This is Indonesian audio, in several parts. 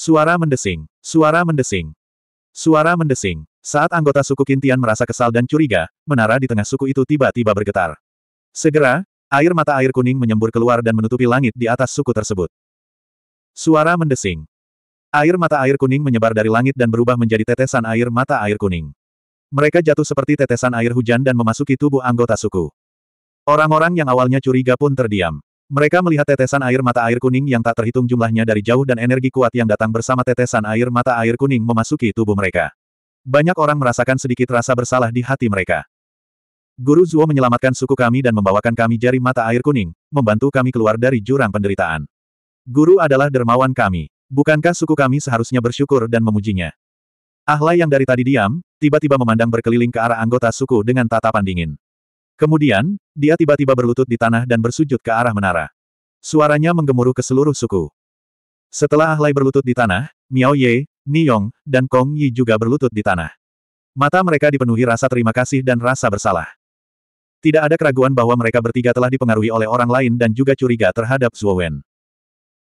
Suara mendesing. Suara mendesing. Suara mendesing. Saat anggota suku Kintian merasa kesal dan curiga, menara di tengah suku itu tiba-tiba bergetar. Segera, air mata air kuning menyembur keluar dan menutupi langit di atas suku tersebut. Suara mendesing. Air mata air kuning menyebar dari langit dan berubah menjadi tetesan air mata air kuning. Mereka jatuh seperti tetesan air hujan dan memasuki tubuh anggota suku. Orang-orang yang awalnya curiga pun terdiam. Mereka melihat tetesan air mata air kuning yang tak terhitung jumlahnya dari jauh dan energi kuat yang datang bersama tetesan air mata air kuning memasuki tubuh mereka. Banyak orang merasakan sedikit rasa bersalah di hati mereka. Guru Zuo menyelamatkan suku kami dan membawakan kami jari mata air kuning, membantu kami keluar dari jurang penderitaan. Guru adalah dermawan kami. Bukankah suku kami seharusnya bersyukur dan memujinya? Ahlai yang dari tadi diam, tiba-tiba memandang berkeliling ke arah anggota suku dengan tatapan dingin. Kemudian, dia tiba-tiba berlutut di tanah dan bersujud ke arah menara. Suaranya menggemuruh ke seluruh suku. Setelah Ahlai berlutut di tanah, Miao Ye, Ni Yong, dan Kong Yi juga berlutut di tanah. Mata mereka dipenuhi rasa terima kasih dan rasa bersalah. Tidak ada keraguan bahwa mereka bertiga telah dipengaruhi oleh orang lain dan juga curiga terhadap Zhuo Wen.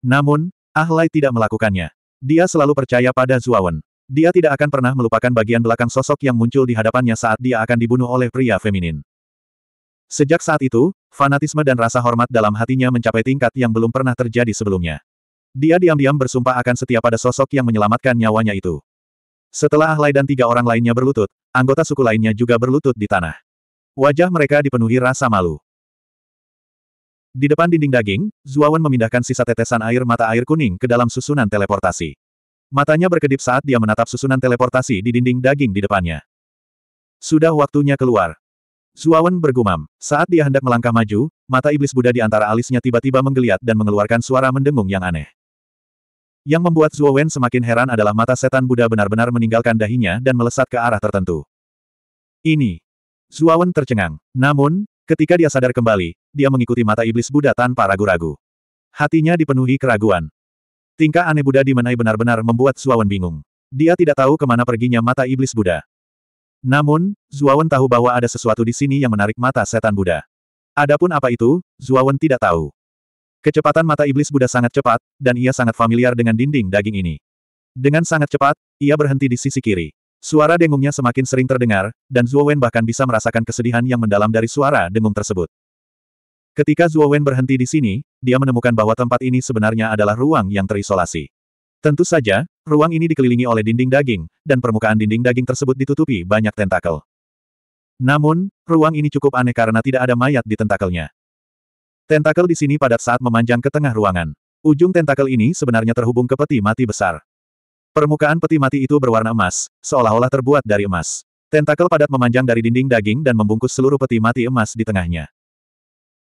Namun, Ahlai tidak melakukannya. Dia selalu percaya pada Zhuo Wen. Dia tidak akan pernah melupakan bagian belakang sosok yang muncul di hadapannya saat dia akan dibunuh oleh pria feminin. Sejak saat itu, fanatisme dan rasa hormat dalam hatinya mencapai tingkat yang belum pernah terjadi sebelumnya. Dia diam-diam bersumpah akan setia pada sosok yang menyelamatkan nyawanya itu. Setelah Ahlai dan tiga orang lainnya berlutut, anggota suku lainnya juga berlutut di tanah. Wajah mereka dipenuhi rasa malu. Di depan dinding daging, Zuawan memindahkan sisa tetesan air mata air kuning ke dalam susunan teleportasi. Matanya berkedip saat dia menatap susunan teleportasi di dinding daging di depannya. Sudah waktunya keluar. Zuawan bergumam. Saat dia hendak melangkah maju, mata iblis Buddha di antara alisnya tiba-tiba menggeliat dan mengeluarkan suara mendengung yang aneh. Yang membuat Zuawan semakin heran adalah mata setan Buddha benar-benar meninggalkan dahinya dan melesat ke arah tertentu. Ini. Zuawan tercengang. Namun, ketika dia sadar kembali, dia mengikuti mata iblis Buddha tanpa ragu-ragu. Hatinya dipenuhi keraguan. Tingkah aneh Buddha di Menai benar-benar membuat Zuawan bingung. Dia tidak tahu kemana perginya mata iblis Buddha. Namun, Zuawan tahu bahwa ada sesuatu di sini yang menarik mata setan Buddha. Adapun apa itu, Zuawan tidak tahu. Kecepatan mata iblis Buddha sangat cepat, dan ia sangat familiar dengan dinding daging ini. Dengan sangat cepat, ia berhenti di sisi kiri. Suara dengungnya semakin sering terdengar, dan Zuowen bahkan bisa merasakan kesedihan yang mendalam dari suara dengung tersebut. Ketika Zuowen berhenti di sini, dia menemukan bahwa tempat ini sebenarnya adalah ruang yang terisolasi. Tentu saja, ruang ini dikelilingi oleh dinding daging, dan permukaan dinding daging tersebut ditutupi banyak tentakel. Namun, ruang ini cukup aneh karena tidak ada mayat di tentakelnya. Tentakel di sini padat saat memanjang ke tengah ruangan. Ujung tentakel ini sebenarnya terhubung ke peti mati besar. Permukaan peti mati itu berwarna emas, seolah-olah terbuat dari emas. Tentakel padat memanjang dari dinding daging dan membungkus seluruh peti mati emas di tengahnya.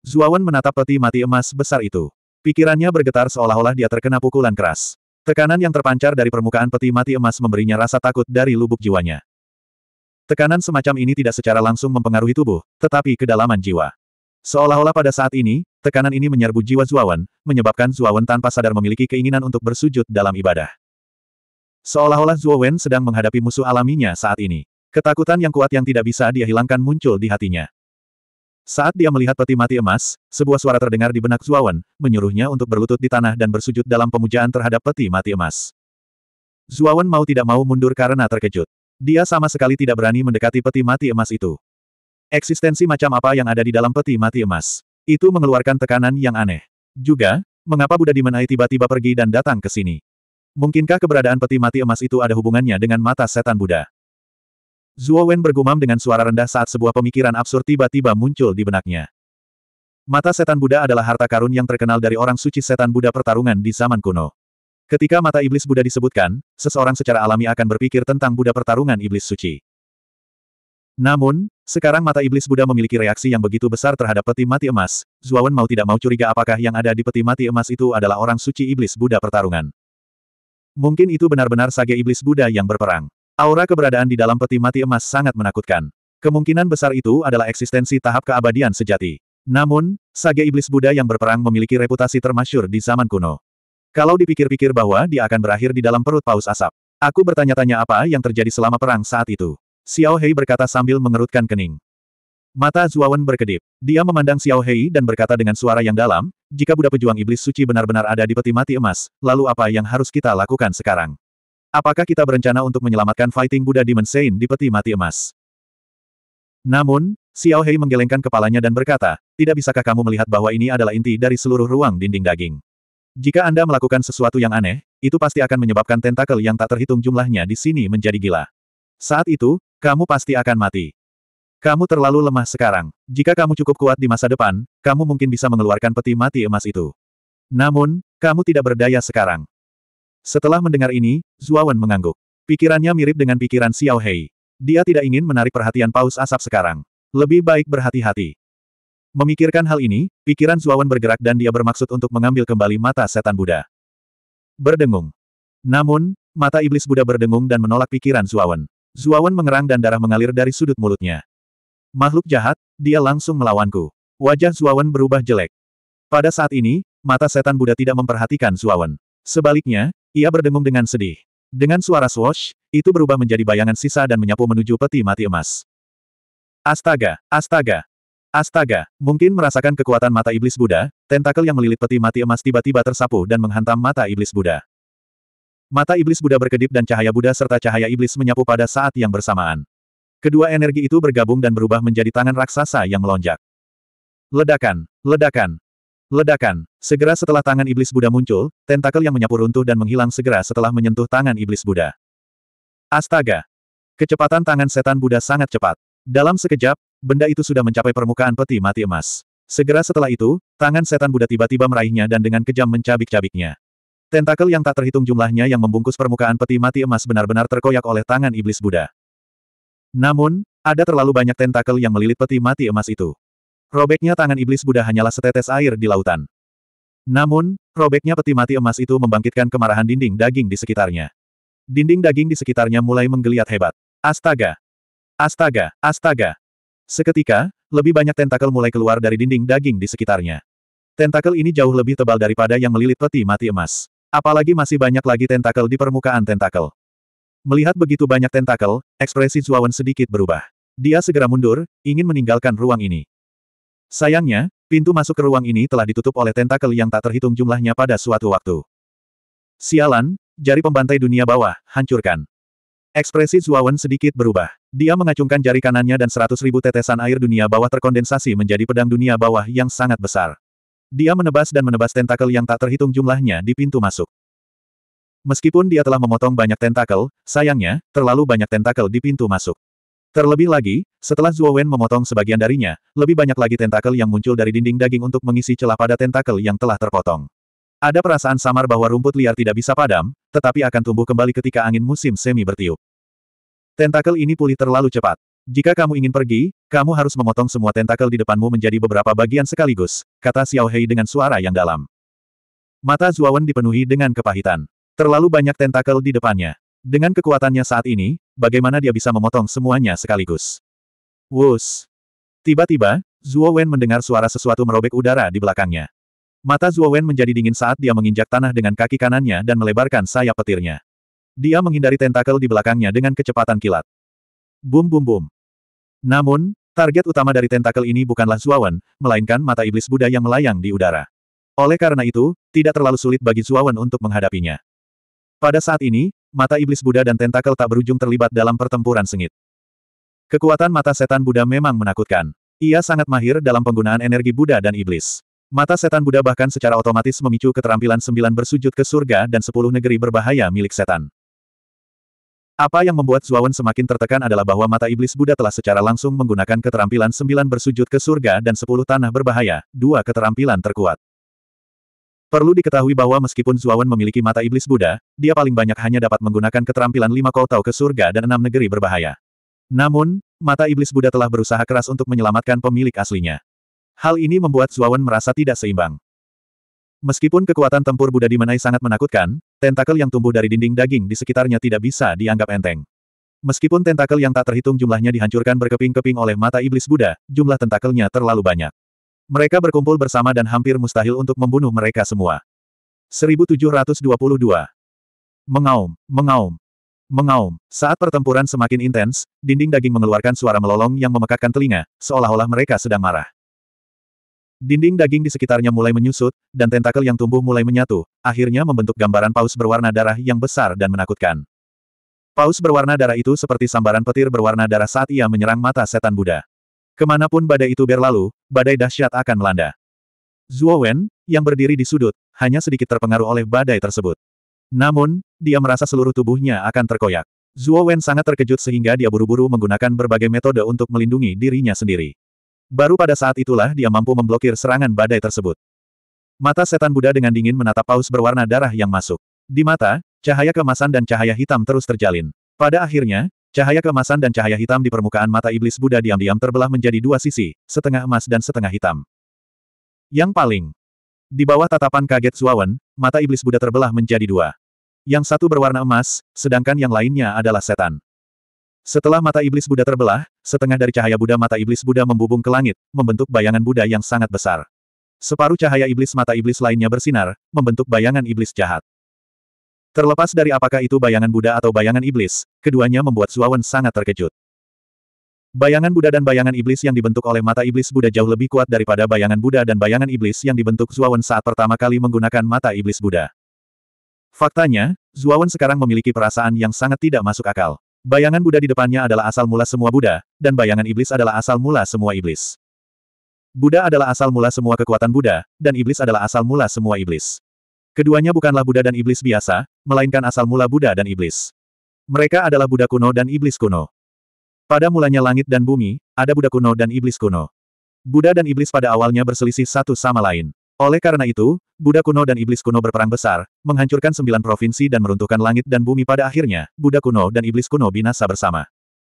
Zuawan menatap peti mati emas besar itu. Pikirannya bergetar seolah-olah dia terkena pukulan keras. Tekanan yang terpancar dari permukaan peti mati emas memberinya rasa takut dari lubuk jiwanya. Tekanan semacam ini tidak secara langsung mempengaruhi tubuh, tetapi kedalaman jiwa. Seolah-olah pada saat ini, tekanan ini menyerbu jiwa Zuawan, menyebabkan Zuawan tanpa sadar memiliki keinginan untuk bersujud dalam ibadah. Seolah-olah Zuawan sedang menghadapi musuh alaminya saat ini. Ketakutan yang kuat yang tidak bisa dia hilangkan muncul di hatinya. Saat dia melihat peti mati emas, sebuah suara terdengar di benak Zuawan, menyuruhnya untuk berlutut di tanah dan bersujud dalam pemujaan terhadap peti mati emas. Zuawan mau tidak mau mundur karena terkejut. Dia sama sekali tidak berani mendekati peti mati emas itu. Eksistensi macam apa yang ada di dalam peti mati emas? Itu mengeluarkan tekanan yang aneh. Juga, mengapa Buddha Dimenai tiba-tiba pergi dan datang ke sini? Mungkinkah keberadaan peti mati emas itu ada hubungannya dengan mata setan Buddha? Zuo Wen bergumam dengan suara rendah saat sebuah pemikiran absurd tiba-tiba muncul di benaknya. Mata setan Buddha adalah harta karun yang terkenal dari orang suci setan Buddha pertarungan di zaman kuno. Ketika mata iblis Buddha disebutkan, seseorang secara alami akan berpikir tentang Buddha pertarungan iblis suci. Namun, sekarang mata iblis Buddha memiliki reaksi yang begitu besar terhadap peti mati emas, Zuawan mau tidak mau curiga apakah yang ada di peti mati emas itu adalah orang suci iblis Buddha pertarungan. Mungkin itu benar-benar sage iblis Buddha yang berperang. Aura keberadaan di dalam peti mati emas sangat menakutkan. Kemungkinan besar itu adalah eksistensi tahap keabadian sejati. Namun, Sage Iblis Buddha yang berperang memiliki reputasi termasyur di zaman kuno. Kalau dipikir-pikir bahwa dia akan berakhir di dalam perut paus asap. Aku bertanya-tanya apa yang terjadi selama perang saat itu. Xiao Hei berkata sambil mengerutkan kening. Mata Zuawan berkedip. Dia memandang Xiao Hei dan berkata dengan suara yang dalam, jika Buddha Pejuang Iblis Suci benar-benar ada di peti mati emas, lalu apa yang harus kita lakukan sekarang? Apakah kita berencana untuk menyelamatkan Fighting Buddha di Mensein di peti mati emas? Namun, Xiao Hei menggelengkan kepalanya dan berkata, tidak bisakah kamu melihat bahwa ini adalah inti dari seluruh ruang dinding daging? Jika Anda melakukan sesuatu yang aneh, itu pasti akan menyebabkan tentakel yang tak terhitung jumlahnya di sini menjadi gila. Saat itu, kamu pasti akan mati. Kamu terlalu lemah sekarang. Jika kamu cukup kuat di masa depan, kamu mungkin bisa mengeluarkan peti mati emas itu. Namun, kamu tidak berdaya sekarang. Setelah mendengar ini, Zuawan mengangguk. Pikirannya mirip dengan pikiran Xiao Hei. Dia tidak ingin menarik perhatian paus asap sekarang. Lebih baik berhati-hati. Memikirkan hal ini, pikiran Zuawan bergerak dan dia bermaksud untuk mengambil kembali mata setan Buddha. Berdengung. Namun, mata iblis Buddha berdengung dan menolak pikiran Zuawan. Zuawan mengerang dan darah mengalir dari sudut mulutnya. Makhluk jahat, dia langsung melawanku. Wajah Zuawan berubah jelek. Pada saat ini, mata setan Buddha tidak memperhatikan Zuawan. Sebaliknya, ia berdengung dengan sedih. Dengan suara swash, itu berubah menjadi bayangan sisa dan menyapu menuju peti mati emas. Astaga, astaga, astaga, mungkin merasakan kekuatan mata iblis Buddha, tentakel yang melilit peti mati emas tiba-tiba tersapu dan menghantam mata iblis Buddha. Mata iblis Buddha berkedip dan cahaya Buddha serta cahaya iblis menyapu pada saat yang bersamaan. Kedua energi itu bergabung dan berubah menjadi tangan raksasa yang melonjak. Ledakan, ledakan, Ledakan. Segera setelah tangan iblis Buddha muncul, tentakel yang menyapu runtuh dan menghilang segera setelah menyentuh tangan iblis Buddha. Astaga. Kecepatan tangan setan Buddha sangat cepat. Dalam sekejap, benda itu sudah mencapai permukaan peti mati emas. Segera setelah itu, tangan setan Buddha tiba-tiba meraihnya dan dengan kejam mencabik-cabiknya. Tentakel yang tak terhitung jumlahnya yang membungkus permukaan peti mati emas benar-benar terkoyak oleh tangan iblis Buddha. Namun, ada terlalu banyak tentakel yang melilit peti mati emas itu. Robeknya tangan iblis Buddha hanyalah setetes air di lautan. Namun, robeknya peti mati emas itu membangkitkan kemarahan dinding daging di sekitarnya. Dinding daging di sekitarnya mulai menggeliat hebat. Astaga! Astaga! Astaga! Seketika, lebih banyak tentakel mulai keluar dari dinding daging di sekitarnya. Tentakel ini jauh lebih tebal daripada yang melilit peti mati emas. Apalagi masih banyak lagi tentakel di permukaan tentakel. Melihat begitu banyak tentakel, ekspresi Zuawan sedikit berubah. Dia segera mundur, ingin meninggalkan ruang ini. Sayangnya, pintu masuk ke ruang ini telah ditutup oleh tentakel yang tak terhitung jumlahnya pada suatu waktu. Sialan, jari pembantai dunia bawah, hancurkan. Ekspresi Zuawan sedikit berubah. Dia mengacungkan jari kanannya dan seratus ribu tetesan air dunia bawah terkondensasi menjadi pedang dunia bawah yang sangat besar. Dia menebas dan menebas tentakel yang tak terhitung jumlahnya di pintu masuk. Meskipun dia telah memotong banyak tentakel, sayangnya, terlalu banyak tentakel di pintu masuk. Terlebih lagi, setelah Zhuo Wen memotong sebagian darinya, lebih banyak lagi tentakel yang muncul dari dinding daging untuk mengisi celah pada tentakel yang telah terpotong. Ada perasaan samar bahwa rumput liar tidak bisa padam, tetapi akan tumbuh kembali ketika angin musim semi bertiup. Tentakel ini pulih terlalu cepat. Jika kamu ingin pergi, kamu harus memotong semua tentakel di depanmu menjadi beberapa bagian sekaligus, kata Xiao Hei dengan suara yang dalam. Mata Wen dipenuhi dengan kepahitan. Terlalu banyak tentakel di depannya. Dengan kekuatannya saat ini, bagaimana dia bisa memotong semuanya sekaligus. Wus! Tiba-tiba, Zuo Wen mendengar suara sesuatu merobek udara di belakangnya. Mata Zuo Wen menjadi dingin saat dia menginjak tanah dengan kaki kanannya dan melebarkan sayap petirnya. Dia menghindari tentakel di belakangnya dengan kecepatan kilat. Bum bum bum. Namun, target utama dari tentakel ini bukanlah Zuawan, melainkan mata iblis Buddha yang melayang di udara. Oleh karena itu, tidak terlalu sulit bagi Zuawan untuk menghadapinya. Pada saat ini, mata iblis Buddha dan tentakel tak berujung terlibat dalam pertempuran sengit. Kekuatan mata setan Buddha memang menakutkan. Ia sangat mahir dalam penggunaan energi Buddha dan iblis. Mata setan Buddha bahkan secara otomatis memicu keterampilan sembilan bersujud ke surga dan sepuluh negeri berbahaya milik setan. Apa yang membuat Zuawan semakin tertekan adalah bahwa mata iblis Buddha telah secara langsung menggunakan keterampilan sembilan bersujud ke surga dan sepuluh tanah berbahaya, dua keterampilan terkuat. Perlu diketahui bahwa meskipun Zuawan memiliki mata iblis Buddha, dia paling banyak hanya dapat menggunakan keterampilan lima kotau ke surga dan enam negeri berbahaya. Namun, mata iblis Buddha telah berusaha keras untuk menyelamatkan pemilik aslinya. Hal ini membuat Zuawan merasa tidak seimbang. Meskipun kekuatan tempur Buddha dimenai sangat menakutkan, tentakel yang tumbuh dari dinding daging di sekitarnya tidak bisa dianggap enteng. Meskipun tentakel yang tak terhitung jumlahnya dihancurkan berkeping-keping oleh mata iblis Buddha, jumlah tentakelnya terlalu banyak. Mereka berkumpul bersama dan hampir mustahil untuk membunuh mereka semua. 1722. Mengaum, mengaum, mengaum. Saat pertempuran semakin intens, dinding daging mengeluarkan suara melolong yang memekakkan telinga, seolah-olah mereka sedang marah. Dinding daging di sekitarnya mulai menyusut, dan tentakel yang tumbuh mulai menyatu, akhirnya membentuk gambaran paus berwarna darah yang besar dan menakutkan. Paus berwarna darah itu seperti sambaran petir berwarna darah saat ia menyerang mata setan Buddha. Kemanapun badai itu berlalu, badai dahsyat akan melanda. Zhuo Wen, yang berdiri di sudut, hanya sedikit terpengaruh oleh badai tersebut. Namun, dia merasa seluruh tubuhnya akan terkoyak. Zhuo Wen sangat terkejut sehingga dia buru-buru menggunakan berbagai metode untuk melindungi dirinya sendiri. Baru pada saat itulah dia mampu memblokir serangan badai tersebut. Mata setan Buddha dengan dingin menatap paus berwarna darah yang masuk. Di mata, cahaya kemasan dan cahaya hitam terus terjalin. Pada akhirnya, Cahaya kemasan dan cahaya hitam di permukaan mata iblis Buddha diam-diam terbelah menjadi dua sisi, setengah emas dan setengah hitam. Yang paling di bawah tatapan kaget Zuawan, mata iblis Buddha terbelah menjadi dua. Yang satu berwarna emas, sedangkan yang lainnya adalah setan. Setelah mata iblis Buddha terbelah, setengah dari cahaya Buddha mata iblis Buddha membubung ke langit, membentuk bayangan Buddha yang sangat besar. Separuh cahaya iblis mata iblis lainnya bersinar, membentuk bayangan iblis jahat. Terlepas dari apakah itu bayangan Buddha atau bayangan iblis, keduanya membuat Zuawan sangat terkejut. Bayangan Buddha dan bayangan iblis yang dibentuk oleh mata iblis Buddha jauh lebih kuat daripada bayangan Buddha dan bayangan iblis yang dibentuk Zuawan saat pertama kali menggunakan mata iblis Buddha. Faktanya, Zuawan sekarang memiliki perasaan yang sangat tidak masuk akal. Bayangan Buddha di depannya adalah asal mula semua Buddha, dan bayangan iblis adalah asal mula semua iblis. Buddha adalah asal mula semua kekuatan Buddha, dan iblis adalah asal mula semua iblis. Keduanya bukanlah Buddha dan Iblis biasa, melainkan asal mula Buddha dan Iblis. Mereka adalah Buddha kuno dan Iblis kuno. Pada mulanya langit dan bumi, ada Buddha kuno dan Iblis kuno. Buddha dan Iblis pada awalnya berselisih satu sama lain. Oleh karena itu, Buddha kuno dan Iblis kuno berperang besar, menghancurkan sembilan provinsi dan meruntuhkan langit dan bumi pada akhirnya, Buddha kuno dan Iblis kuno binasa bersama.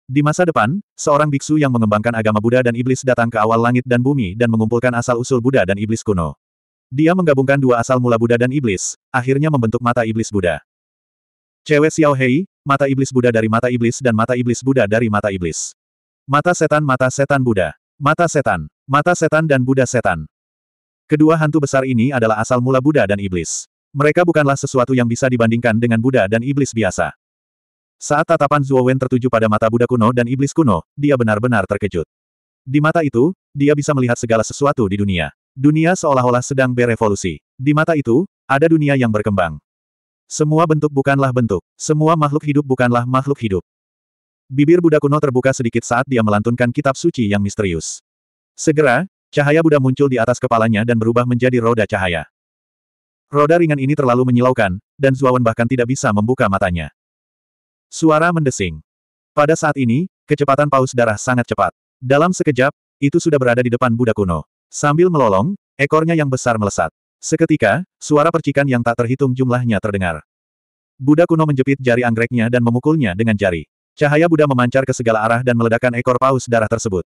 Di masa depan, seorang biksu yang mengembangkan agama Buddha dan Iblis datang ke awal langit dan bumi dan mengumpulkan asal-usul Buddha dan Iblis kuno. Dia menggabungkan dua asal mula Buddha dan Iblis, akhirnya membentuk mata Iblis Buddha. Cewek Xiao Hei, mata Iblis Buddha dari mata Iblis dan mata Iblis Buddha dari mata Iblis. Mata setan mata setan Buddha. Mata setan. Mata setan dan Buddha setan. Kedua hantu besar ini adalah asal mula Buddha dan Iblis. Mereka bukanlah sesuatu yang bisa dibandingkan dengan Buddha dan Iblis biasa. Saat tatapan Zuo Wen tertuju pada mata Buddha kuno dan Iblis kuno, dia benar-benar terkejut. Di mata itu, dia bisa melihat segala sesuatu di dunia. Dunia seolah-olah sedang berevolusi. Di mata itu, ada dunia yang berkembang. Semua bentuk bukanlah bentuk, semua makhluk hidup bukanlah makhluk hidup. Bibir Buddha kuno terbuka sedikit saat dia melantunkan kitab suci yang misterius. Segera, cahaya Buddha muncul di atas kepalanya dan berubah menjadi roda cahaya. Roda ringan ini terlalu menyilaukan, dan Zuawan bahkan tidak bisa membuka matanya. Suara mendesing. Pada saat ini, kecepatan paus darah sangat cepat. Dalam sekejap, itu sudah berada di depan Buddha kuno. Sambil melolong, ekornya yang besar melesat. Seketika, suara percikan yang tak terhitung jumlahnya terdengar. Buddha kuno menjepit jari anggreknya dan memukulnya dengan jari. Cahaya Buddha memancar ke segala arah dan meledakkan ekor paus darah tersebut.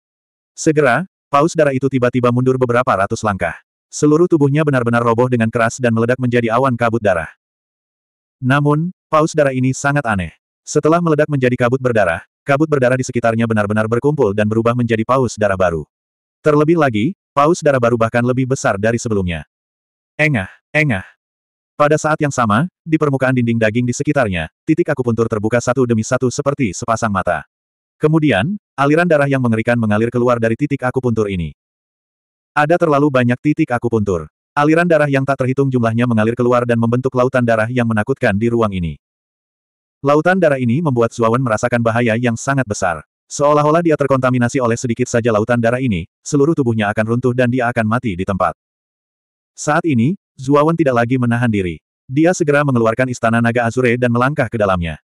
Segera, paus darah itu tiba-tiba mundur beberapa ratus langkah. Seluruh tubuhnya benar-benar roboh dengan keras dan meledak menjadi awan kabut darah. Namun, paus darah ini sangat aneh. Setelah meledak menjadi kabut berdarah, kabut berdarah di sekitarnya benar-benar berkumpul dan berubah menjadi paus darah baru. Terlebih lagi, Paus darah baru bahkan lebih besar dari sebelumnya. Engah, engah. Pada saat yang sama, di permukaan dinding daging di sekitarnya, titik akupuntur terbuka satu demi satu seperti sepasang mata. Kemudian, aliran darah yang mengerikan mengalir keluar dari titik akupuntur ini. Ada terlalu banyak titik akupuntur. Aliran darah yang tak terhitung jumlahnya mengalir keluar dan membentuk lautan darah yang menakutkan di ruang ini. Lautan darah ini membuat Zuawan merasakan bahaya yang sangat besar. Seolah-olah dia terkontaminasi oleh sedikit saja lautan darah ini, seluruh tubuhnya akan runtuh dan dia akan mati di tempat. Saat ini, Zuawan tidak lagi menahan diri. Dia segera mengeluarkan istana naga Azure dan melangkah ke dalamnya.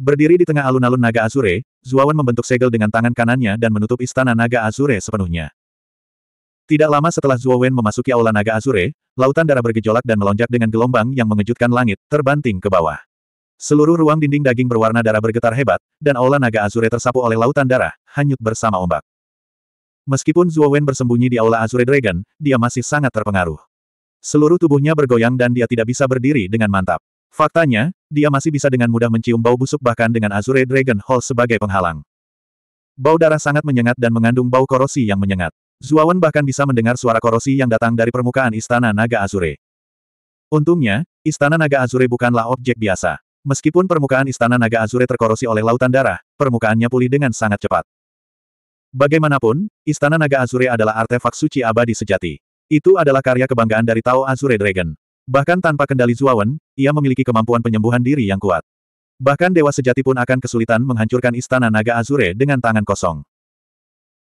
Berdiri di tengah alun-alun naga Azure, Zuawan membentuk segel dengan tangan kanannya dan menutup istana naga Azure sepenuhnya. Tidak lama setelah Zuawan memasuki aula naga Azure, lautan darah bergejolak dan melonjak dengan gelombang yang mengejutkan langit, terbanting ke bawah. Seluruh ruang dinding daging berwarna darah bergetar hebat, dan aula naga Azure tersapu oleh lautan darah, hanyut bersama ombak. Meskipun Zhuo Wen bersembunyi di aula Azure Dragon, dia masih sangat terpengaruh. Seluruh tubuhnya bergoyang dan dia tidak bisa berdiri dengan mantap. Faktanya, dia masih bisa dengan mudah mencium bau busuk bahkan dengan Azure Dragon Hall sebagai penghalang. Bau darah sangat menyengat dan mengandung bau korosi yang menyengat. Wen bahkan bisa mendengar suara korosi yang datang dari permukaan Istana Naga Azure. Untungnya, Istana Naga Azure bukanlah objek biasa. Meskipun permukaan istana naga Azure terkorosi oleh lautan darah, permukaannya pulih dengan sangat cepat. Bagaimanapun, istana naga Azure adalah artefak suci abadi sejati. Itu adalah karya kebanggaan dari Tao Azure Dragon. Bahkan tanpa kendali Zuawan, ia memiliki kemampuan penyembuhan diri yang kuat. Bahkan dewa sejati pun akan kesulitan menghancurkan istana naga Azure dengan tangan kosong.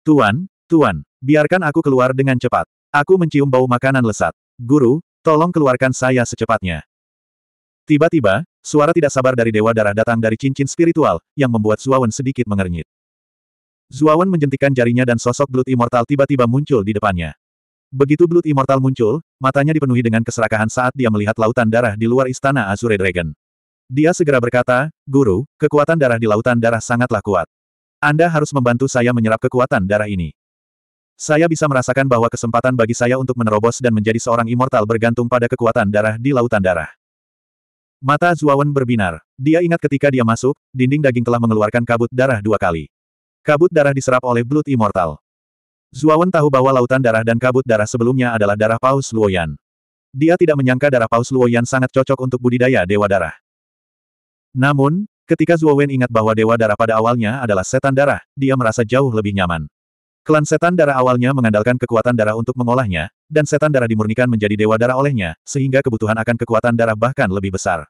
Tuan, Tuan, biarkan aku keluar dengan cepat. Aku mencium bau makanan lesat. Guru, tolong keluarkan saya secepatnya. Tiba-tiba, suara tidak sabar dari Dewa Darah datang dari cincin spiritual, yang membuat Zuawan sedikit mengernyit. Zuawan menjentikan jarinya dan sosok Blood Immortal tiba-tiba muncul di depannya. Begitu Blood Immortal muncul, matanya dipenuhi dengan keserakahan saat dia melihat lautan darah di luar istana Azure Dragon. Dia segera berkata, Guru, kekuatan darah di lautan darah sangatlah kuat. Anda harus membantu saya menyerap kekuatan darah ini. Saya bisa merasakan bahwa kesempatan bagi saya untuk menerobos dan menjadi seorang immortal bergantung pada kekuatan darah di lautan darah. Mata Zuawan berbinar. Dia ingat ketika dia masuk, dinding daging telah mengeluarkan kabut darah dua kali. Kabut darah diserap oleh Blood Immortal. Zuawan tahu bahwa lautan darah dan kabut darah sebelumnya adalah darah Paus Luoyan. Dia tidak menyangka darah Paus Luoyan sangat cocok untuk budidaya Dewa Darah. Namun, ketika Zuawan ingat bahwa Dewa Darah pada awalnya adalah setan darah, dia merasa jauh lebih nyaman. Klan setan darah awalnya mengandalkan kekuatan darah untuk mengolahnya, dan setan darah dimurnikan menjadi dewa darah olehnya, sehingga kebutuhan akan kekuatan darah bahkan lebih besar.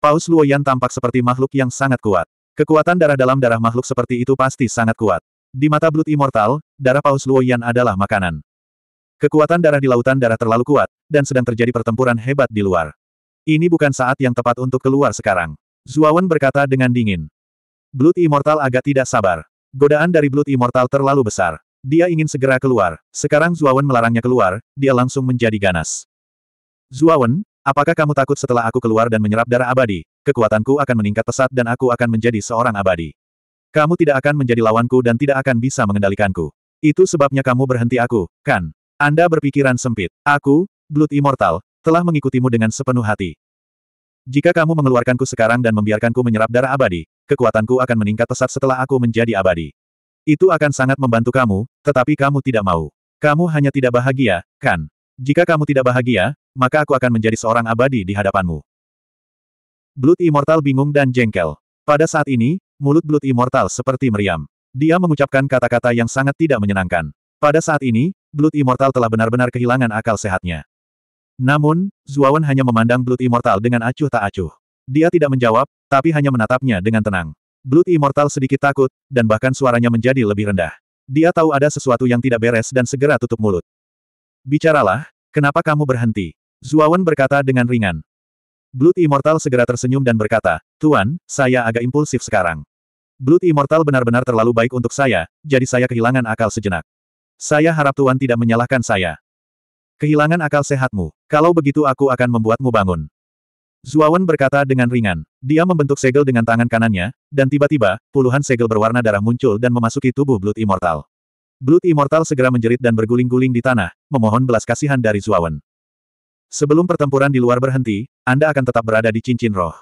Paus Luoyan tampak seperti makhluk yang sangat kuat. Kekuatan darah dalam darah makhluk seperti itu pasti sangat kuat. Di mata Blood Immortal, darah Paus Luoyan adalah makanan. Kekuatan darah di lautan darah terlalu kuat, dan sedang terjadi pertempuran hebat di luar. Ini bukan saat yang tepat untuk keluar sekarang. Zuawan berkata dengan dingin. Blood Immortal agak tidak sabar. Godaan dari Blood Immortal terlalu besar. Dia ingin segera keluar. Sekarang Zuawan melarangnya keluar, dia langsung menjadi ganas. Zuawan, apakah kamu takut setelah aku keluar dan menyerap darah abadi, kekuatanku akan meningkat pesat dan aku akan menjadi seorang abadi. Kamu tidak akan menjadi lawanku dan tidak akan bisa mengendalikanku. Itu sebabnya kamu berhenti aku, kan? Anda berpikiran sempit. Aku, Blood Immortal, telah mengikutimu dengan sepenuh hati. Jika kamu mengeluarkanku sekarang dan membiarkanku menyerap darah abadi, kekuatanku akan meningkat pesat setelah aku menjadi abadi. Itu akan sangat membantu kamu, tetapi kamu tidak mau. Kamu hanya tidak bahagia, kan? Jika kamu tidak bahagia, maka aku akan menjadi seorang abadi di hadapanmu. Blood Immortal bingung dan jengkel. Pada saat ini, mulut Blood Immortal seperti meriam. Dia mengucapkan kata-kata yang sangat tidak menyenangkan. Pada saat ini, Blood Immortal telah benar-benar kehilangan akal sehatnya. Namun, Zuawan hanya memandang Blood Immortal dengan acuh tak acuh. Dia tidak menjawab, tapi hanya menatapnya dengan tenang. Blood Immortal sedikit takut, dan bahkan suaranya menjadi lebih rendah. Dia tahu ada sesuatu yang tidak beres dan segera tutup mulut. Bicaralah, kenapa kamu berhenti? Zuawan berkata dengan ringan. Blood Immortal segera tersenyum dan berkata, Tuan, saya agak impulsif sekarang. Blood Immortal benar-benar terlalu baik untuk saya, jadi saya kehilangan akal sejenak. Saya harap Tuan tidak menyalahkan saya. Kehilangan akal sehatmu. Kalau begitu aku akan membuatmu bangun. Zuawan berkata dengan ringan. Dia membentuk segel dengan tangan kanannya, dan tiba-tiba, puluhan segel berwarna darah muncul dan memasuki tubuh Blood Immortal. Blood Immortal segera menjerit dan berguling-guling di tanah, memohon belas kasihan dari Zuawan. Sebelum pertempuran di luar berhenti, Anda akan tetap berada di cincin roh.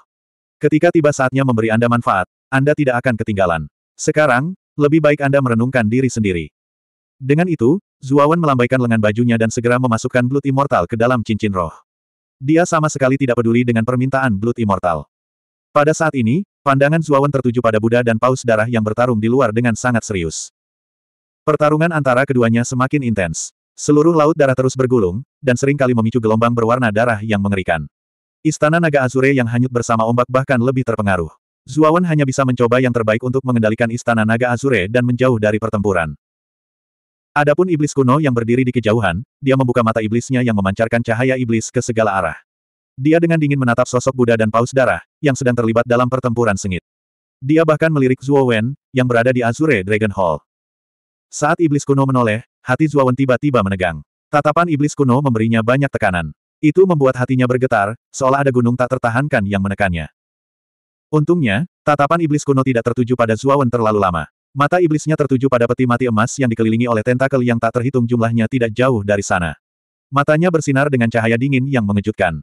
Ketika tiba saatnya memberi Anda manfaat, Anda tidak akan ketinggalan. Sekarang, lebih baik Anda merenungkan diri sendiri. Dengan itu, Zuawan melambaikan lengan bajunya dan segera memasukkan Blood Immortal ke dalam cincin roh. Dia sama sekali tidak peduli dengan permintaan Blood Immortal. Pada saat ini, pandangan Zuawan tertuju pada Buddha dan paus darah yang bertarung di luar dengan sangat serius. Pertarungan antara keduanya semakin intens. Seluruh laut darah terus bergulung, dan seringkali memicu gelombang berwarna darah yang mengerikan. Istana Naga Azure yang hanyut bersama ombak bahkan lebih terpengaruh. Zuawan hanya bisa mencoba yang terbaik untuk mengendalikan Istana Naga Azure dan menjauh dari pertempuran. Adapun iblis kuno yang berdiri di kejauhan, dia membuka mata iblisnya yang memancarkan cahaya iblis ke segala arah. Dia dengan dingin menatap sosok Buddha dan paus darah, yang sedang terlibat dalam pertempuran sengit. Dia bahkan melirik Zhuo Wen, yang berada di Azure Dragon Hall. Saat iblis kuno menoleh, hati Zhuo Wen tiba-tiba menegang. Tatapan iblis kuno memberinya banyak tekanan. Itu membuat hatinya bergetar, seolah ada gunung tak tertahankan yang menekannya. Untungnya, tatapan iblis kuno tidak tertuju pada Wen terlalu lama. Mata iblisnya tertuju pada peti mati emas yang dikelilingi oleh tentakel yang tak terhitung jumlahnya tidak jauh dari sana. Matanya bersinar dengan cahaya dingin yang mengejutkan.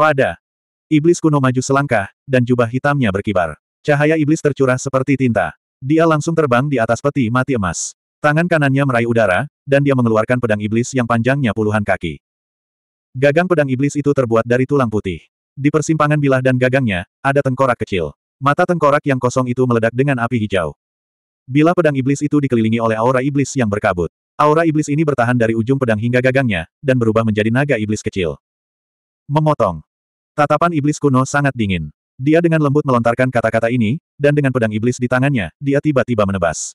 Pada iblis kuno maju selangkah, dan jubah hitamnya berkibar. Cahaya iblis tercurah seperti tinta. Dia langsung terbang di atas peti mati emas. Tangan kanannya meraih udara, dan dia mengeluarkan pedang iblis yang panjangnya puluhan kaki. Gagang pedang iblis itu terbuat dari tulang putih. Di persimpangan bilah dan gagangnya, ada tengkorak kecil. Mata tengkorak yang kosong itu meledak dengan api hijau. Bila pedang iblis itu dikelilingi oleh aura iblis yang berkabut. Aura iblis ini bertahan dari ujung pedang hingga gagangnya, dan berubah menjadi naga iblis kecil. Memotong. Tatapan iblis kuno sangat dingin. Dia dengan lembut melontarkan kata-kata ini, dan dengan pedang iblis di tangannya, dia tiba-tiba menebas.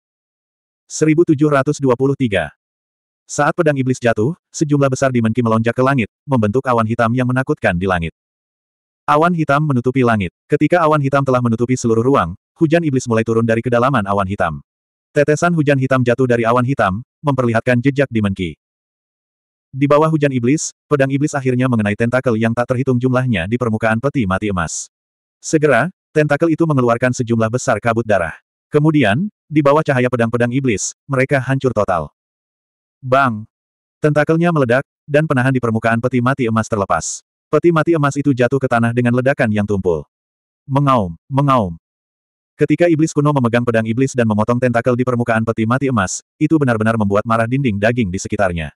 1723. Saat pedang iblis jatuh, sejumlah besar dimenki melonjak ke langit, membentuk awan hitam yang menakutkan di langit. Awan hitam menutupi langit. Ketika awan hitam telah menutupi seluruh ruang, hujan iblis mulai turun dari kedalaman awan hitam. Tetesan hujan hitam jatuh dari awan hitam, memperlihatkan jejak di menki. Di bawah hujan iblis, pedang iblis akhirnya mengenai tentakel yang tak terhitung jumlahnya di permukaan peti mati emas. Segera, tentakel itu mengeluarkan sejumlah besar kabut darah. Kemudian, di bawah cahaya pedang-pedang iblis, mereka hancur total. Bang! Tentakelnya meledak, dan penahan di permukaan peti mati emas terlepas. Peti mati emas itu jatuh ke tanah dengan ledakan yang tumpul. Mengaum, mengaum, Ketika iblis kuno memegang pedang iblis dan memotong tentakel di permukaan peti mati emas, itu benar-benar membuat marah dinding daging di sekitarnya.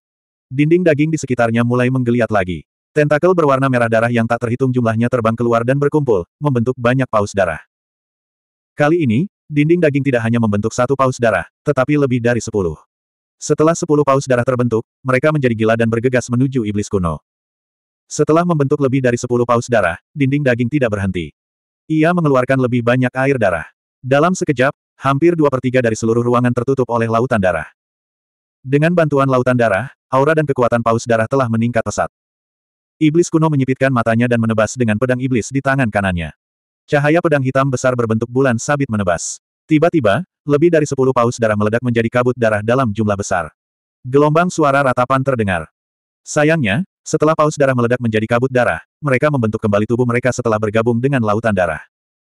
Dinding daging di sekitarnya mulai menggeliat lagi. Tentakel berwarna merah darah yang tak terhitung jumlahnya terbang keluar dan berkumpul, membentuk banyak paus darah. Kali ini, dinding daging tidak hanya membentuk satu paus darah, tetapi lebih dari sepuluh. Setelah sepuluh paus darah terbentuk, mereka menjadi gila dan bergegas menuju iblis kuno. Setelah membentuk lebih dari sepuluh paus darah, dinding daging tidak berhenti. Ia mengeluarkan lebih banyak air darah. Dalam sekejap, hampir dua per tiga dari seluruh ruangan tertutup oleh lautan darah. Dengan bantuan lautan darah, aura dan kekuatan paus darah telah meningkat pesat. Iblis kuno menyipitkan matanya dan menebas dengan pedang iblis di tangan kanannya. Cahaya pedang hitam besar berbentuk bulan sabit menebas. Tiba-tiba, lebih dari sepuluh paus darah meledak menjadi kabut darah dalam jumlah besar. Gelombang suara ratapan terdengar. Sayangnya, setelah paus darah meledak menjadi kabut darah, mereka membentuk kembali tubuh mereka setelah bergabung dengan lautan darah.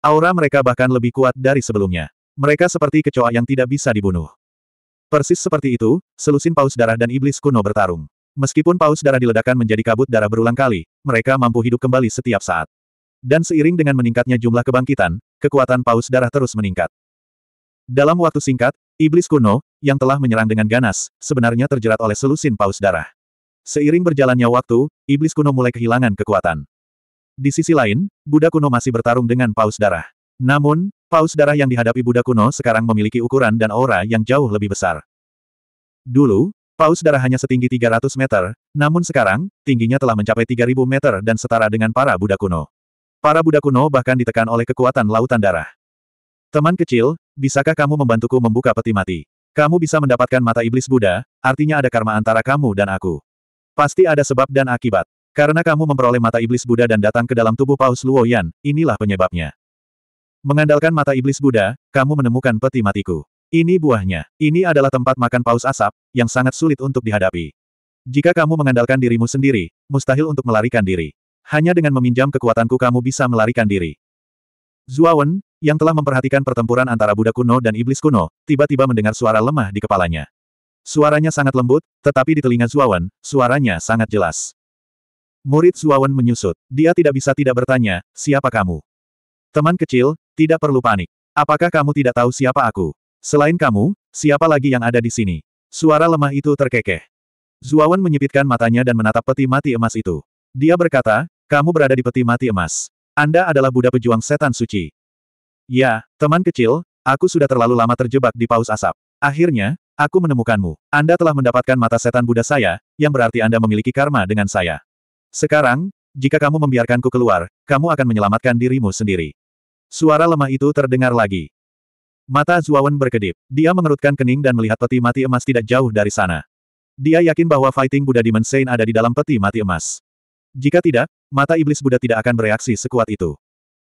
Aura mereka bahkan lebih kuat dari sebelumnya. Mereka seperti kecoa yang tidak bisa dibunuh. Persis seperti itu, selusin paus darah dan iblis kuno bertarung. Meskipun paus darah diledakkan menjadi kabut darah berulang kali, mereka mampu hidup kembali setiap saat. Dan seiring dengan meningkatnya jumlah kebangkitan, kekuatan paus darah terus meningkat. Dalam waktu singkat, iblis kuno, yang telah menyerang dengan ganas, sebenarnya terjerat oleh selusin paus darah. Seiring berjalannya waktu, iblis kuno mulai kehilangan kekuatan. Di sisi lain, Buddha kuno masih bertarung dengan paus darah. Namun, paus darah yang dihadapi Buddha kuno sekarang memiliki ukuran dan aura yang jauh lebih besar. Dulu, paus darah hanya setinggi 300 meter, namun sekarang, tingginya telah mencapai 3000 meter dan setara dengan para Buddha kuno. Para Buddha kuno bahkan ditekan oleh kekuatan lautan darah. Teman kecil, bisakah kamu membantuku membuka peti mati? Kamu bisa mendapatkan mata iblis Buddha, artinya ada karma antara kamu dan aku. Pasti ada sebab dan akibat. Karena kamu memperoleh mata iblis Buddha dan datang ke dalam tubuh Paus Luoyan, inilah penyebabnya. Mengandalkan mata iblis Buddha, kamu menemukan peti matiku. Ini buahnya. Ini adalah tempat makan paus asap, yang sangat sulit untuk dihadapi. Jika kamu mengandalkan dirimu sendiri, mustahil untuk melarikan diri. Hanya dengan meminjam kekuatanku kamu bisa melarikan diri. Zuawan, yang telah memperhatikan pertempuran antara Buddha kuno dan iblis kuno, tiba-tiba mendengar suara lemah di kepalanya. Suaranya sangat lembut, tetapi di telinga Zuawan, suaranya sangat jelas. Murid Suawan menyusut. Dia tidak bisa tidak bertanya, siapa kamu? Teman kecil, tidak perlu panik. Apakah kamu tidak tahu siapa aku? Selain kamu, siapa lagi yang ada di sini? Suara lemah itu terkekeh. Zuawan menyipitkan matanya dan menatap peti mati emas itu. Dia berkata, kamu berada di peti mati emas. Anda adalah Buddha pejuang setan suci. Ya, teman kecil, aku sudah terlalu lama terjebak di paus asap. Akhirnya, aku menemukanmu. Anda telah mendapatkan mata setan Buddha saya, yang berarti Anda memiliki karma dengan saya. Sekarang, jika kamu membiarkanku keluar, kamu akan menyelamatkan dirimu sendiri. Suara lemah itu terdengar lagi. Mata Zuawan berkedip. Dia mengerutkan kening dan melihat peti mati emas tidak jauh dari sana. Dia yakin bahwa Fighting Buddha Demon Saint ada di dalam peti mati emas. Jika tidak, mata iblis Buddha tidak akan bereaksi sekuat itu.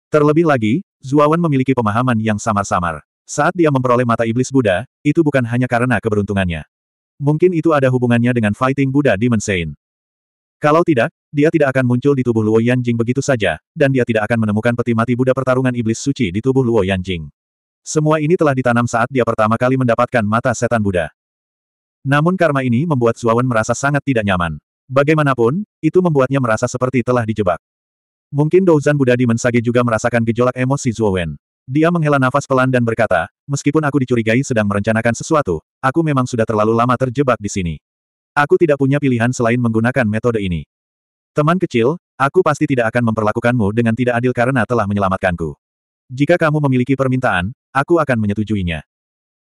Terlebih lagi, Zuawan memiliki pemahaman yang samar-samar. Saat dia memperoleh mata iblis Buddha, itu bukan hanya karena keberuntungannya. Mungkin itu ada hubungannya dengan Fighting Buddha Demon Saint. Kalau tidak, dia tidak akan muncul di tubuh Luo Yanjing begitu saja, dan dia tidak akan menemukan peti mati Buddha pertarungan iblis suci di tubuh Luo Yanjing. Semua ini telah ditanam saat dia pertama kali mendapatkan mata setan Buddha. Namun karma ini membuat Zuawan merasa sangat tidak nyaman. Bagaimanapun, itu membuatnya merasa seperti telah dijebak. Mungkin Douzan Buddha di Mensage juga merasakan gejolak emosi Zuowen. Dia menghela nafas pelan dan berkata, meskipun aku dicurigai sedang merencanakan sesuatu, aku memang sudah terlalu lama terjebak di sini. Aku tidak punya pilihan selain menggunakan metode ini. Teman kecil, aku pasti tidak akan memperlakukanmu dengan tidak adil karena telah menyelamatkanku. Jika kamu memiliki permintaan, aku akan menyetujuinya.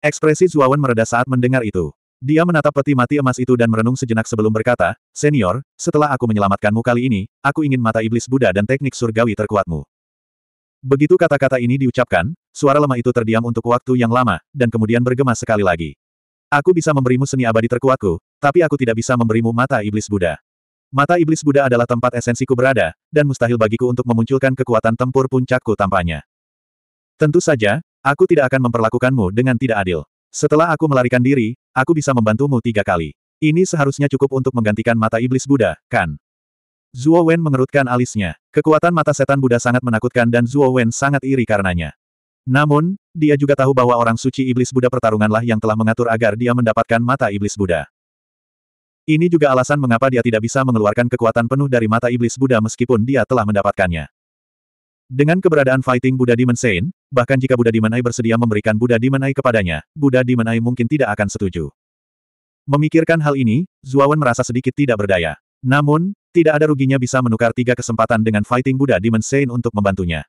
Ekspresi Zuawan mereda saat mendengar itu. Dia menatap peti mati emas itu dan merenung sejenak sebelum berkata, Senior, setelah aku menyelamatkanmu kali ini, aku ingin mata iblis Buddha dan teknik surgawi terkuatmu. Begitu kata-kata ini diucapkan, suara lemah itu terdiam untuk waktu yang lama, dan kemudian bergema sekali lagi. Aku bisa memberimu seni abadi terkuatku, tapi aku tidak bisa memberimu mata iblis Buddha. Mata iblis Buddha adalah tempat esensiku berada, dan mustahil bagiku untuk memunculkan kekuatan tempur puncakku tampaknya. Tentu saja, aku tidak akan memperlakukanmu dengan tidak adil. Setelah aku melarikan diri, aku bisa membantumu tiga kali. Ini seharusnya cukup untuk menggantikan mata iblis Buddha, kan? Zuo Wen mengerutkan alisnya. Kekuatan mata setan Buddha sangat menakutkan dan Zuo Wen sangat iri karenanya. Namun, dia juga tahu bahwa orang suci iblis Buddha pertarunganlah yang telah mengatur agar dia mendapatkan mata iblis Buddha. Ini juga alasan mengapa dia tidak bisa mengeluarkan kekuatan penuh dari mata iblis Buddha meskipun dia telah mendapatkannya. Dengan keberadaan Fighting Buddha Demon Sein, bahkan jika Buddha Demon Eye bersedia memberikan Buddha Demon Eye kepadanya, Buddha Demon Eye mungkin tidak akan setuju. Memikirkan hal ini, Zuawan merasa sedikit tidak berdaya. Namun, tidak ada ruginya bisa menukar tiga kesempatan dengan Fighting Buddha Demon Sein untuk membantunya.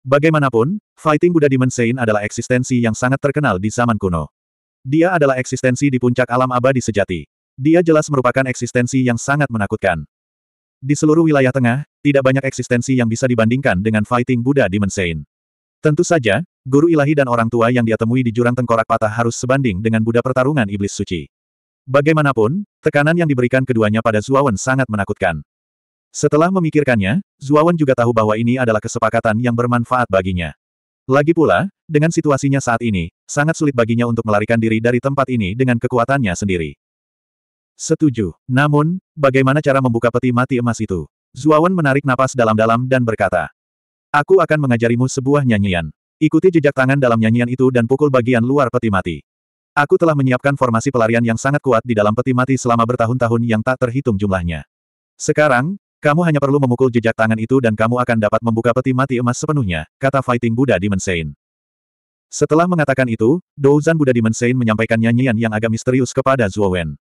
Bagaimanapun, Fighting Buddha Sein adalah eksistensi yang sangat terkenal di zaman kuno. Dia adalah eksistensi di puncak alam abadi sejati. Dia jelas merupakan eksistensi yang sangat menakutkan. Di seluruh wilayah tengah, tidak banyak eksistensi yang bisa dibandingkan dengan Fighting Buddha Sein. Tentu saja, guru ilahi dan orang tua yang dia temui di jurang tengkorak patah harus sebanding dengan Buddha pertarungan iblis suci. Bagaimanapun, tekanan yang diberikan keduanya pada Zuawan sangat menakutkan. Setelah memikirkannya, Zuawan juga tahu bahwa ini adalah kesepakatan yang bermanfaat baginya. Lagi pula, dengan situasinya saat ini, sangat sulit baginya untuk melarikan diri dari tempat ini dengan kekuatannya sendiri. Setuju. Namun, bagaimana cara membuka peti mati emas itu? Zuawan menarik napas dalam-dalam dan berkata, Aku akan mengajarimu sebuah nyanyian. Ikuti jejak tangan dalam nyanyian itu dan pukul bagian luar peti mati. Aku telah menyiapkan formasi pelarian yang sangat kuat di dalam peti mati selama bertahun-tahun yang tak terhitung jumlahnya. Sekarang, kamu hanya perlu memukul jejak tangan itu dan kamu akan dapat membuka peti mati emas sepenuhnya, kata Fighting Buddha Demon Saint. Setelah mengatakan itu, Douzan Buddha Demon Saint menyampaikan nyanyian yang agak misterius kepada Zuo Wen.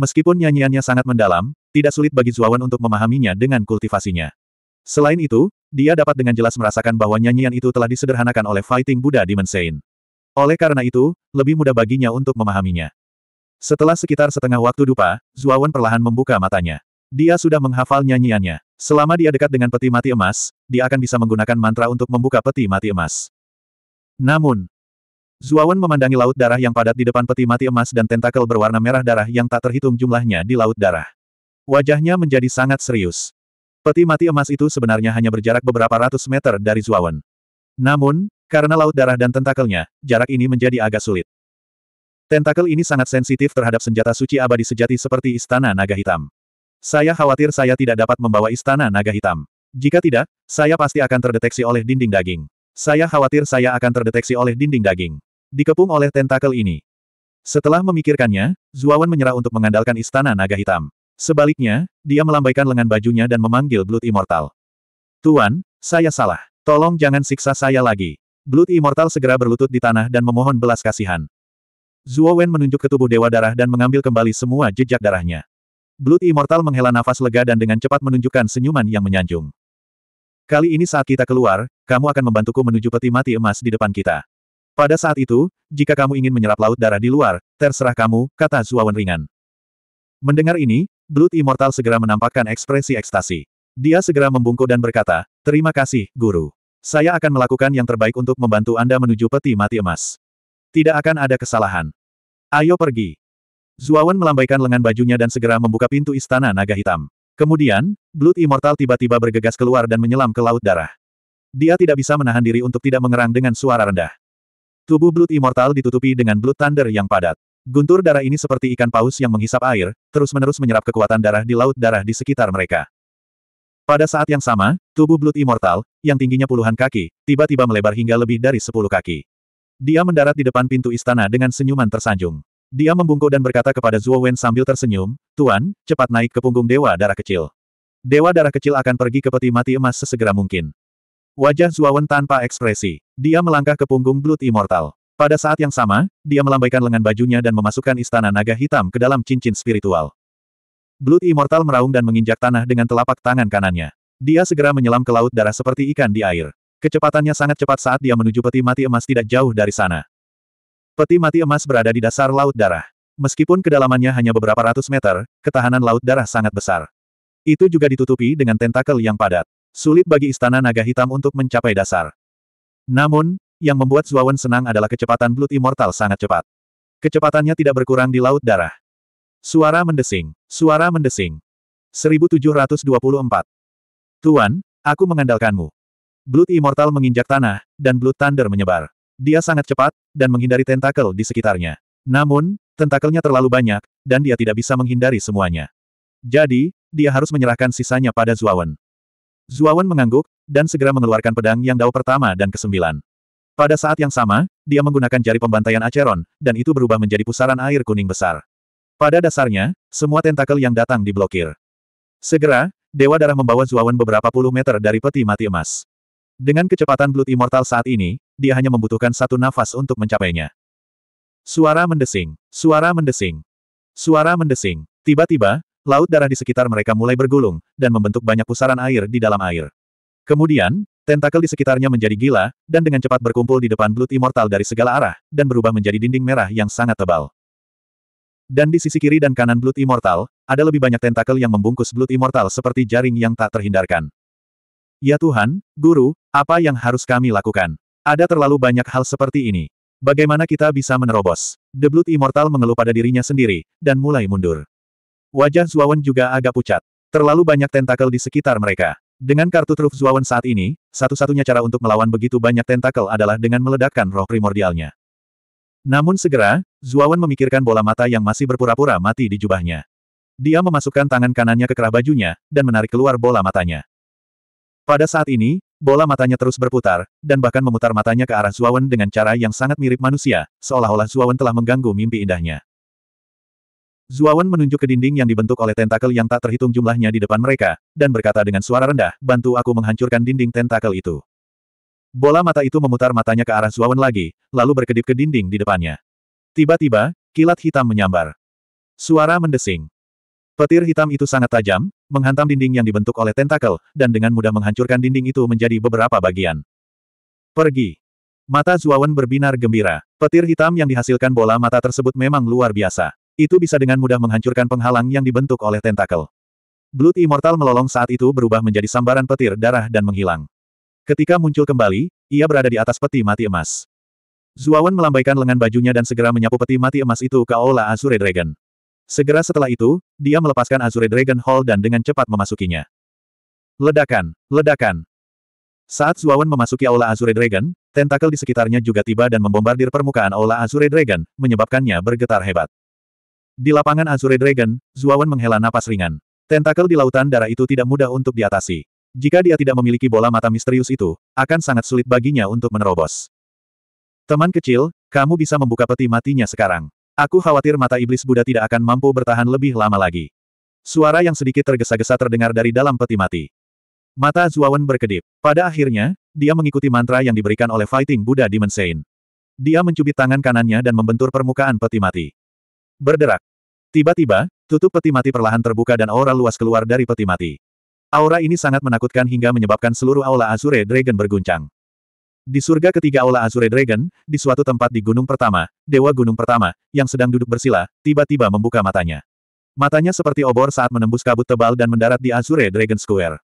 Meskipun nyanyiannya sangat mendalam, tidak sulit bagi Zuo Wen untuk memahaminya dengan kultivasinya. Selain itu, dia dapat dengan jelas merasakan bahwa nyanyian itu telah disederhanakan oleh Fighting Buddha Demon Saint. Oleh karena itu, lebih mudah baginya untuk memahaminya. Setelah sekitar setengah waktu dupa, Zuo Wen perlahan membuka matanya. Dia sudah menghafal nyanyiannya. Selama dia dekat dengan peti mati emas, dia akan bisa menggunakan mantra untuk membuka peti mati emas. Namun, Zuawan memandangi laut darah yang padat di depan peti mati emas dan tentakel berwarna merah darah yang tak terhitung jumlahnya di laut darah. Wajahnya menjadi sangat serius. Peti mati emas itu sebenarnya hanya berjarak beberapa ratus meter dari Zuawan. Namun, karena laut darah dan tentakelnya, jarak ini menjadi agak sulit. Tentakel ini sangat sensitif terhadap senjata suci abadi sejati seperti Istana Naga Hitam. Saya khawatir saya tidak dapat membawa istana naga hitam. Jika tidak, saya pasti akan terdeteksi oleh dinding daging. Saya khawatir saya akan terdeteksi oleh dinding daging. Dikepung oleh tentakel ini. Setelah memikirkannya, Zuawan menyerah untuk mengandalkan istana naga hitam. Sebaliknya, dia melambaikan lengan bajunya dan memanggil Blood Immortal. Tuan, saya salah. Tolong jangan siksa saya lagi. Blood Immortal segera berlutut di tanah dan memohon belas kasihan. Zuo menunjuk ke tubuh Dewa Darah dan mengambil kembali semua jejak darahnya. Blood Immortal menghela nafas lega dan dengan cepat menunjukkan senyuman yang menyanjung. Kali ini saat kita keluar, kamu akan membantuku menuju peti mati emas di depan kita. Pada saat itu, jika kamu ingin menyerap laut darah di luar, terserah kamu, kata Zuawan ringan. Mendengar ini, Blood Immortal segera menampakkan ekspresi ekstasi. Dia segera membungkuk dan berkata, Terima kasih, Guru. Saya akan melakukan yang terbaik untuk membantu Anda menuju peti mati emas. Tidak akan ada kesalahan. Ayo pergi. Zuawan melambaikan lengan bajunya dan segera membuka pintu istana naga hitam. Kemudian, Blood Immortal tiba-tiba bergegas keluar dan menyelam ke laut darah. Dia tidak bisa menahan diri untuk tidak mengerang dengan suara rendah. Tubuh Blood Immortal ditutupi dengan Blood Thunder yang padat. Guntur darah ini seperti ikan paus yang menghisap air, terus-menerus menyerap kekuatan darah di laut darah di sekitar mereka. Pada saat yang sama, tubuh Blood Immortal, yang tingginya puluhan kaki, tiba-tiba melebar hingga lebih dari sepuluh kaki. Dia mendarat di depan pintu istana dengan senyuman tersanjung. Dia membungkuk dan berkata kepada Zuo Wen sambil tersenyum, Tuan, cepat naik ke punggung Dewa Darah Kecil. Dewa Darah Kecil akan pergi ke peti mati emas sesegera mungkin. Wajah Zuo Wen tanpa ekspresi. Dia melangkah ke punggung Blood Immortal. Pada saat yang sama, dia melambaikan lengan bajunya dan memasukkan istana naga hitam ke dalam cincin spiritual. Blood Immortal meraung dan menginjak tanah dengan telapak tangan kanannya. Dia segera menyelam ke laut darah seperti ikan di air. Kecepatannya sangat cepat saat dia menuju peti mati emas tidak jauh dari sana. Peti mati emas berada di dasar Laut Darah. Meskipun kedalamannya hanya beberapa ratus meter, ketahanan Laut Darah sangat besar. Itu juga ditutupi dengan tentakel yang padat. Sulit bagi Istana Naga Hitam untuk mencapai dasar. Namun, yang membuat Zuawan senang adalah kecepatan Blood Immortal sangat cepat. Kecepatannya tidak berkurang di Laut Darah. Suara mendesing. Suara mendesing. 1724. Tuan, aku mengandalkanmu. Blood Immortal menginjak tanah, dan Blood Thunder menyebar. Dia sangat cepat, dan menghindari tentakel di sekitarnya. Namun, tentakelnya terlalu banyak, dan dia tidak bisa menghindari semuanya. Jadi, dia harus menyerahkan sisanya pada Zuawan. Zuawan mengangguk, dan segera mengeluarkan pedang yang dao pertama dan kesembilan. Pada saat yang sama, dia menggunakan jari pembantaian Aceron, dan itu berubah menjadi pusaran air kuning besar. Pada dasarnya, semua tentakel yang datang diblokir. Segera, Dewa Darah membawa Zuawan beberapa puluh meter dari peti mati emas. Dengan kecepatan Blood Immortal saat ini, dia hanya membutuhkan satu nafas untuk mencapainya. Suara mendesing, suara mendesing, suara mendesing. Tiba-tiba, laut darah di sekitar mereka mulai bergulung, dan membentuk banyak pusaran air di dalam air. Kemudian, tentakel di sekitarnya menjadi gila, dan dengan cepat berkumpul di depan Blood Immortal dari segala arah, dan berubah menjadi dinding merah yang sangat tebal. Dan di sisi kiri dan kanan Blood Immortal, ada lebih banyak tentakel yang membungkus Blood Immortal seperti jaring yang tak terhindarkan. Ya Tuhan, Guru, apa yang harus kami lakukan? Ada terlalu banyak hal seperti ini. Bagaimana kita bisa menerobos? The Blood Immortal mengeluh pada dirinya sendiri, dan mulai mundur. Wajah Zuawan juga agak pucat. Terlalu banyak tentakel di sekitar mereka. Dengan kartu truf Zuawan saat ini, satu-satunya cara untuk melawan begitu banyak tentakel adalah dengan meledakkan roh primordialnya. Namun segera, Zuawan memikirkan bola mata yang masih berpura-pura mati di jubahnya. Dia memasukkan tangan kanannya ke kerah bajunya, dan menarik keluar bola matanya. Pada saat ini, bola matanya terus berputar, dan bahkan memutar matanya ke arah Zuawan dengan cara yang sangat mirip manusia, seolah-olah Zuawan telah mengganggu mimpi indahnya. Zuawan menunjuk ke dinding yang dibentuk oleh tentakel yang tak terhitung jumlahnya di depan mereka, dan berkata dengan suara rendah, bantu aku menghancurkan dinding tentakel itu. Bola mata itu memutar matanya ke arah Zuawan lagi, lalu berkedip ke dinding di depannya. Tiba-tiba, kilat hitam menyambar. Suara mendesing. Petir hitam itu sangat tajam, menghantam dinding yang dibentuk oleh tentakel, dan dengan mudah menghancurkan dinding itu menjadi beberapa bagian. Pergi. Mata Zuawan berbinar gembira. Petir hitam yang dihasilkan bola mata tersebut memang luar biasa. Itu bisa dengan mudah menghancurkan penghalang yang dibentuk oleh tentakel. Blood Immortal melolong saat itu berubah menjadi sambaran petir darah dan menghilang. Ketika muncul kembali, ia berada di atas peti mati emas. Zuawan melambaikan lengan bajunya dan segera menyapu peti mati emas itu ke Aula Azure Dragon. Segera setelah itu, dia melepaskan Azure Dragon Hall dan dengan cepat memasukinya. Ledakan! Ledakan! Saat Zuawan memasuki aula Azure Dragon, tentakel di sekitarnya juga tiba dan membombardir permukaan aula Azure Dragon, menyebabkannya bergetar hebat. Di lapangan Azure Dragon, Zuawan menghela napas ringan. Tentakel di lautan darah itu tidak mudah untuk diatasi. Jika dia tidak memiliki bola mata misterius itu, akan sangat sulit baginya untuk menerobos. Teman kecil, kamu bisa membuka peti matinya sekarang. Aku khawatir mata iblis Buddha tidak akan mampu bertahan lebih lama lagi. Suara yang sedikit tergesa-gesa terdengar dari dalam peti mati. Mata Zuawan berkedip. Pada akhirnya, dia mengikuti mantra yang diberikan oleh Fighting Buddha Demon Saint. Dia mencubit tangan kanannya dan membentur permukaan peti mati. Berderak. Tiba-tiba, tutup peti mati perlahan terbuka dan aura luas keluar dari peti mati. Aura ini sangat menakutkan hingga menyebabkan seluruh aula Azure Dragon berguncang. Di surga ketiga Aula Azure Dragon, di suatu tempat di gunung pertama, Dewa Gunung Pertama, yang sedang duduk bersila, tiba-tiba membuka matanya. Matanya seperti obor saat menembus kabut tebal dan mendarat di Azure Dragon Square.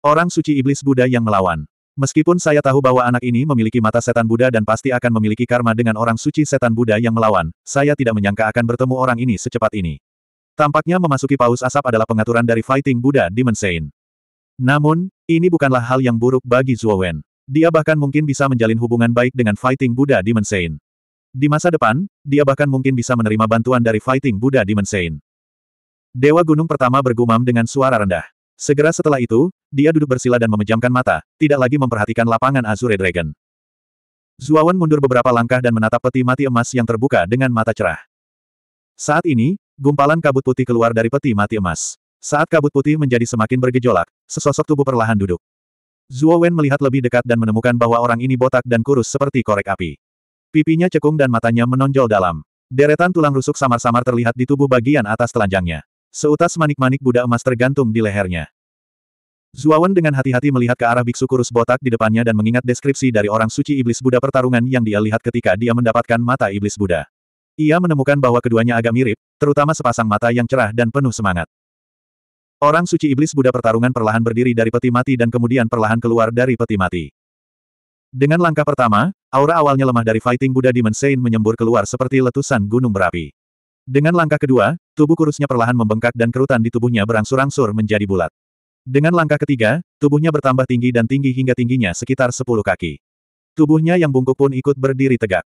Orang suci iblis Buddha yang melawan. Meskipun saya tahu bahwa anak ini memiliki mata setan Buddha dan pasti akan memiliki karma dengan orang suci setan Buddha yang melawan, saya tidak menyangka akan bertemu orang ini secepat ini. Tampaknya memasuki paus asap adalah pengaturan dari Fighting Buddha di Mensein. Namun, ini bukanlah hal yang buruk bagi Zhuo Wen. Dia bahkan mungkin bisa menjalin hubungan baik dengan Fighting Buddha Demon Sein. Di masa depan, dia bahkan mungkin bisa menerima bantuan dari Fighting Buddha Demon Sein. Dewa Gunung pertama bergumam dengan suara rendah. Segera setelah itu, dia duduk bersila dan memejamkan mata, tidak lagi memperhatikan lapangan Azure Dragon. Zuawan mundur beberapa langkah dan menatap peti mati emas yang terbuka dengan mata cerah. Saat ini, gumpalan kabut putih keluar dari peti mati emas. Saat kabut putih menjadi semakin bergejolak, sesosok tubuh perlahan duduk. Zuo Wen melihat lebih dekat dan menemukan bahwa orang ini botak dan kurus seperti korek api. Pipinya cekung dan matanya menonjol dalam. Deretan tulang rusuk samar-samar terlihat di tubuh bagian atas telanjangnya. Seutas manik-manik Buddha emas tergantung di lehernya. Wen dengan hati-hati melihat ke arah biksu kurus botak di depannya dan mengingat deskripsi dari orang suci iblis Buddha pertarungan yang dia lihat ketika dia mendapatkan mata iblis Buddha. Ia menemukan bahwa keduanya agak mirip, terutama sepasang mata yang cerah dan penuh semangat. Orang suci iblis Buddha pertarungan perlahan berdiri dari peti mati dan kemudian perlahan keluar dari peti mati. Dengan langkah pertama, aura awalnya lemah dari Fighting Buddha Demon Saint menyembur keluar seperti letusan gunung berapi. Dengan langkah kedua, tubuh kurusnya perlahan membengkak dan kerutan di tubuhnya berangsur-angsur menjadi bulat. Dengan langkah ketiga, tubuhnya bertambah tinggi dan tinggi hingga tingginya sekitar 10 kaki. Tubuhnya yang bungkuk pun ikut berdiri tegak.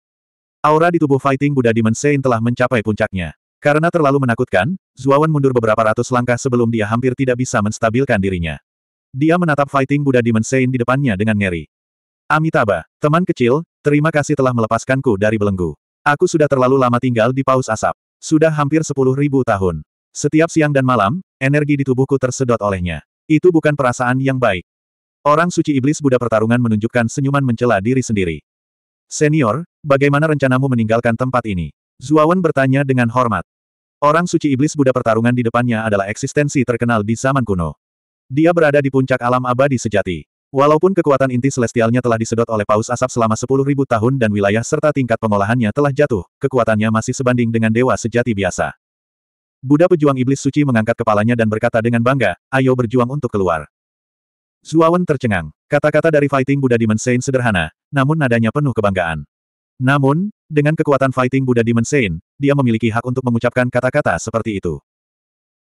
Aura di tubuh Fighting Buddha Demon Saint telah mencapai puncaknya. Karena terlalu menakutkan, Zuawan mundur beberapa ratus langkah sebelum dia hampir tidak bisa menstabilkan dirinya. Dia menatap fighting Buddha Demon Saint di depannya dengan ngeri. Amitabha, teman kecil, terima kasih telah melepaskanku dari belenggu. Aku sudah terlalu lama tinggal di paus asap. Sudah hampir sepuluh ribu tahun. Setiap siang dan malam, energi di tubuhku tersedot olehnya. Itu bukan perasaan yang baik. Orang suci iblis Buddha pertarungan menunjukkan senyuman mencela diri sendiri. Senior, bagaimana rencanamu meninggalkan tempat ini? Zuawan bertanya dengan hormat. Orang suci iblis Buddha pertarungan di depannya adalah eksistensi terkenal di zaman kuno. Dia berada di puncak alam abadi sejati. Walaupun kekuatan inti celestialnya telah disedot oleh paus asap selama 10.000 tahun dan wilayah serta tingkat pengolahannya telah jatuh, kekuatannya masih sebanding dengan dewa sejati biasa. Buddha pejuang iblis suci mengangkat kepalanya dan berkata dengan bangga, ayo berjuang untuk keluar. Zuawan tercengang. Kata-kata dari Fighting Buddha Dimensain sederhana, namun nadanya penuh kebanggaan. Namun, dengan kekuatan fighting Buddha Demon Saint, dia memiliki hak untuk mengucapkan kata-kata seperti itu.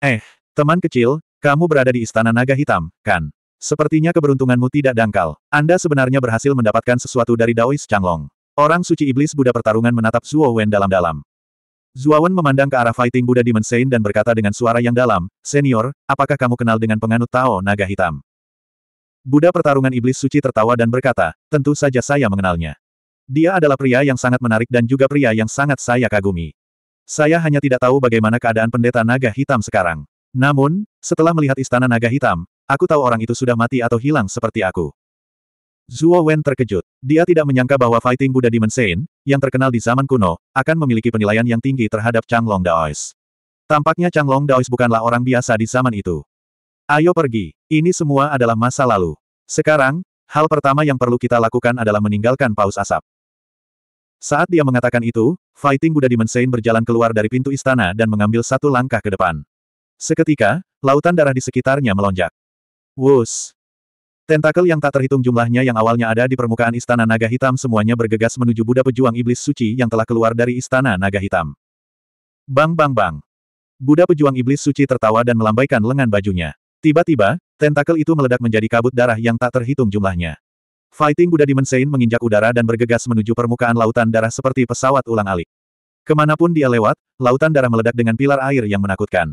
Eh, teman kecil, kamu berada di Istana Naga Hitam, kan? Sepertinya keberuntunganmu tidak dangkal. Anda sebenarnya berhasil mendapatkan sesuatu dari Daois Changlong. Orang suci iblis Buddha pertarungan menatap Zuo Wen dalam-dalam. Wen memandang ke arah Fighting Buddha Demon Saint dan berkata dengan suara yang dalam, Senior, apakah kamu kenal dengan penganut Tao Naga Hitam? Buddha pertarungan iblis suci tertawa dan berkata, tentu saja saya mengenalnya. Dia adalah pria yang sangat menarik dan juga pria yang sangat saya kagumi. Saya hanya tidak tahu bagaimana keadaan pendeta naga hitam sekarang. Namun, setelah melihat istana naga hitam, aku tahu orang itu sudah mati atau hilang seperti aku. Zuo Wen terkejut. Dia tidak menyangka bahwa Fighting Buddha Demon yang terkenal di zaman kuno, akan memiliki penilaian yang tinggi terhadap Chang Long Daois. Tampaknya Chang Long Daois bukanlah orang biasa di zaman itu. Ayo pergi. Ini semua adalah masa lalu. Sekarang, hal pertama yang perlu kita lakukan adalah meninggalkan paus asap. Saat dia mengatakan itu, Fighting Buddha Demon berjalan keluar dari pintu istana dan mengambil satu langkah ke depan. Seketika, lautan darah di sekitarnya melonjak. Wus! Tentakel yang tak terhitung jumlahnya yang awalnya ada di permukaan istana naga hitam semuanya bergegas menuju Buddha Pejuang Iblis Suci yang telah keluar dari istana naga hitam. Bang bang bang! Buddha Pejuang Iblis Suci tertawa dan melambaikan lengan bajunya. Tiba-tiba, tentakel itu meledak menjadi kabut darah yang tak terhitung jumlahnya. Fighting Buddha Demon Saint menginjak udara dan bergegas menuju permukaan lautan darah seperti pesawat ulang-alik. Kemanapun dia lewat, lautan darah meledak dengan pilar air yang menakutkan.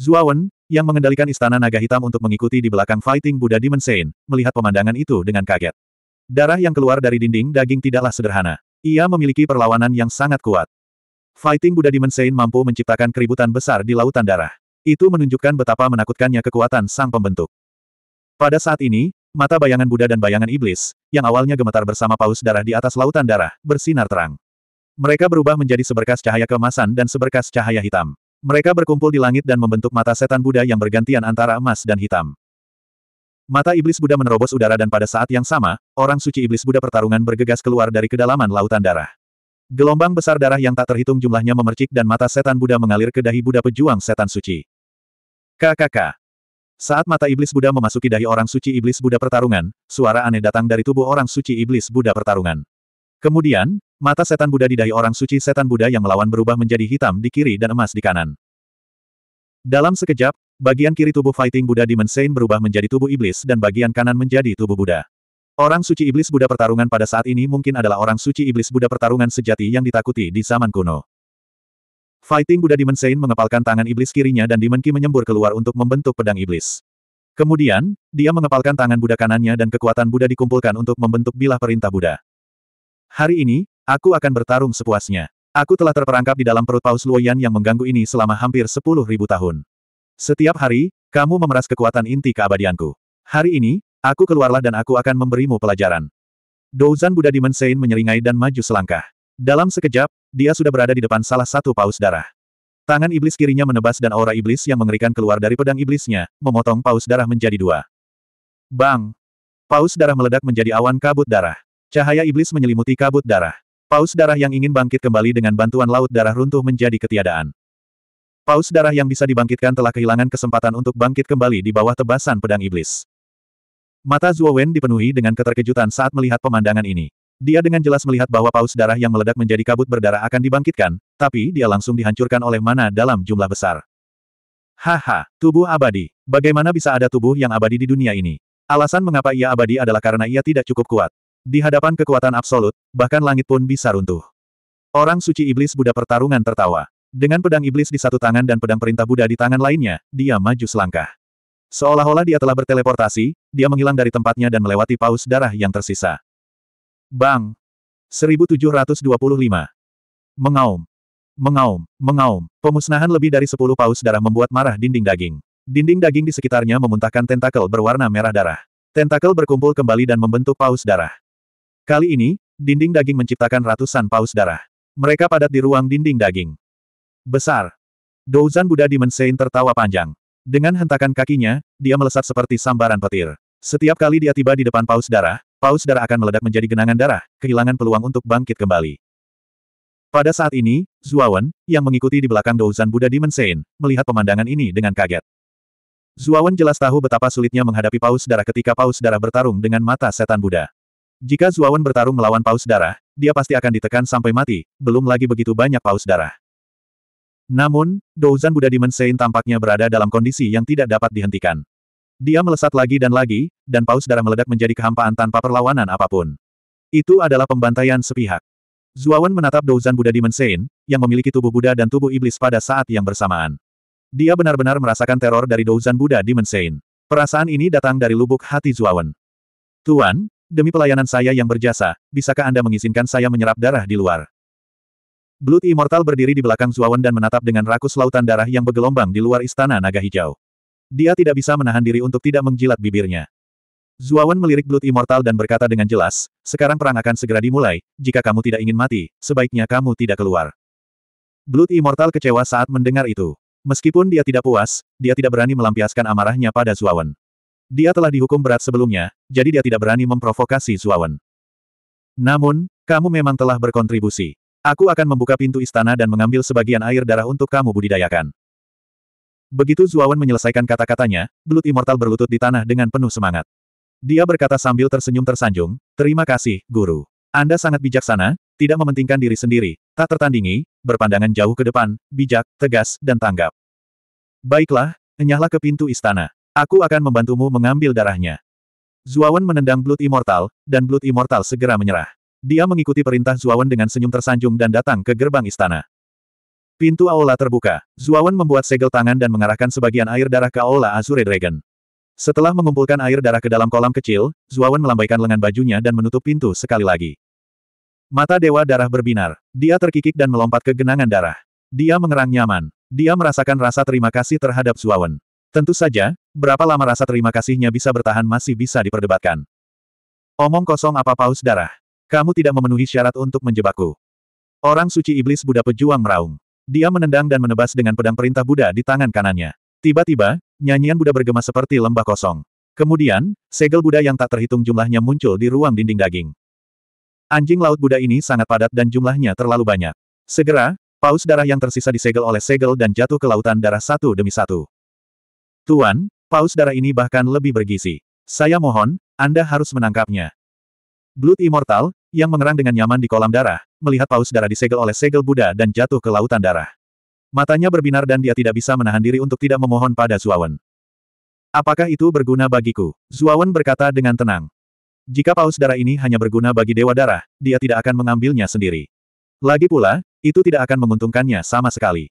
Zuawan, yang mengendalikan istana naga hitam untuk mengikuti di belakang Fighting Buddha Demon Saint, melihat pemandangan itu dengan kaget. Darah yang keluar dari dinding daging tidaklah sederhana. Ia memiliki perlawanan yang sangat kuat. Fighting Buddha Demon Saint mampu menciptakan keributan besar di lautan darah. Itu menunjukkan betapa menakutkannya kekuatan sang pembentuk. Pada saat ini, Mata bayangan Buddha dan bayangan iblis, yang awalnya gemetar bersama paus darah di atas lautan darah, bersinar terang. Mereka berubah menjadi seberkas cahaya kemasan dan seberkas cahaya hitam. Mereka berkumpul di langit dan membentuk mata setan Buddha yang bergantian antara emas dan hitam. Mata iblis Buddha menerobos udara dan pada saat yang sama, orang suci iblis Buddha pertarungan bergegas keluar dari kedalaman lautan darah. Gelombang besar darah yang tak terhitung jumlahnya memercik dan mata setan Buddha mengalir ke dahi Buddha pejuang setan suci. KKK. Saat mata iblis Buddha memasuki dahi orang suci iblis Buddha pertarungan, suara aneh datang dari tubuh orang suci iblis Buddha pertarungan. Kemudian, mata setan Buddha di dahi orang suci setan Buddha yang melawan berubah menjadi hitam di kiri dan emas di kanan. Dalam sekejap, bagian kiri tubuh Fighting Buddha di Saint berubah menjadi tubuh iblis dan bagian kanan menjadi tubuh Buddha. Orang suci iblis Buddha pertarungan pada saat ini mungkin adalah orang suci iblis Buddha pertarungan sejati yang ditakuti di zaman kuno. Fighting Buddha Demon Saint mengepalkan tangan iblis kirinya dan Demon Ki menyembur keluar untuk membentuk pedang iblis. Kemudian, dia mengepalkan tangan Buddha kanannya dan kekuatan Buddha dikumpulkan untuk membentuk bilah perintah Buddha. Hari ini, aku akan bertarung sepuasnya. Aku telah terperangkap di dalam perut Paus Luoyan yang mengganggu ini selama hampir sepuluh ribu tahun. Setiap hari, kamu memeras kekuatan inti keabadianku. Hari ini, aku keluarlah dan aku akan memberimu pelajaran. Douzan Buddha Demon Saint menyeringai dan maju selangkah. Dalam sekejap, dia sudah berada di depan salah satu paus darah. Tangan iblis kirinya menebas dan aura iblis yang mengerikan keluar dari pedang iblisnya, memotong paus darah menjadi dua. Bang! Paus darah meledak menjadi awan kabut darah. Cahaya iblis menyelimuti kabut darah. Paus darah yang ingin bangkit kembali dengan bantuan laut darah runtuh menjadi ketiadaan. Paus darah yang bisa dibangkitkan telah kehilangan kesempatan untuk bangkit kembali di bawah tebasan pedang iblis. Mata Zuo Wen dipenuhi dengan keterkejutan saat melihat pemandangan ini. Dia dengan jelas melihat bahwa paus darah yang meledak menjadi kabut berdarah akan dibangkitkan, tapi dia langsung dihancurkan oleh mana dalam jumlah besar. Haha, tubuh abadi. Bagaimana bisa ada tubuh yang abadi di dunia ini? Alasan mengapa ia abadi adalah karena ia tidak cukup kuat. Di hadapan kekuatan absolut, bahkan langit pun bisa runtuh. Orang suci iblis Buddha pertarungan tertawa. Dengan pedang iblis di satu tangan dan pedang perintah Buddha di tangan lainnya, dia maju selangkah. Seolah-olah dia telah berteleportasi, dia menghilang dari tempatnya dan melewati paus darah yang tersisa. Bang! 1725. Mengaum. Mengaum, mengaum. Pemusnahan lebih dari 10 paus darah membuat marah dinding daging. Dinding daging di sekitarnya memuntahkan tentakel berwarna merah darah. Tentakel berkumpul kembali dan membentuk paus darah. Kali ini, dinding daging menciptakan ratusan paus darah. Mereka padat di ruang dinding daging. Besar. Douzan Buddha Dimensein tertawa panjang. Dengan hentakan kakinya, dia melesat seperti sambaran petir. Setiap kali dia tiba di depan paus darah, Paus darah akan meledak menjadi genangan darah, kehilangan peluang untuk bangkit kembali. Pada saat ini, Zuawan, yang mengikuti di belakang Douzan Buddha Demon Mensein, melihat pemandangan ini dengan kaget. Zuawan jelas tahu betapa sulitnya menghadapi paus darah ketika paus darah bertarung dengan mata setan Buddha. Jika Zuawan bertarung melawan paus darah, dia pasti akan ditekan sampai mati, belum lagi begitu banyak paus darah. Namun, Douzan Buddha Demon Mensein tampaknya berada dalam kondisi yang tidak dapat dihentikan. Dia melesat lagi dan lagi, dan paus darah meledak menjadi kehampaan tanpa perlawanan apapun. Itu adalah pembantaian sepihak. Zuawan menatap Douzan Buddha Mensein, yang memiliki tubuh Buddha dan tubuh iblis pada saat yang bersamaan. Dia benar-benar merasakan teror dari Douzan Buddha Mensein. Perasaan ini datang dari lubuk hati Zuawan. Tuan, demi pelayanan saya yang berjasa, bisakah Anda mengizinkan saya menyerap darah di luar? Blood Immortal berdiri di belakang Zuawan dan menatap dengan rakus lautan darah yang bergelombang di luar istana naga hijau. Dia tidak bisa menahan diri untuk tidak menjilat bibirnya. Zuawan melirik Blood Immortal dan berkata dengan jelas, sekarang perang akan segera dimulai, jika kamu tidak ingin mati, sebaiknya kamu tidak keluar. Blood Immortal kecewa saat mendengar itu. Meskipun dia tidak puas, dia tidak berani melampiaskan amarahnya pada Zuawan. Dia telah dihukum berat sebelumnya, jadi dia tidak berani memprovokasi Zuawan. Namun, kamu memang telah berkontribusi. Aku akan membuka pintu istana dan mengambil sebagian air darah untuk kamu budidayakan. Begitu Zuawan menyelesaikan kata-katanya, belut immortal berlutut di tanah dengan penuh semangat. Dia berkata sambil tersenyum tersanjung, terima kasih, guru. Anda sangat bijaksana, tidak mementingkan diri sendiri, tak tertandingi, berpandangan jauh ke depan, bijak, tegas, dan tanggap. Baiklah, enyahlah ke pintu istana. Aku akan membantumu mengambil darahnya. Zuawan menendang Blood Immortal, dan Blood Immortal segera menyerah. Dia mengikuti perintah Zuawan dengan senyum tersanjung dan datang ke gerbang istana. Pintu aula terbuka. Zuawan membuat segel tangan dan mengarahkan sebagian air darah ke aula Azure Dragon. Setelah mengumpulkan air darah ke dalam kolam kecil, Zuawan melambaikan lengan bajunya dan menutup pintu sekali lagi. Mata Dewa Darah berbinar. Dia terkikik dan melompat ke genangan darah. Dia mengerang nyaman. Dia merasakan rasa terima kasih terhadap Zuawan. Tentu saja, berapa lama rasa terima kasihnya bisa bertahan masih bisa diperdebatkan. Omong kosong apa paus darah. Kamu tidak memenuhi syarat untuk menjebakku. Orang suci iblis Buddha pejuang meraung. Dia menendang dan menebas dengan pedang perintah Buddha di tangan kanannya. Tiba-tiba, nyanyian Buddha bergema seperti lembah kosong. Kemudian, segel Buddha yang tak terhitung jumlahnya muncul di ruang dinding daging. Anjing laut Buddha ini sangat padat dan jumlahnya terlalu banyak. Segera, paus darah yang tersisa disegel oleh segel dan jatuh ke lautan darah satu demi satu. Tuan, paus darah ini bahkan lebih bergizi. Saya mohon, Anda harus menangkapnya. Blood Immortal, yang mengerang dengan nyaman di kolam darah, melihat paus darah disegel oleh segel Buddha dan jatuh ke lautan darah. Matanya berbinar dan dia tidak bisa menahan diri untuk tidak memohon pada Zuawan. Apakah itu berguna bagiku? Zuawan berkata dengan tenang. Jika paus darah ini hanya berguna bagi Dewa Darah, dia tidak akan mengambilnya sendiri. Lagi pula, itu tidak akan menguntungkannya sama sekali.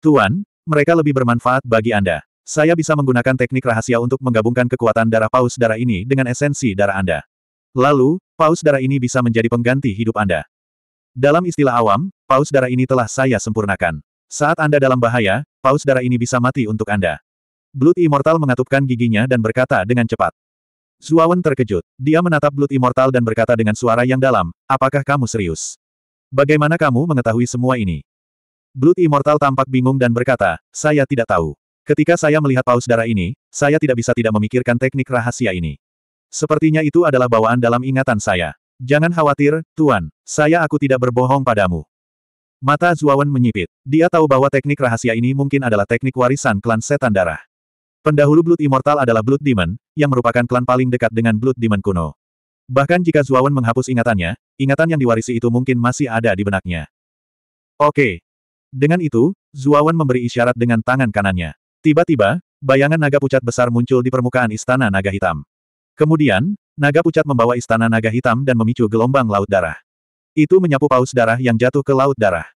Tuan, mereka lebih bermanfaat bagi Anda. Saya bisa menggunakan teknik rahasia untuk menggabungkan kekuatan darah paus darah ini dengan esensi darah Anda. Lalu, paus darah ini bisa menjadi pengganti hidup Anda. Dalam istilah awam, paus darah ini telah saya sempurnakan. Saat Anda dalam bahaya, paus darah ini bisa mati untuk Anda. Blood Immortal mengatupkan giginya dan berkata dengan cepat. Zuawan terkejut. Dia menatap Blood Immortal dan berkata dengan suara yang dalam, apakah kamu serius? Bagaimana kamu mengetahui semua ini? Blood Immortal tampak bingung dan berkata, saya tidak tahu. Ketika saya melihat paus darah ini, saya tidak bisa tidak memikirkan teknik rahasia ini. Sepertinya itu adalah bawaan dalam ingatan saya. Jangan khawatir, Tuan. Saya aku tidak berbohong padamu. Mata Zuawan menyipit. Dia tahu bahwa teknik rahasia ini mungkin adalah teknik warisan klan setan darah. Pendahulu Blood Immortal adalah Blood Demon, yang merupakan klan paling dekat dengan Blood Demon kuno. Bahkan jika Zuawan menghapus ingatannya, ingatan yang diwarisi itu mungkin masih ada di benaknya. Oke. Dengan itu, Zuawan memberi isyarat dengan tangan kanannya. Tiba-tiba, bayangan naga pucat besar muncul di permukaan istana naga hitam. Kemudian, naga pucat membawa istana naga hitam dan memicu gelombang laut darah. Itu menyapu paus darah yang jatuh ke laut darah.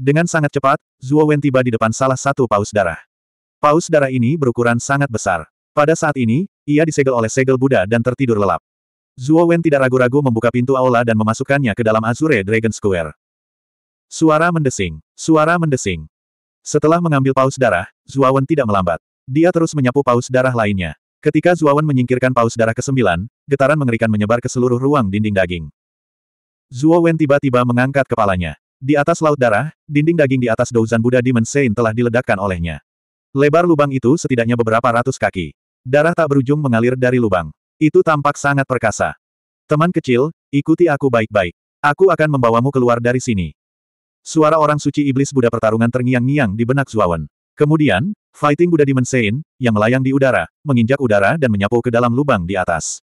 Dengan sangat cepat, Zuo Wen tiba di depan salah satu paus darah. Paus darah ini berukuran sangat besar. Pada saat ini, ia disegel oleh segel Buddha dan tertidur lelap. Zuo Wen tidak ragu-ragu membuka pintu aula dan memasukkannya ke dalam Azure Dragon Square. Suara mendesing. Suara mendesing. Setelah mengambil paus darah, Zuo Wen tidak melambat. Dia terus menyapu paus darah lainnya. Ketika Zuawan menyingkirkan paus darah ke-9, getaran mengerikan menyebar ke seluruh ruang dinding daging. Zuawan tiba-tiba mengangkat kepalanya. Di atas laut darah, dinding daging di atas Douzan Buddha Demon Saint telah diledakkan olehnya. Lebar lubang itu setidaknya beberapa ratus kaki. Darah tak berujung mengalir dari lubang. Itu tampak sangat perkasa. Teman kecil, ikuti aku baik-baik. Aku akan membawamu keluar dari sini. Suara orang suci iblis Buddha pertarungan terngiang-ngiang di benak Zuawan. Kemudian, Fighting Buddha Demon Sein, yang melayang di udara, menginjak udara dan menyapu ke dalam lubang di atas.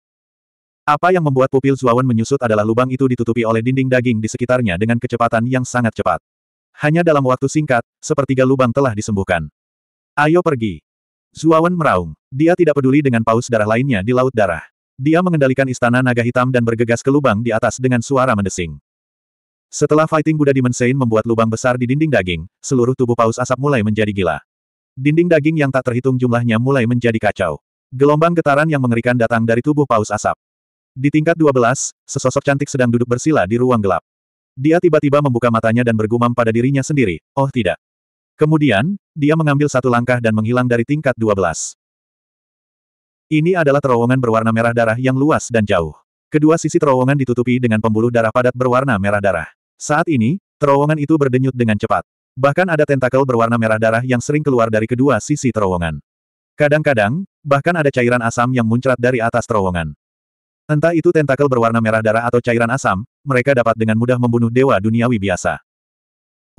Apa yang membuat pupil Zuawan menyusut adalah lubang itu ditutupi oleh dinding daging di sekitarnya dengan kecepatan yang sangat cepat. Hanya dalam waktu singkat, sepertiga lubang telah disembuhkan. Ayo pergi. Zuawan meraung. Dia tidak peduli dengan paus darah lainnya di Laut Darah. Dia mengendalikan istana naga hitam dan bergegas ke lubang di atas dengan suara mendesing. Setelah fighting Buddha Demon Saint membuat lubang besar di dinding daging, seluruh tubuh paus asap mulai menjadi gila. Dinding daging yang tak terhitung jumlahnya mulai menjadi kacau. Gelombang getaran yang mengerikan datang dari tubuh paus asap. Di tingkat 12, sesosok cantik sedang duduk bersila di ruang gelap. Dia tiba-tiba membuka matanya dan bergumam pada dirinya sendiri, oh tidak. Kemudian, dia mengambil satu langkah dan menghilang dari tingkat 12. Ini adalah terowongan berwarna merah darah yang luas dan jauh. Kedua sisi terowongan ditutupi dengan pembuluh darah padat berwarna merah darah. Saat ini, terowongan itu berdenyut dengan cepat. Bahkan ada tentakel berwarna merah darah yang sering keluar dari kedua sisi terowongan. Kadang-kadang, bahkan ada cairan asam yang muncrat dari atas terowongan. Entah itu tentakel berwarna merah darah atau cairan asam, mereka dapat dengan mudah membunuh dewa duniawi biasa.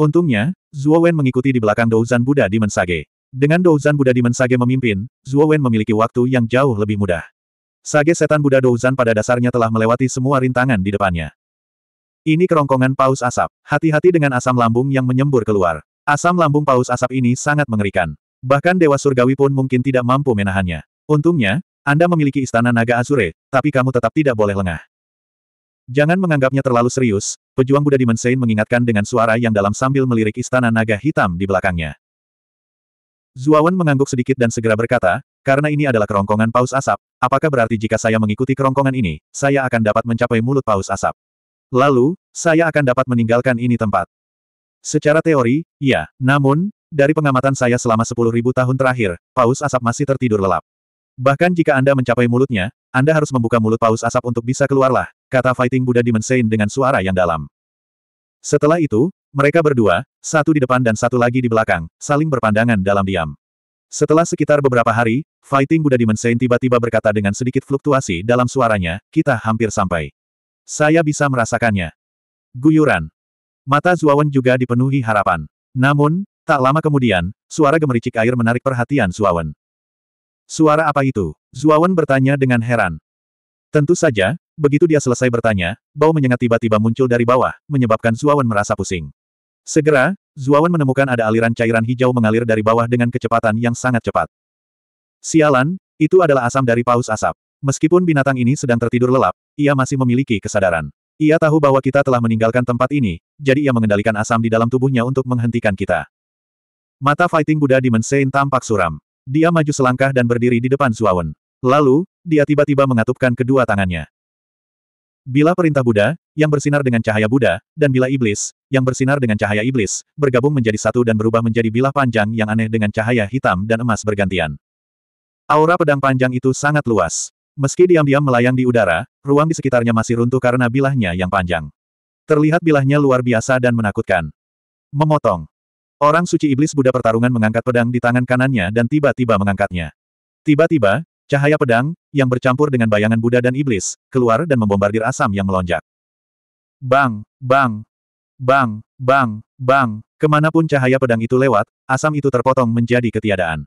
Untungnya, Zhuo Wen mengikuti di belakang Douzan Buddha di Mensage. Dengan Douzan Buddha di Mensage memimpin, Zhuo Wen memiliki waktu yang jauh lebih mudah. Sage setan Buddha Douzan pada dasarnya telah melewati semua rintangan di depannya. Ini kerongkongan paus asap. Hati-hati dengan asam lambung yang menyembur keluar. Asam lambung paus asap ini sangat mengerikan. Bahkan Dewa Surgawi pun mungkin tidak mampu menahannya. Untungnya, Anda memiliki istana naga Azure, tapi kamu tetap tidak boleh lengah. Jangan menganggapnya terlalu serius, pejuang Buddha Dimensain mengingatkan dengan suara yang dalam sambil melirik istana naga hitam di belakangnya. Zuawan mengangguk sedikit dan segera berkata, karena ini adalah kerongkongan paus asap, apakah berarti jika saya mengikuti kerongkongan ini, saya akan dapat mencapai mulut paus asap? Lalu, saya akan dapat meninggalkan ini tempat. Secara teori, ya. Namun, dari pengamatan saya selama sepuluh ribu tahun terakhir, paus asap masih tertidur lelap. Bahkan jika Anda mencapai mulutnya, Anda harus membuka mulut paus asap untuk bisa keluarlah, kata Fighting Buddha Demon dengan suara yang dalam. Setelah itu, mereka berdua, satu di depan dan satu lagi di belakang, saling berpandangan dalam diam. Setelah sekitar beberapa hari, Fighting Buddha Demon tiba-tiba berkata dengan sedikit fluktuasi dalam suaranya, kita hampir sampai. Saya bisa merasakannya. Guyuran. Mata Zuawan juga dipenuhi harapan. Namun, tak lama kemudian, suara gemericik air menarik perhatian Zuawan. Suara apa itu? Zuawan bertanya dengan heran. Tentu saja, begitu dia selesai bertanya, bau menyengat tiba-tiba muncul dari bawah, menyebabkan Zuawan merasa pusing. Segera, Zuawan menemukan ada aliran cairan hijau mengalir dari bawah dengan kecepatan yang sangat cepat. Sialan, itu adalah asam dari paus asap. Meskipun binatang ini sedang tertidur lelap, ia masih memiliki kesadaran. Ia tahu bahwa kita telah meninggalkan tempat ini, jadi ia mengendalikan asam di dalam tubuhnya untuk menghentikan kita. Mata fighting Buddha di Mensein tampak suram. Dia maju selangkah dan berdiri di depan Zuawan. Lalu, dia tiba-tiba mengatupkan kedua tangannya. Bila perintah Buddha, yang bersinar dengan cahaya Buddha, dan bila iblis, yang bersinar dengan cahaya iblis, bergabung menjadi satu dan berubah menjadi bilah panjang yang aneh dengan cahaya hitam dan emas bergantian. Aura pedang panjang itu sangat luas. Meski diam-diam melayang di udara, ruang di sekitarnya masih runtuh karena bilahnya yang panjang. Terlihat bilahnya luar biasa dan menakutkan. Memotong. Orang suci iblis Buddha pertarungan mengangkat pedang di tangan kanannya dan tiba-tiba mengangkatnya. Tiba-tiba, cahaya pedang, yang bercampur dengan bayangan Buddha dan iblis, keluar dan membombardir asam yang melonjak. Bang, bang, bang, bang, bang, kemanapun cahaya pedang itu lewat, asam itu terpotong menjadi ketiadaan.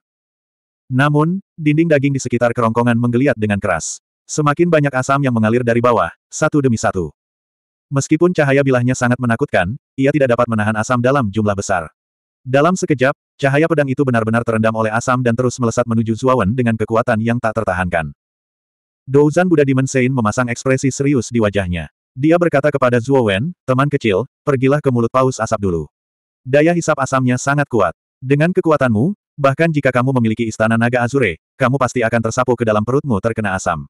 Namun, dinding daging di sekitar kerongkongan menggeliat dengan keras. Semakin banyak asam yang mengalir dari bawah, satu demi satu. Meskipun cahaya bilahnya sangat menakutkan, ia tidak dapat menahan asam dalam jumlah besar. Dalam sekejap, cahaya pedang itu benar-benar terendam oleh asam dan terus melesat menuju Zuawan dengan kekuatan yang tak tertahankan. Douzan Buddha Demon memasang ekspresi serius di wajahnya. Dia berkata kepada Zuowen, teman kecil, pergilah ke mulut paus asap dulu. Daya hisap asamnya sangat kuat. Dengan kekuatanmu, Bahkan jika kamu memiliki istana naga Azure, kamu pasti akan tersapu ke dalam perutmu terkena asam.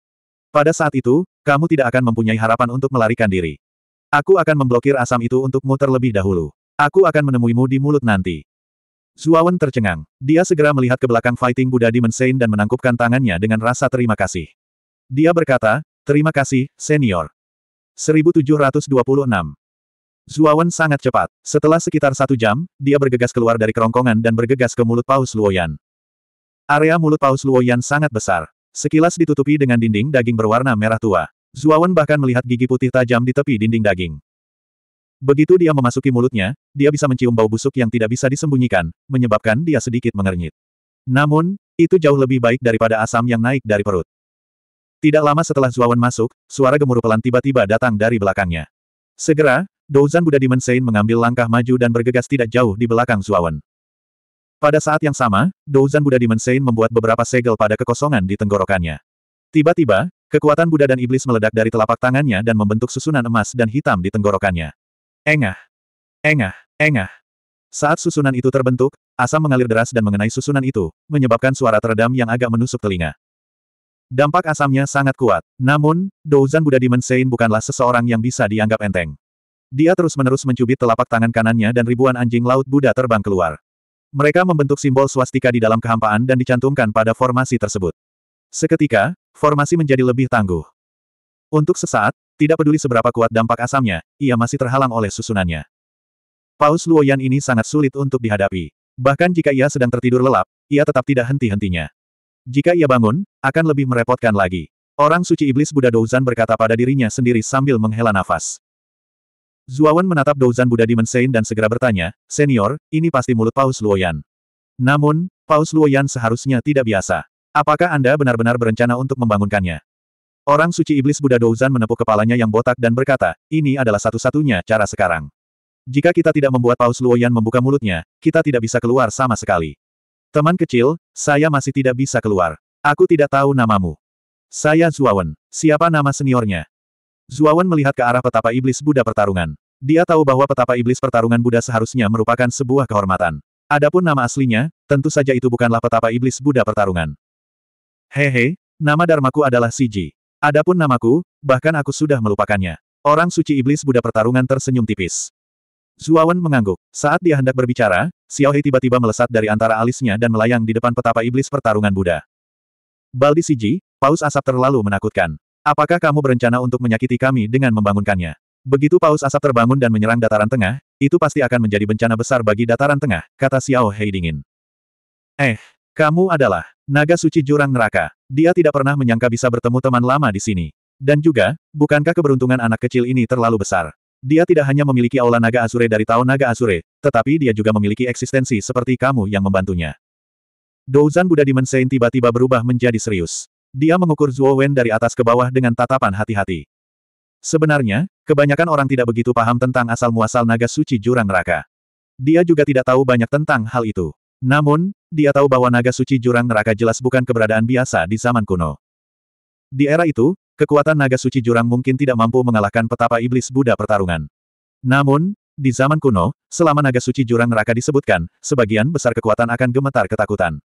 Pada saat itu, kamu tidak akan mempunyai harapan untuk melarikan diri. Aku akan memblokir asam itu untukmu terlebih dahulu. Aku akan menemuimu di mulut nanti. Zuawan tercengang. Dia segera melihat ke belakang Fighting Buddha Demon Saint dan menangkupkan tangannya dengan rasa terima kasih. Dia berkata, Terima kasih, senior. 1726. Zuawan sangat cepat. Setelah sekitar satu jam, dia bergegas keluar dari kerongkongan dan bergegas ke mulut paus Luoyan. Area mulut paus Luoyan sangat besar. Sekilas ditutupi dengan dinding daging berwarna merah tua. Zuawan bahkan melihat gigi putih tajam di tepi dinding daging. Begitu dia memasuki mulutnya, dia bisa mencium bau busuk yang tidak bisa disembunyikan, menyebabkan dia sedikit mengernyit. Namun, itu jauh lebih baik daripada asam yang naik dari perut. Tidak lama setelah Zuawan masuk, suara gemuruh pelan tiba-tiba datang dari belakangnya. Segera, Douzan Buddha Demon Saint mengambil langkah maju dan bergegas tidak jauh di belakang Zuawan. Pada saat yang sama, Douzan Buddha Demon Saint membuat beberapa segel pada kekosongan di tenggorokannya. Tiba-tiba, kekuatan Buddha dan Iblis meledak dari telapak tangannya dan membentuk susunan emas dan hitam di tenggorokannya. Engah! Engah! Engah! Saat susunan itu terbentuk, asam mengalir deras dan mengenai susunan itu, menyebabkan suara teredam yang agak menusuk telinga. Dampak asamnya sangat kuat. Namun, Douzan Buddha Demon Saint bukanlah seseorang yang bisa dianggap enteng. Dia terus-menerus mencubit telapak tangan kanannya dan ribuan anjing laut Buddha terbang keluar. Mereka membentuk simbol swastika di dalam kehampaan dan dicantumkan pada formasi tersebut. Seketika, formasi menjadi lebih tangguh. Untuk sesaat, tidak peduli seberapa kuat dampak asamnya, ia masih terhalang oleh susunannya. Paus Luoyan ini sangat sulit untuk dihadapi. Bahkan jika ia sedang tertidur lelap, ia tetap tidak henti-hentinya. Jika ia bangun, akan lebih merepotkan lagi. Orang suci iblis Buddha Douzan berkata pada dirinya sendiri sambil menghela nafas. Zuawan menatap Douzan Buddha mensein dan segera bertanya, Senior, ini pasti mulut Paus Luoyan. Namun, Paus Luoyan seharusnya tidak biasa. Apakah Anda benar-benar berencana untuk membangunkannya? Orang suci iblis Buddha Douzan menepuk kepalanya yang botak dan berkata, ini adalah satu-satunya cara sekarang. Jika kita tidak membuat Paus Luoyan membuka mulutnya, kita tidak bisa keluar sama sekali. Teman kecil, saya masih tidak bisa keluar. Aku tidak tahu namamu. Saya Zuawan. Siapa nama seniornya? Zuawan melihat ke arah petapa iblis Buddha pertarungan. Dia tahu bahwa petapa iblis pertarungan Buddha seharusnya merupakan sebuah kehormatan. Adapun nama aslinya, tentu saja itu bukanlah petapa iblis Buddha pertarungan. Hehe, nama darmaku adalah Siji. Adapun namaku, bahkan aku sudah melupakannya. Orang suci iblis Buddha pertarungan tersenyum tipis. Zuawan mengangguk. Saat dia hendak berbicara, Xiaohei tiba-tiba melesat dari antara alisnya dan melayang di depan petapa iblis pertarungan Buddha. Baldi Siji, paus asap terlalu menakutkan. Apakah kamu berencana untuk menyakiti kami dengan membangunkannya? Begitu paus asap terbangun dan menyerang dataran tengah, itu pasti akan menjadi bencana besar bagi dataran tengah, kata Xiao Hei dingin. Eh, kamu adalah naga suci jurang neraka. Dia tidak pernah menyangka bisa bertemu teman lama di sini. Dan juga, bukankah keberuntungan anak kecil ini terlalu besar? Dia tidak hanya memiliki aula naga Asure dari tahun naga Asure, tetapi dia juga memiliki eksistensi seperti kamu yang membantunya. Douzan Buddha Dimensein tiba-tiba berubah menjadi serius. Dia mengukur Zhuo Wen dari atas ke bawah dengan tatapan hati-hati. Sebenarnya, kebanyakan orang tidak begitu paham tentang asal-muasal naga suci jurang neraka. Dia juga tidak tahu banyak tentang hal itu. Namun, dia tahu bahwa naga suci jurang neraka jelas bukan keberadaan biasa di zaman kuno. Di era itu, kekuatan naga suci jurang mungkin tidak mampu mengalahkan petapa iblis Buddha pertarungan. Namun, di zaman kuno, selama naga suci jurang neraka disebutkan, sebagian besar kekuatan akan gemetar ketakutan.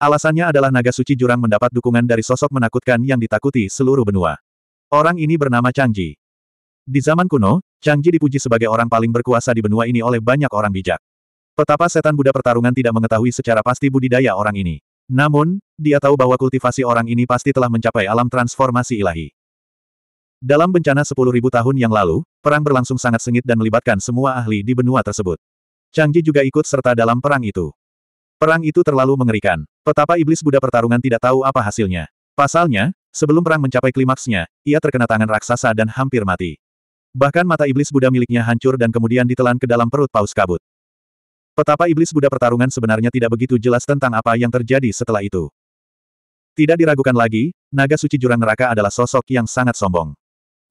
Alasannya adalah naga suci jurang mendapat dukungan dari sosok menakutkan yang ditakuti seluruh benua. Orang ini bernama Changji. Di zaman kuno, Changji dipuji sebagai orang paling berkuasa di benua ini oleh banyak orang bijak. Petapa setan Buddha pertarungan tidak mengetahui secara pasti budidaya orang ini. Namun, dia tahu bahwa kultivasi orang ini pasti telah mencapai alam transformasi ilahi. Dalam bencana 10.000 tahun yang lalu, perang berlangsung sangat sengit dan melibatkan semua ahli di benua tersebut. Changji juga ikut serta dalam perang itu. Perang itu terlalu mengerikan. Petapa iblis Buddha pertarungan tidak tahu apa hasilnya. Pasalnya, sebelum perang mencapai klimaksnya, ia terkena tangan raksasa dan hampir mati. Bahkan mata iblis Buddha miliknya hancur dan kemudian ditelan ke dalam perut paus kabut. Petapa iblis Buddha pertarungan sebenarnya tidak begitu jelas tentang apa yang terjadi setelah itu. Tidak diragukan lagi, naga suci jurang neraka adalah sosok yang sangat sombong.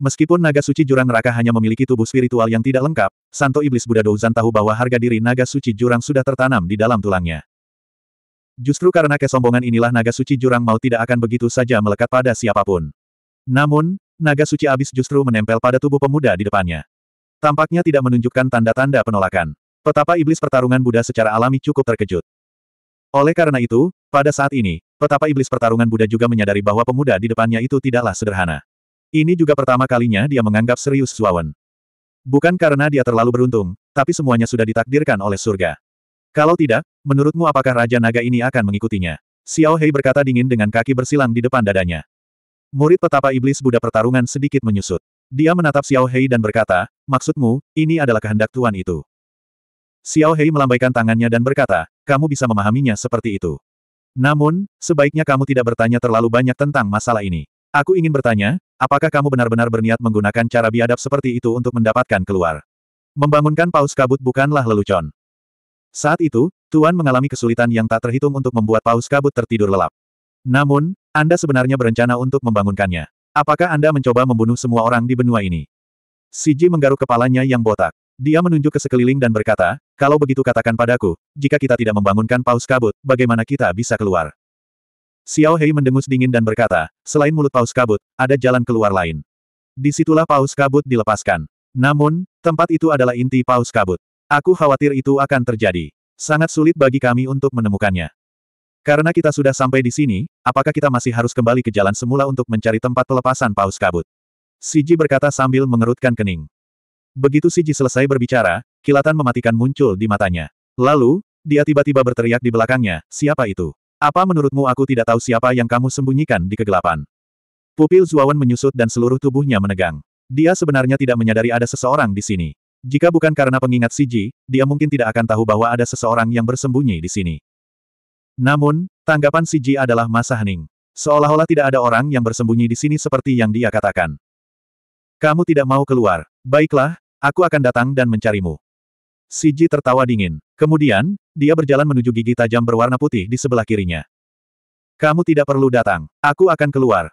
Meskipun naga suci jurang neraka hanya memiliki tubuh spiritual yang tidak lengkap, Santo Iblis Buddha Douzan tahu bahwa harga diri naga suci jurang sudah tertanam di dalam tulangnya. Justru karena kesombongan inilah naga suci jurang mau tidak akan begitu saja melekat pada siapapun. Namun, naga suci abis justru menempel pada tubuh pemuda di depannya. Tampaknya tidak menunjukkan tanda-tanda penolakan. Petapa iblis pertarungan Buddha secara alami cukup terkejut. Oleh karena itu, pada saat ini, petapa iblis pertarungan Buddha juga menyadari bahwa pemuda di depannya itu tidaklah sederhana. Ini juga pertama kalinya dia menganggap serius Zuawan. Bukan karena dia terlalu beruntung, tapi semuanya sudah ditakdirkan oleh surga. Kalau tidak, Menurutmu apakah Raja Naga ini akan mengikutinya? Xiao Hei berkata dingin dengan kaki bersilang di depan dadanya. Murid petapa iblis Buddha pertarungan sedikit menyusut. Dia menatap Xiao Hei dan berkata, maksudmu, ini adalah kehendak Tuhan itu. Xiao Hei melambaikan tangannya dan berkata, kamu bisa memahaminya seperti itu. Namun, sebaiknya kamu tidak bertanya terlalu banyak tentang masalah ini. Aku ingin bertanya, apakah kamu benar-benar berniat menggunakan cara biadab seperti itu untuk mendapatkan keluar? Membangunkan paus kabut bukanlah lelucon. Saat itu, Tuan mengalami kesulitan yang tak terhitung untuk membuat paus kabut tertidur lelap. Namun, Anda sebenarnya berencana untuk membangunkannya. Apakah Anda mencoba membunuh semua orang di benua ini? Siji menggaruk kepalanya yang botak. Dia menunjuk ke sekeliling dan berkata, kalau begitu katakan padaku, jika kita tidak membangunkan paus kabut, bagaimana kita bisa keluar? Xiao Hei mendengus dingin dan berkata, selain mulut paus kabut, ada jalan keluar lain. Disitulah paus kabut dilepaskan. Namun, tempat itu adalah inti paus kabut. Aku khawatir itu akan terjadi. Sangat sulit bagi kami untuk menemukannya. Karena kita sudah sampai di sini, apakah kita masih harus kembali ke jalan semula untuk mencari tempat pelepasan paus kabut? Siji berkata sambil mengerutkan kening. Begitu Siji selesai berbicara, kilatan mematikan muncul di matanya. Lalu, dia tiba-tiba berteriak di belakangnya, siapa itu? Apa menurutmu aku tidak tahu siapa yang kamu sembunyikan di kegelapan? Pupil Zuawan menyusut dan seluruh tubuhnya menegang. Dia sebenarnya tidak menyadari ada seseorang di sini. Jika bukan karena pengingat Siji, dia mungkin tidak akan tahu bahwa ada seseorang yang bersembunyi di sini. Namun, tanggapan Siji adalah masa hening. Seolah-olah tidak ada orang yang bersembunyi di sini seperti yang dia katakan. Kamu tidak mau keluar. Baiklah, aku akan datang dan mencarimu. Siji tertawa dingin. Kemudian, dia berjalan menuju gigi tajam berwarna putih di sebelah kirinya. Kamu tidak perlu datang. Aku akan keluar.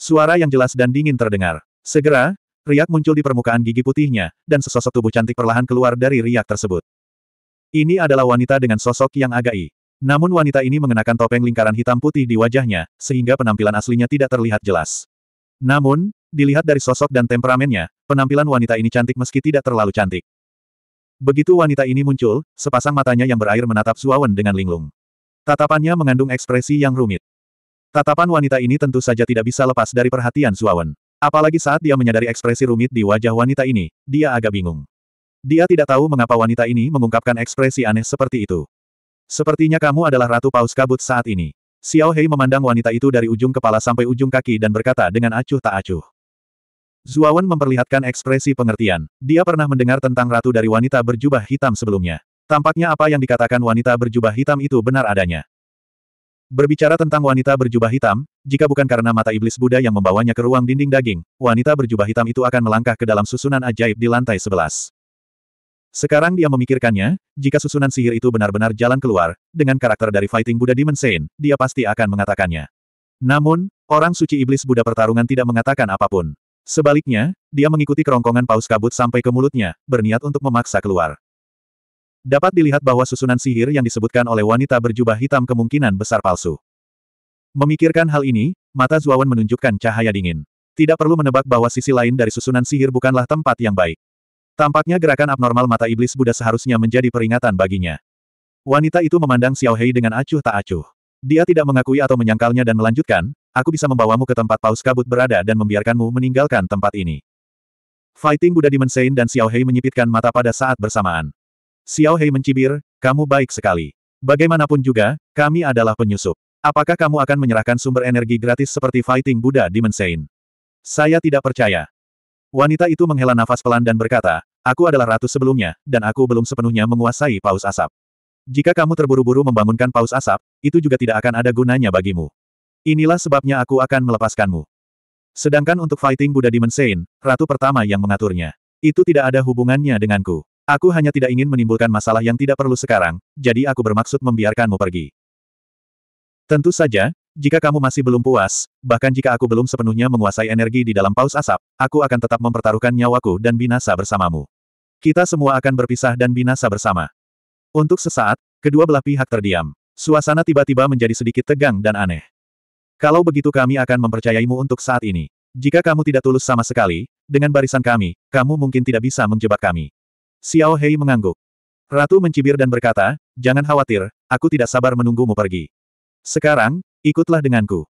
Suara yang jelas dan dingin terdengar. Segera, riak muncul di permukaan gigi putihnya, dan sesosok tubuh cantik perlahan keluar dari riak tersebut. Ini adalah wanita dengan sosok yang agak i. Namun wanita ini mengenakan topeng lingkaran hitam putih di wajahnya, sehingga penampilan aslinya tidak terlihat jelas. Namun, dilihat dari sosok dan temperamennya, penampilan wanita ini cantik meski tidak terlalu cantik. Begitu wanita ini muncul, sepasang matanya yang berair menatap Suawan dengan linglung. Tatapannya mengandung ekspresi yang rumit. Tatapan wanita ini tentu saja tidak bisa lepas dari perhatian Suawan. Apalagi saat dia menyadari ekspresi rumit di wajah wanita ini, dia agak bingung. Dia tidak tahu mengapa wanita ini mengungkapkan ekspresi aneh seperti itu. Sepertinya kamu adalah Ratu Paus Kabut saat ini. Xiao Hei memandang wanita itu dari ujung kepala sampai ujung kaki dan berkata dengan acuh tak acuh. Zuawan memperlihatkan ekspresi pengertian. Dia pernah mendengar tentang ratu dari wanita berjubah hitam sebelumnya. Tampaknya apa yang dikatakan wanita berjubah hitam itu benar adanya. Berbicara tentang wanita berjubah hitam, jika bukan karena mata iblis Buddha yang membawanya ke ruang dinding daging, wanita berjubah hitam itu akan melangkah ke dalam susunan ajaib di lantai sebelas. Sekarang dia memikirkannya, jika susunan sihir itu benar-benar jalan keluar, dengan karakter dari Fighting Buddha Demon Saint, dia pasti akan mengatakannya. Namun, orang suci iblis Buddha pertarungan tidak mengatakan apapun. Sebaliknya, dia mengikuti kerongkongan paus kabut sampai ke mulutnya, berniat untuk memaksa keluar. Dapat dilihat bahwa susunan sihir yang disebutkan oleh wanita berjubah hitam kemungkinan besar palsu. Memikirkan hal ini, mata Zuawan menunjukkan cahaya dingin. Tidak perlu menebak bahwa sisi lain dari susunan sihir bukanlah tempat yang baik. Tampaknya gerakan abnormal mata iblis Buddha seharusnya menjadi peringatan baginya. Wanita itu memandang Xiao Hei dengan acuh tak acuh. Dia tidak mengakui atau menyangkalnya dan melanjutkan, aku bisa membawamu ke tempat paus kabut berada dan membiarkanmu meninggalkan tempat ini. Fighting Buddha Dimensain dan Xiao Hei menyipitkan mata pada saat bersamaan. Xiao Hei mencibir, kamu baik sekali. Bagaimanapun juga, kami adalah penyusup. Apakah kamu akan menyerahkan sumber energi gratis seperti Fighting Buddha di Mensein? Saya tidak percaya. Wanita itu menghela nafas pelan dan berkata, aku adalah ratu sebelumnya, dan aku belum sepenuhnya menguasai paus asap. Jika kamu terburu-buru membangunkan paus asap, itu juga tidak akan ada gunanya bagimu. Inilah sebabnya aku akan melepaskanmu. Sedangkan untuk Fighting Buddha di Mensein, ratu pertama yang mengaturnya. Itu tidak ada hubungannya denganku. Aku hanya tidak ingin menimbulkan masalah yang tidak perlu sekarang, jadi aku bermaksud membiarkanmu pergi. Tentu saja, jika kamu masih belum puas, bahkan jika aku belum sepenuhnya menguasai energi di dalam paus asap, aku akan tetap mempertaruhkan nyawaku dan binasa bersamamu. Kita semua akan berpisah dan binasa bersama. Untuk sesaat, kedua belah pihak terdiam. Suasana tiba-tiba menjadi sedikit tegang dan aneh. Kalau begitu kami akan mempercayaimu untuk saat ini. Jika kamu tidak tulus sama sekali, dengan barisan kami, kamu mungkin tidak bisa menjebak kami. Xiao Hei mengangguk. Ratu mencibir dan berkata, jangan khawatir, aku tidak sabar menunggumu pergi. Sekarang, ikutlah denganku.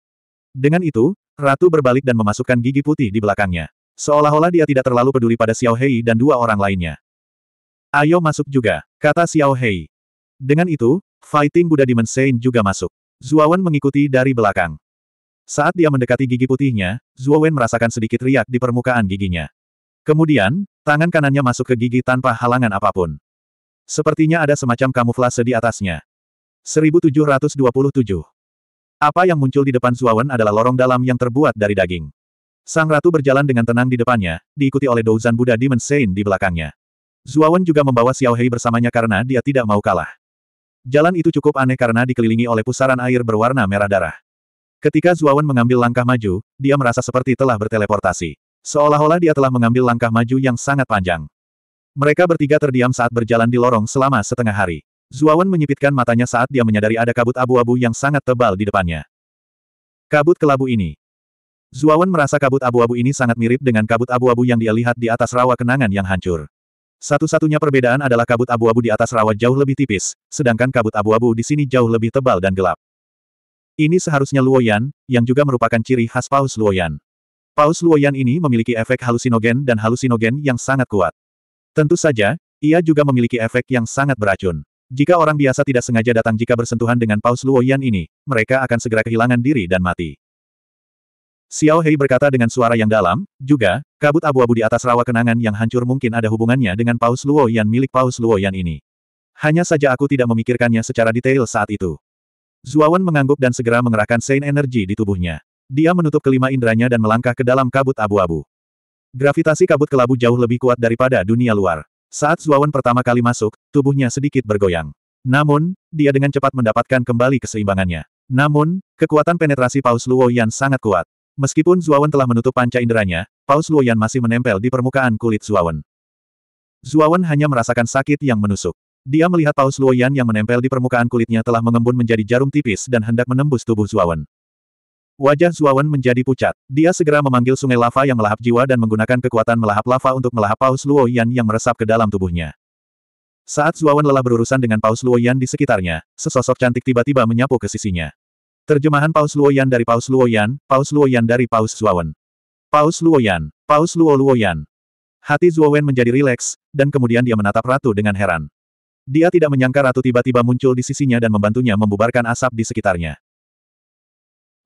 Dengan itu, Ratu berbalik dan memasukkan gigi putih di belakangnya. Seolah-olah dia tidak terlalu peduli pada Xiao Hei dan dua orang lainnya. Ayo masuk juga, kata Xiao Hei. Dengan itu, Fighting Buddha Demon Saint juga masuk. Zuawan mengikuti dari belakang. Saat dia mendekati gigi putihnya, Zuawan merasakan sedikit riak di permukaan giginya. Kemudian, Tangan kanannya masuk ke gigi tanpa halangan apapun. Sepertinya ada semacam kamuflase di atasnya. 1727. Apa yang muncul di depan Zuawan adalah lorong dalam yang terbuat dari daging. Sang Ratu berjalan dengan tenang di depannya, diikuti oleh Douzan Buddha Demon Saint di belakangnya. Zuawan juga membawa Xiao Hei bersamanya karena dia tidak mau kalah. Jalan itu cukup aneh karena dikelilingi oleh pusaran air berwarna merah darah. Ketika Zuawan mengambil langkah maju, dia merasa seperti telah berteleportasi. Seolah-olah dia telah mengambil langkah maju yang sangat panjang. Mereka bertiga terdiam saat berjalan di lorong selama setengah hari. Zuawan menyipitkan matanya saat dia menyadari ada kabut abu-abu yang sangat tebal di depannya. Kabut kelabu ini. Zuawan merasa kabut abu-abu ini sangat mirip dengan kabut abu-abu yang dia lihat di atas rawa kenangan yang hancur. Satu-satunya perbedaan adalah kabut abu-abu di atas rawa jauh lebih tipis, sedangkan kabut abu-abu di sini jauh lebih tebal dan gelap. Ini seharusnya Luoyan, yang juga merupakan ciri khas Paus Luoyan. Paus Luoyan ini memiliki efek halusinogen dan halusinogen yang sangat kuat. Tentu saja, ia juga memiliki efek yang sangat beracun. Jika orang biasa tidak sengaja datang jika bersentuhan dengan Paus Luoyan ini, mereka akan segera kehilangan diri dan mati. Xiao Hei berkata dengan suara yang dalam, juga, kabut abu-abu di atas rawa kenangan yang hancur mungkin ada hubungannya dengan Paus Luoyan milik Paus Luoyan ini. Hanya saja aku tidak memikirkannya secara detail saat itu. Zuawan mengangguk dan segera mengerahkan Sein energi di tubuhnya. Dia menutup kelima inderanya dan melangkah ke dalam kabut abu-abu. Gravitasi kabut kelabu jauh lebih kuat daripada dunia luar. Saat Zuawan pertama kali masuk, tubuhnya sedikit bergoyang. Namun, dia dengan cepat mendapatkan kembali keseimbangannya. Namun, kekuatan penetrasi Paus Luo Yan sangat kuat. Meskipun Zuawan telah menutup panca inderanya, Paus Luo Yan masih menempel di permukaan kulit Zuawan. Zuawan hanya merasakan sakit yang menusuk. Dia melihat Paus Luo Yan yang menempel di permukaan kulitnya telah mengembun menjadi jarum tipis dan hendak menembus tubuh Zuawan. Wajah Zuawan menjadi pucat. Dia segera memanggil sungai lava yang melahap jiwa dan menggunakan kekuatan melahap lava untuk melahap Paus Luoyan yang meresap ke dalam tubuhnya. Saat Zuawan lelah berurusan dengan Paus Luoyan di sekitarnya, sesosok cantik tiba-tiba menyapu ke sisinya. Terjemahan Paus Luoyan dari Paus Luoyan, Paus Luoyan dari Paus Zuawan. Paus Luoyan, Paus Luo Luoyan. Hati Zuawan menjadi rileks, dan kemudian dia menatap ratu dengan heran. Dia tidak menyangka ratu tiba-tiba muncul di sisinya dan membantunya membubarkan asap di sekitarnya.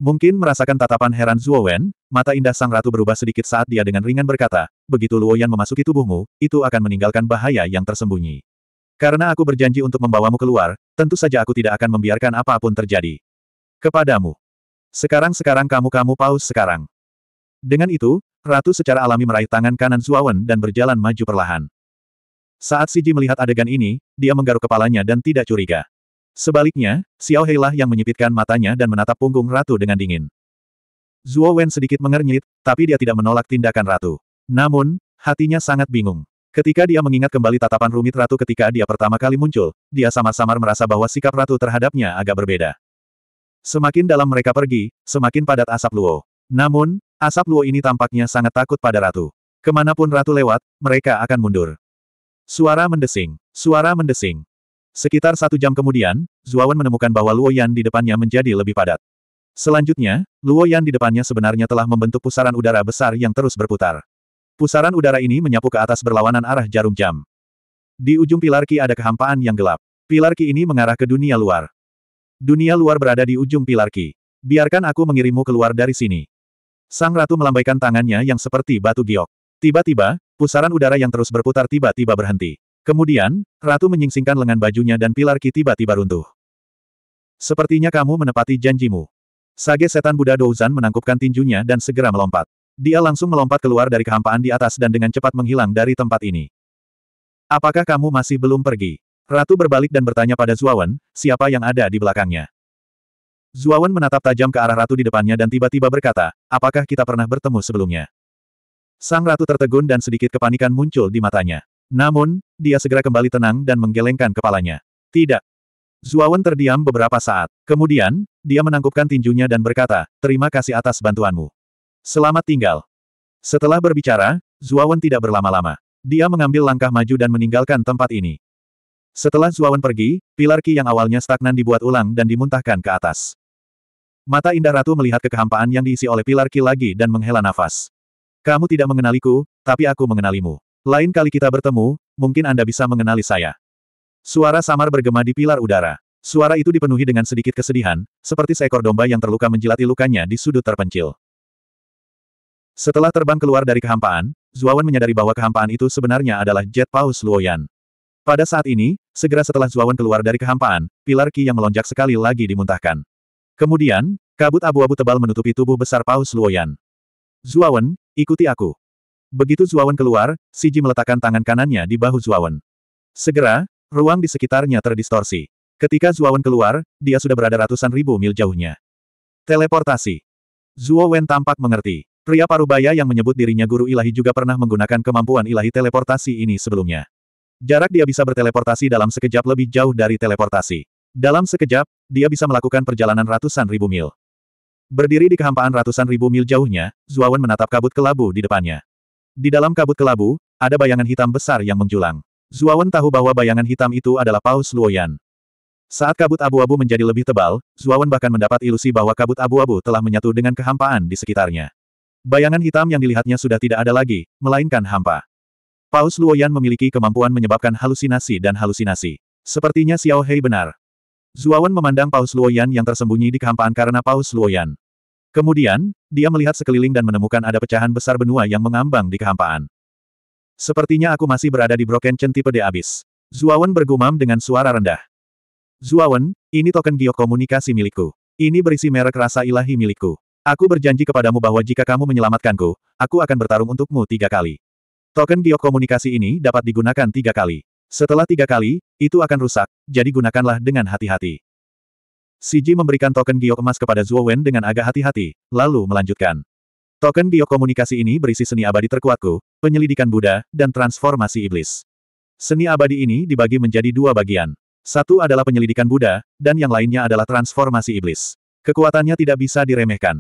Mungkin merasakan tatapan heran Zuo Wen, mata indah sang ratu berubah sedikit saat dia dengan ringan berkata, begitu Luo Yan memasuki tubuhmu, itu akan meninggalkan bahaya yang tersembunyi. Karena aku berjanji untuk membawamu keluar, tentu saja aku tidak akan membiarkan apapun terjadi. Kepadamu. Sekarang-sekarang kamu-kamu paus sekarang. Dengan itu, Ratu secara alami meraih tangan kanan Zuo Wen dan berjalan maju perlahan. Saat Siji melihat adegan ini, dia menggaruk kepalanya dan tidak curiga. Sebaliknya, Xiao Hei lah yang menyipitkan matanya dan menatap punggung ratu dengan dingin. Zhuo Wen sedikit mengernyit, tapi dia tidak menolak tindakan ratu. Namun, hatinya sangat bingung. Ketika dia mengingat kembali tatapan rumit ratu ketika dia pertama kali muncul, dia samar-samar merasa bahwa sikap ratu terhadapnya agak berbeda. Semakin dalam mereka pergi, semakin padat asap Luo. Namun, asap Luo ini tampaknya sangat takut pada ratu. Kemanapun ratu lewat, mereka akan mundur. Suara mendesing. Suara mendesing. Sekitar satu jam kemudian, Zuawan menemukan bahwa Luo Yan di depannya menjadi lebih padat. Selanjutnya, Luo Yan di depannya sebenarnya telah membentuk pusaran udara besar yang terus berputar. Pusaran udara ini menyapu ke atas berlawanan arah jarum jam. Di ujung pilar Ki ada kehampaan yang gelap. Pilar Ki ini mengarah ke dunia luar. Dunia luar berada di ujung pilar Ki. Biarkan aku mengirimmu keluar dari sini. Sang Ratu melambaikan tangannya yang seperti batu giok. Tiba-tiba, pusaran udara yang terus berputar tiba-tiba berhenti. Kemudian, Ratu menyingsingkan lengan bajunya dan pilar Ki tiba-tiba runtuh. Sepertinya kamu menepati janjimu. Sage setan Buddha Douzan menangkupkan tinjunya dan segera melompat. Dia langsung melompat keluar dari kehampaan di atas dan dengan cepat menghilang dari tempat ini. Apakah kamu masih belum pergi? Ratu berbalik dan bertanya pada Zuawan, siapa yang ada di belakangnya. Zuawan menatap tajam ke arah Ratu di depannya dan tiba-tiba berkata, apakah kita pernah bertemu sebelumnya? Sang Ratu tertegun dan sedikit kepanikan muncul di matanya. Namun, dia segera kembali tenang dan menggelengkan kepalanya. Tidak. Zuawan terdiam beberapa saat. Kemudian, dia menangkupkan tinjunya dan berkata, terima kasih atas bantuanmu. Selamat tinggal. Setelah berbicara, Zuawan tidak berlama-lama. Dia mengambil langkah maju dan meninggalkan tempat ini. Setelah Zuawan pergi, pilar ki yang awalnya stagnan dibuat ulang dan dimuntahkan ke atas. Mata indah ratu melihat kekehampaan yang diisi oleh pilar ki lagi dan menghela nafas. Kamu tidak mengenaliku, tapi aku mengenalimu. Lain kali kita bertemu, mungkin Anda bisa mengenali saya. Suara samar bergema di pilar udara. Suara itu dipenuhi dengan sedikit kesedihan, seperti seekor domba yang terluka menjilati lukanya di sudut terpencil. Setelah terbang keluar dari kehampaan, Zuawan menyadari bahwa kehampaan itu sebenarnya adalah Jet Paus Luoyan. Pada saat ini, segera setelah Zuawan keluar dari kehampaan, pilar Ki yang melonjak sekali lagi dimuntahkan. Kemudian, kabut abu-abu tebal menutupi tubuh besar Paus Luoyan. Zuawan, ikuti aku. Begitu Zuawan keluar, Siji meletakkan tangan kanannya di bahu Zuawan. Segera, ruang di sekitarnya terdistorsi. Ketika Zuawan keluar, dia sudah berada ratusan ribu mil jauhnya. Teleportasi. Zuo tampak mengerti. Pria parubaya yang menyebut dirinya guru ilahi juga pernah menggunakan kemampuan ilahi teleportasi ini sebelumnya. Jarak dia bisa berteleportasi dalam sekejap lebih jauh dari teleportasi. Dalam sekejap, dia bisa melakukan perjalanan ratusan ribu mil. Berdiri di kehampaan ratusan ribu mil jauhnya, Zuawan menatap kabut kelabu di depannya. Di dalam kabut kelabu, ada bayangan hitam besar yang menjulang. Zuawan tahu bahwa bayangan hitam itu adalah Paus Luoyan. Saat kabut abu-abu menjadi lebih tebal, Zuawan bahkan mendapat ilusi bahwa kabut abu-abu telah menyatu dengan kehampaan di sekitarnya. Bayangan hitam yang dilihatnya sudah tidak ada lagi, melainkan hampa. Paus Luoyan memiliki kemampuan menyebabkan halusinasi dan halusinasi. Sepertinya Xiao Hei benar. Zuawan memandang Paus Luoyan yang tersembunyi di kehampaan karena Paus Luoyan. Kemudian, dia melihat sekeliling dan menemukan ada pecahan besar benua yang mengambang di kehampaan. Sepertinya aku masih berada di Broken Chen tipe D abis. Zuawan bergumam dengan suara rendah. Zuawan, ini token geokomunikasi milikku. Ini berisi merek rasa ilahi milikku. Aku berjanji kepadamu bahwa jika kamu menyelamatkanku, aku akan bertarung untukmu tiga kali. Token geokomunikasi ini dapat digunakan tiga kali. Setelah tiga kali, itu akan rusak, jadi gunakanlah dengan hati-hati. Siji memberikan token giok emas kepada Zhuo Wen dengan agak hati-hati, lalu melanjutkan. Token giok komunikasi ini berisi seni abadi terkuatku, penyelidikan Buddha, dan transformasi iblis. Seni abadi ini dibagi menjadi dua bagian. Satu adalah penyelidikan Buddha, dan yang lainnya adalah transformasi iblis. Kekuatannya tidak bisa diremehkan.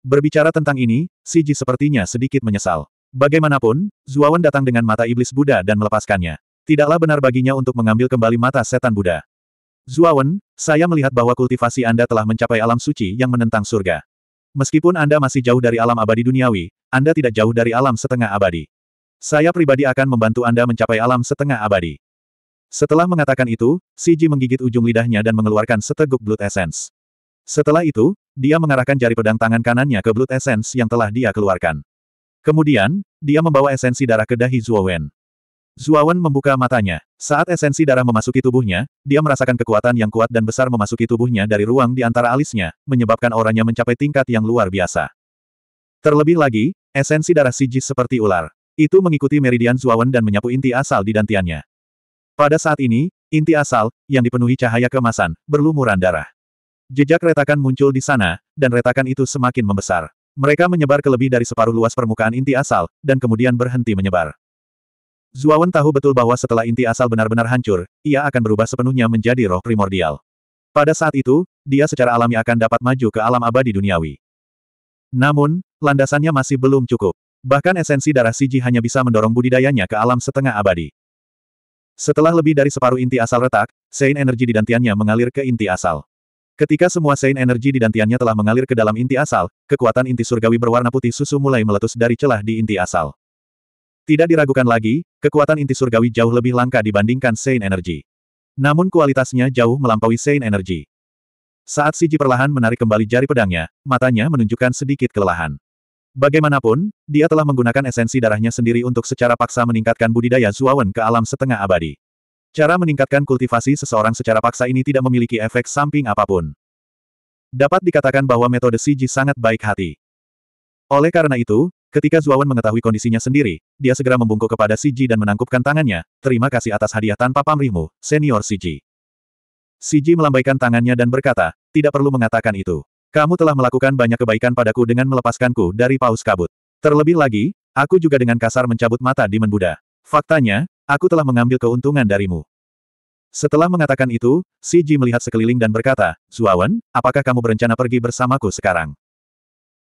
Berbicara tentang ini, Siji sepertinya sedikit menyesal. Bagaimanapun, Zuawan datang dengan mata iblis Buddha dan melepaskannya. Tidaklah benar baginya untuk mengambil kembali mata setan Buddha. Zuawan, saya melihat bahwa kultivasi Anda telah mencapai alam suci yang menentang surga. Meskipun Anda masih jauh dari alam abadi duniawi, Anda tidak jauh dari alam setengah abadi. Saya pribadi akan membantu Anda mencapai alam setengah abadi. Setelah mengatakan itu, Siji menggigit ujung lidahnya dan mengeluarkan seteguk Blood Essence. Setelah itu, dia mengarahkan jari pedang tangan kanannya ke Blood Essence yang telah dia keluarkan. Kemudian, dia membawa esensi darah ke dahi Zuowen. Zuawan membuka matanya. Saat esensi darah memasuki tubuhnya, dia merasakan kekuatan yang kuat dan besar memasuki tubuhnya dari ruang di antara alisnya, menyebabkan auranya mencapai tingkat yang luar biasa. Terlebih lagi, esensi darah Sijis seperti ular. Itu mengikuti meridian Zuawan dan menyapu inti asal di dantiannya. Pada saat ini, inti asal, yang dipenuhi cahaya kemasan, berlumuran darah. Jejak retakan muncul di sana, dan retakan itu semakin membesar. Mereka menyebar ke lebih dari separuh luas permukaan inti asal, dan kemudian berhenti menyebar. Zuawan tahu betul bahwa setelah inti asal benar-benar hancur, ia akan berubah sepenuhnya menjadi roh primordial. Pada saat itu, dia secara alami akan dapat maju ke alam abadi duniawi. Namun, landasannya masih belum cukup. Bahkan esensi darah Siji hanya bisa mendorong budidayanya ke alam setengah abadi. Setelah lebih dari separuh inti asal retak, Sein energi di dantiannya mengalir ke inti asal. Ketika semua Sein energi di dantiannya telah mengalir ke dalam inti asal, kekuatan inti surgawi berwarna putih susu mulai meletus dari celah di inti asal. Tidak diragukan lagi, kekuatan inti surgawi jauh lebih langka dibandingkan Saint Energy. Namun kualitasnya jauh melampaui Saint Energy. Saat Siji perlahan menarik kembali jari pedangnya, matanya menunjukkan sedikit kelelahan. Bagaimanapun, dia telah menggunakan esensi darahnya sendiri untuk secara paksa meningkatkan budidaya Zuawan ke alam setengah abadi. Cara meningkatkan kultivasi seseorang secara paksa ini tidak memiliki efek samping apapun. Dapat dikatakan bahwa metode Siji sangat baik hati. Oleh karena itu, Ketika Zuawan mengetahui kondisinya sendiri, dia segera membungkuk kepada Siji dan menangkupkan tangannya, terima kasih atas hadiah tanpa pamrihmu, senior Siji. Siji melambaikan tangannya dan berkata, tidak perlu mengatakan itu. Kamu telah melakukan banyak kebaikan padaku dengan melepaskanku dari paus kabut. Terlebih lagi, aku juga dengan kasar mencabut mata di Buddha. Faktanya, aku telah mengambil keuntungan darimu. Setelah mengatakan itu, Siji melihat sekeliling dan berkata, Zuawan, apakah kamu berencana pergi bersamaku sekarang?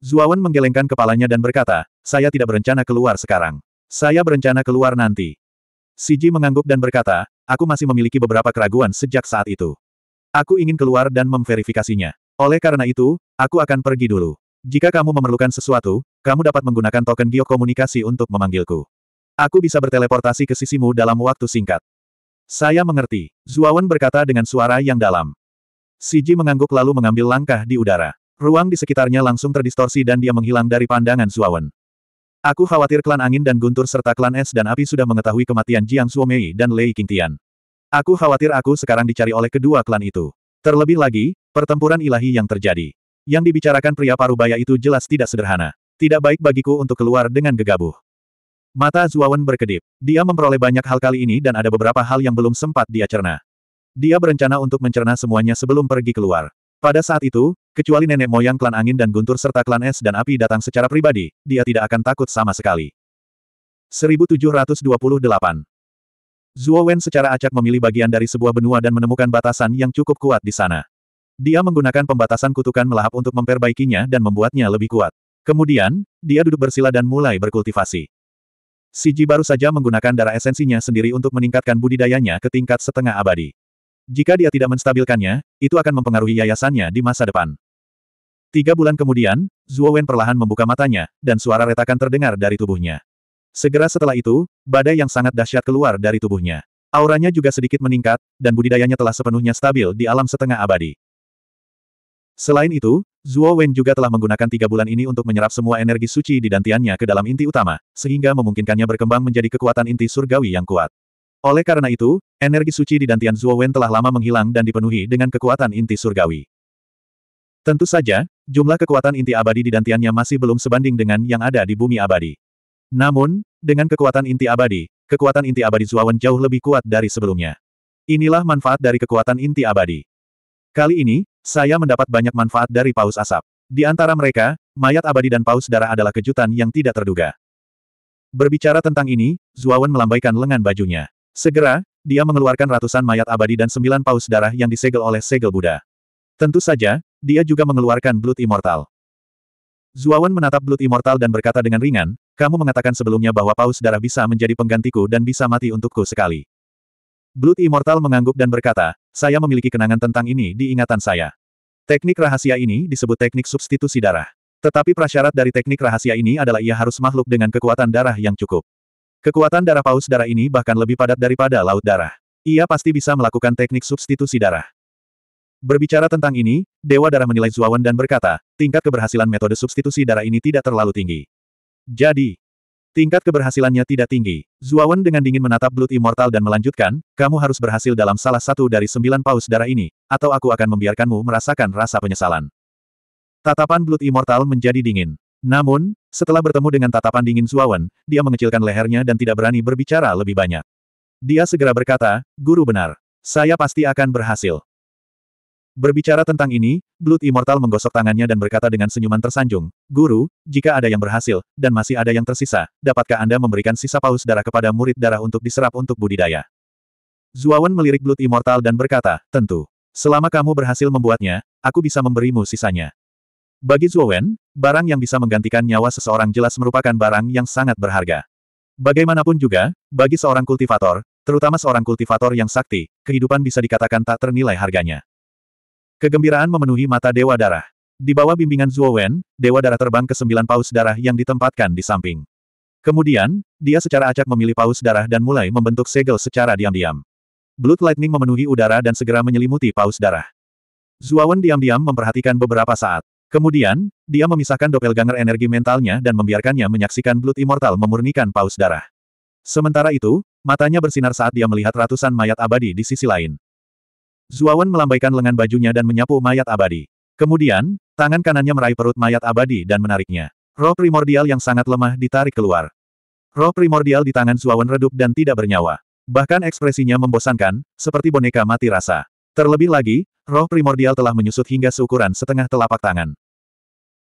Zuawan menggelengkan kepalanya dan berkata, saya tidak berencana keluar sekarang. Saya berencana keluar nanti. Siji mengangguk dan berkata, aku masih memiliki beberapa keraguan sejak saat itu. Aku ingin keluar dan memverifikasinya. Oleh karena itu, aku akan pergi dulu. Jika kamu memerlukan sesuatu, kamu dapat menggunakan token geokomunikasi untuk memanggilku. Aku bisa berteleportasi ke sisimu dalam waktu singkat. Saya mengerti, Zuawan berkata dengan suara yang dalam. Siji mengangguk lalu mengambil langkah di udara. Ruang di sekitarnya langsung terdistorsi dan dia menghilang dari pandangan Suawan. Aku khawatir klan angin dan guntur serta klan es dan api sudah mengetahui kematian Jiang Suomei dan Lei Qingtian. Aku khawatir aku sekarang dicari oleh kedua klan itu. Terlebih lagi, pertempuran ilahi yang terjadi. Yang dibicarakan pria parubaya itu jelas tidak sederhana. Tidak baik bagiku untuk keluar dengan gegabah. Mata Zuawan berkedip. Dia memperoleh banyak hal kali ini dan ada beberapa hal yang belum sempat dia cerna. Dia berencana untuk mencerna semuanya sebelum pergi keluar. Pada saat itu, Kecuali nenek moyang klan angin dan guntur serta klan es dan api datang secara pribadi, dia tidak akan takut sama sekali. 1728 Zuo Wen secara acak memilih bagian dari sebuah benua dan menemukan batasan yang cukup kuat di sana. Dia menggunakan pembatasan kutukan melahap untuk memperbaikinya dan membuatnya lebih kuat. Kemudian, dia duduk bersila dan mulai berkultivasi. Ji baru saja menggunakan darah esensinya sendiri untuk meningkatkan budidayanya ke tingkat setengah abadi. Jika dia tidak menstabilkannya, itu akan mempengaruhi yayasannya di masa depan. Tiga bulan kemudian, Zhuo Wen perlahan membuka matanya, dan suara retakan terdengar dari tubuhnya. Segera setelah itu, badai yang sangat dahsyat keluar dari tubuhnya. Auranya juga sedikit meningkat, dan budidayanya telah sepenuhnya stabil di alam setengah abadi. Selain itu, Zhuo Wen juga telah menggunakan tiga bulan ini untuk menyerap semua energi suci di dantiannya ke dalam inti utama, sehingga memungkinkannya berkembang menjadi kekuatan inti surgawi yang kuat. Oleh karena itu, energi suci di dantian Zhuo Wen telah lama menghilang dan dipenuhi dengan kekuatan inti surgawi. Tentu saja, jumlah kekuatan inti abadi di dantiannya masih belum sebanding dengan yang ada di bumi abadi. Namun, dengan kekuatan inti abadi, kekuatan inti abadi Zuawan jauh lebih kuat dari sebelumnya. Inilah manfaat dari kekuatan inti abadi. Kali ini, saya mendapat banyak manfaat dari paus asap. Di antara mereka, mayat abadi dan paus darah adalah kejutan yang tidak terduga. Berbicara tentang ini, Zuawan melambaikan lengan bajunya. Segera, dia mengeluarkan ratusan mayat abadi dan sembilan paus darah yang disegel oleh segel Buddha. Tentu saja, dia juga mengeluarkan Blood Immortal. Zuawan menatap Blood Immortal dan berkata dengan ringan, kamu mengatakan sebelumnya bahwa paus darah bisa menjadi penggantiku dan bisa mati untukku sekali. Blood Immortal mengangguk dan berkata, saya memiliki kenangan tentang ini di ingatan saya. Teknik rahasia ini disebut teknik substitusi darah. Tetapi prasyarat dari teknik rahasia ini adalah ia harus makhluk dengan kekuatan darah yang cukup. Kekuatan darah paus darah ini bahkan lebih padat daripada laut darah. Ia pasti bisa melakukan teknik substitusi darah. Berbicara tentang ini, Dewa Darah menilai Zuawan dan berkata, tingkat keberhasilan metode substitusi darah ini tidak terlalu tinggi. Jadi, tingkat keberhasilannya tidak tinggi. Zuawan dengan dingin menatap Blood Immortal dan melanjutkan, kamu harus berhasil dalam salah satu dari sembilan paus darah ini, atau aku akan membiarkanmu merasakan rasa penyesalan. Tatapan Blood Immortal menjadi dingin. Namun, setelah bertemu dengan tatapan dingin Zuawan, dia mengecilkan lehernya dan tidak berani berbicara lebih banyak. Dia segera berkata, Guru benar. Saya pasti akan berhasil. Berbicara tentang ini, Blood Immortal menggosok tangannya dan berkata dengan senyuman tersanjung, Guru, jika ada yang berhasil, dan masih ada yang tersisa, dapatkah Anda memberikan sisa paus darah kepada murid darah untuk diserap untuk budidaya? Zuawan melirik Blood Immortal dan berkata, Tentu. Selama kamu berhasil membuatnya, aku bisa memberimu sisanya. Bagi Zuowen, barang yang bisa menggantikan nyawa seseorang jelas merupakan barang yang sangat berharga. Bagaimanapun juga, bagi seorang kultivator, terutama seorang kultivator yang sakti, kehidupan bisa dikatakan tak ternilai harganya. Kegembiraan memenuhi mata Dewa Darah. Di bawah bimbingan Zuo Wen, Dewa Darah terbang ke sembilan paus darah yang ditempatkan di samping. Kemudian, dia secara acak memilih paus darah dan mulai membentuk segel secara diam-diam. Blood Lightning memenuhi udara dan segera menyelimuti paus darah. Zuawan diam-diam memperhatikan beberapa saat. Kemudian, dia memisahkan doppelganger energi mentalnya dan membiarkannya menyaksikan Blood Immortal memurnikan paus darah. Sementara itu, matanya bersinar saat dia melihat ratusan mayat abadi di sisi lain. Zuawan melambaikan lengan bajunya dan menyapu mayat abadi. Kemudian, tangan kanannya meraih perut mayat abadi dan menariknya. Roh primordial yang sangat lemah ditarik keluar. Roh primordial di tangan Zuawan redup dan tidak bernyawa. Bahkan ekspresinya membosankan, seperti boneka mati rasa. Terlebih lagi, roh primordial telah menyusut hingga seukuran setengah telapak tangan.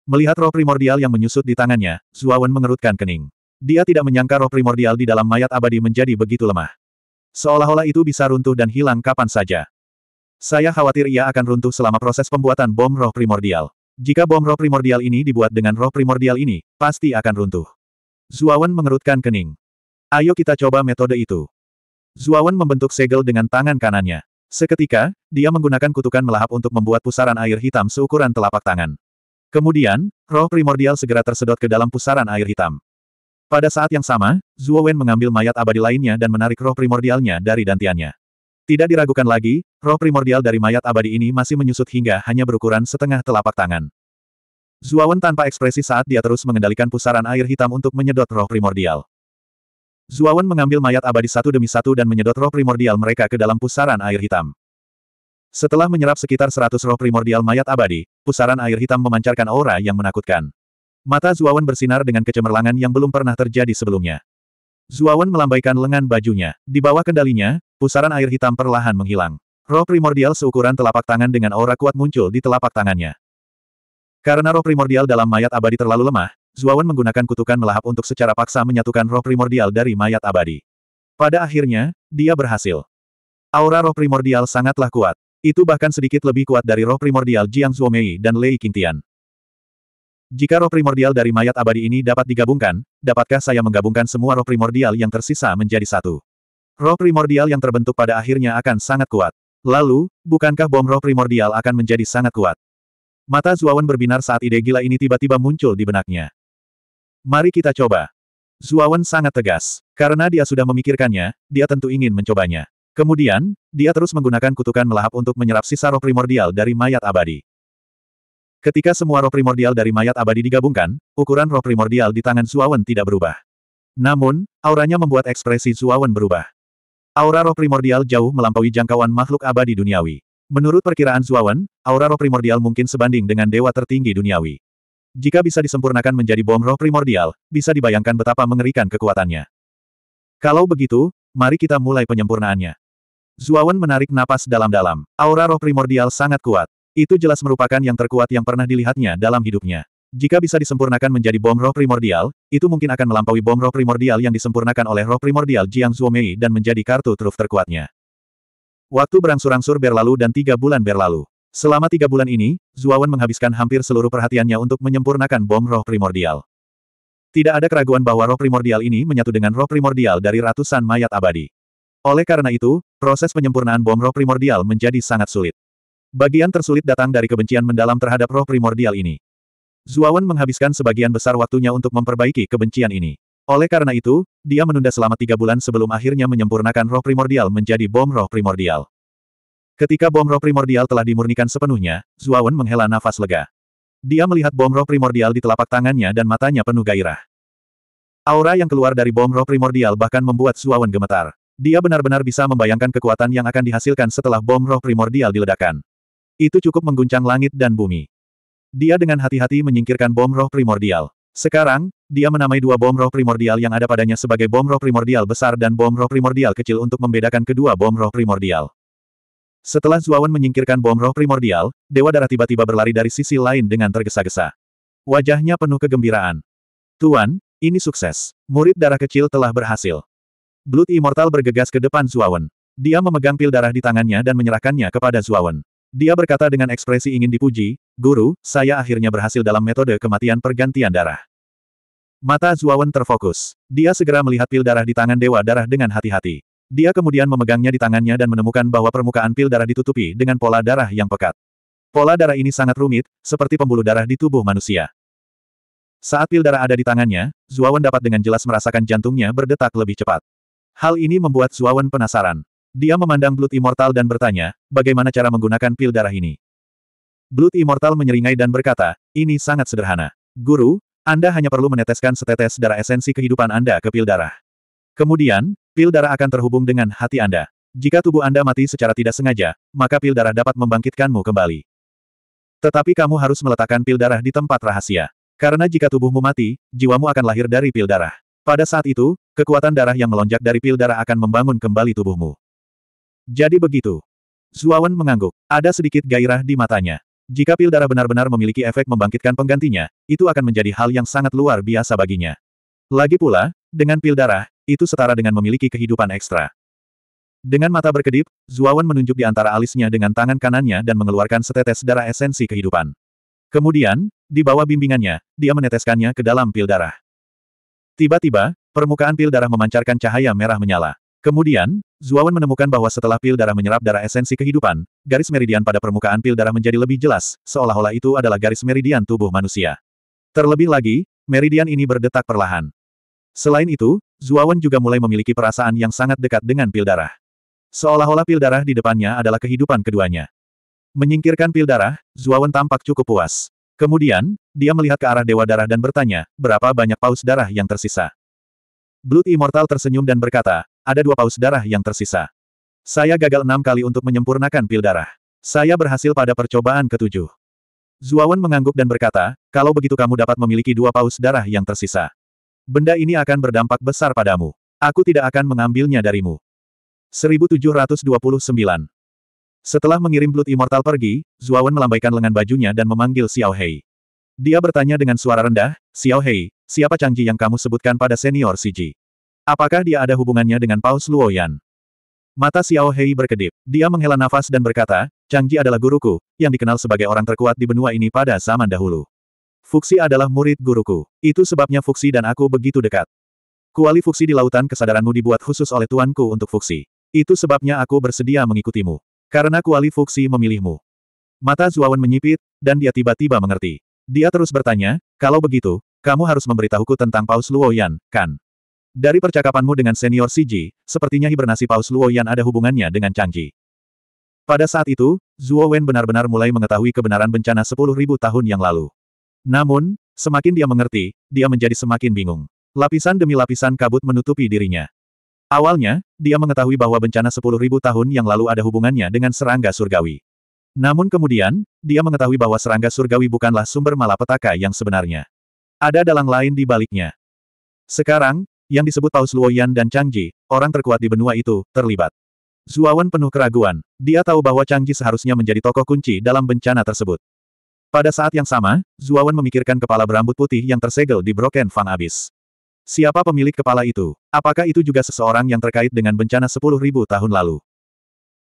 Melihat roh primordial yang menyusut di tangannya, Zuawan mengerutkan kening. Dia tidak menyangka roh primordial di dalam mayat abadi menjadi begitu lemah. Seolah-olah itu bisa runtuh dan hilang kapan saja. Saya khawatir ia akan runtuh selama proses pembuatan bom roh primordial. Jika bom roh primordial ini dibuat dengan roh primordial ini, pasti akan runtuh. Zuawan mengerutkan kening. Ayo kita coba metode itu. Zuawan membentuk segel dengan tangan kanannya. Seketika, dia menggunakan kutukan melahap untuk membuat pusaran air hitam seukuran telapak tangan. Kemudian, roh primordial segera tersedot ke dalam pusaran air hitam. Pada saat yang sama, Zuowen mengambil mayat abadi lainnya dan menarik roh primordialnya dari dantiannya. Tidak diragukan lagi, roh primordial dari mayat abadi ini masih menyusut hingga hanya berukuran setengah telapak tangan. Zuawan tanpa ekspresi saat dia terus mengendalikan pusaran air hitam untuk menyedot roh primordial. Zuawan mengambil mayat abadi satu demi satu dan menyedot roh primordial mereka ke dalam pusaran air hitam. Setelah menyerap sekitar seratus roh primordial mayat abadi, pusaran air hitam memancarkan aura yang menakutkan. Mata Zuawan bersinar dengan kecemerlangan yang belum pernah terjadi sebelumnya. Zuawan melambaikan lengan bajunya. Di bawah kendalinya, pusaran air hitam perlahan menghilang. Roh primordial seukuran telapak tangan dengan aura kuat muncul di telapak tangannya. Karena roh primordial dalam mayat abadi terlalu lemah, Zuawan menggunakan kutukan melahap untuk secara paksa menyatukan roh primordial dari mayat abadi. Pada akhirnya, dia berhasil. Aura roh primordial sangatlah kuat. Itu bahkan sedikit lebih kuat dari roh primordial Jiang Zuomei dan Lei Qingtian. Jika roh primordial dari mayat abadi ini dapat digabungkan, dapatkah saya menggabungkan semua roh primordial yang tersisa menjadi satu? Roh primordial yang terbentuk pada akhirnya akan sangat kuat. Lalu, bukankah bom roh primordial akan menjadi sangat kuat? Mata Zuawan berbinar saat ide gila ini tiba-tiba muncul di benaknya. Mari kita coba. Zuawan sangat tegas. Karena dia sudah memikirkannya, dia tentu ingin mencobanya. Kemudian, dia terus menggunakan kutukan melahap untuk menyerap sisa roh primordial dari mayat abadi. Ketika semua roh primordial dari mayat abadi digabungkan, ukuran roh primordial di tangan Suawen tidak berubah. Namun, auranya membuat ekspresi Suawen berubah. Aura roh primordial jauh melampaui jangkauan makhluk abadi duniawi. Menurut perkiraan Suawen, aura roh primordial mungkin sebanding dengan dewa tertinggi duniawi. Jika bisa disempurnakan menjadi bom roh primordial, bisa dibayangkan betapa mengerikan kekuatannya. Kalau begitu, mari kita mulai penyempurnaannya. Zuawan menarik napas dalam-dalam. Aura roh primordial sangat kuat. Itu jelas merupakan yang terkuat yang pernah dilihatnya dalam hidupnya. Jika bisa disempurnakan menjadi bom roh primordial, itu mungkin akan melampaui bom roh primordial yang disempurnakan oleh roh primordial Jiang Zhuomei dan menjadi kartu truf terkuatnya. Waktu berangsur-angsur berlalu dan tiga bulan berlalu. Selama tiga bulan ini, Zuawan menghabiskan hampir seluruh perhatiannya untuk menyempurnakan bom roh primordial. Tidak ada keraguan bahwa roh primordial ini menyatu dengan roh primordial dari ratusan mayat abadi. Oleh karena itu, proses penyempurnaan bom roh primordial menjadi sangat sulit. Bagian tersulit datang dari kebencian mendalam terhadap roh primordial ini. Zuawan menghabiskan sebagian besar waktunya untuk memperbaiki kebencian ini. Oleh karena itu, dia menunda selama tiga bulan sebelum akhirnya menyempurnakan roh primordial menjadi bom roh primordial. Ketika bom roh primordial telah dimurnikan sepenuhnya, Zuawan menghela nafas lega. Dia melihat bom roh primordial di telapak tangannya dan matanya penuh gairah. Aura yang keluar dari bom roh primordial bahkan membuat Zuawan gemetar. Dia benar-benar bisa membayangkan kekuatan yang akan dihasilkan setelah bom roh primordial diledakkan. Itu cukup mengguncang langit dan bumi. Dia dengan hati-hati menyingkirkan bom roh primordial. Sekarang, dia menamai dua bom roh primordial yang ada padanya sebagai bom roh primordial besar dan bom roh primordial kecil untuk membedakan kedua bom roh primordial. Setelah Zuawan menyingkirkan bom roh primordial, Dewa Darah tiba-tiba berlari dari sisi lain dengan tergesa-gesa. Wajahnya penuh kegembiraan. Tuan, ini sukses. Murid darah kecil telah berhasil. Blood Immortal bergegas ke depan Zuawan. Dia memegang pil darah di tangannya dan menyerahkannya kepada Zuawan. Dia berkata dengan ekspresi ingin dipuji, Guru, saya akhirnya berhasil dalam metode kematian pergantian darah. Mata Zuawan terfokus. Dia segera melihat pil darah di tangan Dewa Darah dengan hati-hati. Dia kemudian memegangnya di tangannya dan menemukan bahwa permukaan pil darah ditutupi dengan pola darah yang pekat. Pola darah ini sangat rumit, seperti pembuluh darah di tubuh manusia. Saat pil darah ada di tangannya, Zuawan dapat dengan jelas merasakan jantungnya berdetak lebih cepat. Hal ini membuat Zuawan penasaran. Dia memandang Blood Immortal dan bertanya, bagaimana cara menggunakan pil darah ini? Blood Immortal menyeringai dan berkata, ini sangat sederhana. Guru, Anda hanya perlu meneteskan setetes darah esensi kehidupan Anda ke pil darah. Kemudian, pil darah akan terhubung dengan hati Anda. Jika tubuh Anda mati secara tidak sengaja, maka pil darah dapat membangkitkanmu kembali. Tetapi kamu harus meletakkan pil darah di tempat rahasia. Karena jika tubuhmu mati, jiwamu akan lahir dari pil darah. Pada saat itu, kekuatan darah yang melonjak dari pil darah akan membangun kembali tubuhmu. Jadi begitu. Zuawan mengangguk. Ada sedikit gairah di matanya. Jika pil darah benar-benar memiliki efek membangkitkan penggantinya, itu akan menjadi hal yang sangat luar biasa baginya. Lagi pula, dengan pil darah, itu setara dengan memiliki kehidupan ekstra. Dengan mata berkedip, Zuawan menunjuk di antara alisnya dengan tangan kanannya dan mengeluarkan setetes darah esensi kehidupan. Kemudian, di bawah bimbingannya, dia meneteskannya ke dalam pil darah. Tiba-tiba, permukaan pil darah memancarkan cahaya merah menyala. Kemudian, Zuawan menemukan bahwa setelah pil darah menyerap darah esensi kehidupan, garis meridian pada permukaan pil darah menjadi lebih jelas, seolah-olah itu adalah garis meridian tubuh manusia. Terlebih lagi, meridian ini berdetak perlahan. Selain itu, Zuawan juga mulai memiliki perasaan yang sangat dekat dengan pil darah. Seolah-olah pil darah di depannya adalah kehidupan keduanya. Menyingkirkan pil darah, Zuawan tampak cukup puas. Kemudian, dia melihat ke arah Dewa Darah dan bertanya, berapa banyak paus darah yang tersisa? Blood Immortal tersenyum dan berkata, ada dua paus darah yang tersisa. Saya gagal enam kali untuk menyempurnakan pil darah. Saya berhasil pada percobaan ketujuh. Zuawan mengangguk dan berkata, kalau begitu kamu dapat memiliki dua paus darah yang tersisa. Benda ini akan berdampak besar padamu. Aku tidak akan mengambilnya darimu. 1729 Setelah mengirim Blood Immortal pergi, Zuawan melambaikan lengan bajunya dan memanggil Xiao Hei. Dia bertanya dengan suara rendah, Xiao Hei, siapa Changji yang kamu sebutkan pada senior Siji? Apakah dia ada hubungannya dengan Paus Luoyan? Mata Xiao Hei berkedip. Dia menghela nafas dan berkata, Changji adalah guruku, yang dikenal sebagai orang terkuat di benua ini pada zaman dahulu. Fuxi adalah murid guruku. Itu sebabnya Fuxi dan aku begitu dekat. Kuali Fuxi di lautan kesadaranmu dibuat khusus oleh tuanku untuk Fuxi. Itu sebabnya aku bersedia mengikutimu. Karena kuali Fuxi memilihmu. Mata Zuawan menyipit, dan dia tiba-tiba mengerti. Dia terus bertanya, kalau begitu, kamu harus memberitahuku tentang Paus Luoyan, kan? Dari percakapanmu dengan senior Siji, sepertinya hibernasi paus Luo Yan ada hubungannya dengan Changji. Pada saat itu, Zhuo Wen benar-benar mulai mengetahui kebenaran bencana 10.000 tahun yang lalu. Namun, semakin dia mengerti, dia menjadi semakin bingung. Lapisan demi lapisan kabut menutupi dirinya. Awalnya, dia mengetahui bahwa bencana 10.000 tahun yang lalu ada hubungannya dengan serangga surgawi. Namun kemudian, dia mengetahui bahwa serangga surgawi bukanlah sumber malapetaka yang sebenarnya. Ada dalang lain di baliknya. Sekarang, yang disebut Paus Luoyan dan Changji, orang terkuat di benua itu, terlibat. Zuawan penuh keraguan. Dia tahu bahwa Changji seharusnya menjadi tokoh kunci dalam bencana tersebut. Pada saat yang sama, Zuawan memikirkan kepala berambut putih yang tersegel di Broken Fang abis. Siapa pemilik kepala itu? Apakah itu juga seseorang yang terkait dengan bencana 10.000 tahun lalu?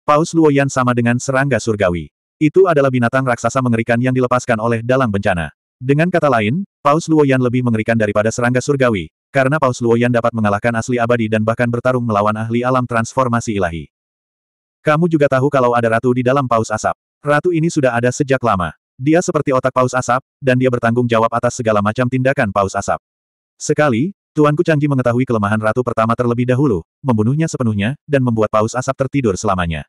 Paus Luoyan sama dengan serangga surgawi. Itu adalah binatang raksasa mengerikan yang dilepaskan oleh dalang bencana. Dengan kata lain, Paus Luoyan lebih mengerikan daripada serangga surgawi, karena Paus Luoyan dapat mengalahkan asli abadi dan bahkan bertarung melawan ahli alam transformasi ilahi. Kamu juga tahu kalau ada ratu di dalam Paus Asap. Ratu ini sudah ada sejak lama. Dia seperti otak Paus Asap, dan dia bertanggung jawab atas segala macam tindakan Paus Asap. Sekali, Tuanku Canggih mengetahui kelemahan ratu pertama terlebih dahulu, membunuhnya sepenuhnya, dan membuat Paus Asap tertidur selamanya.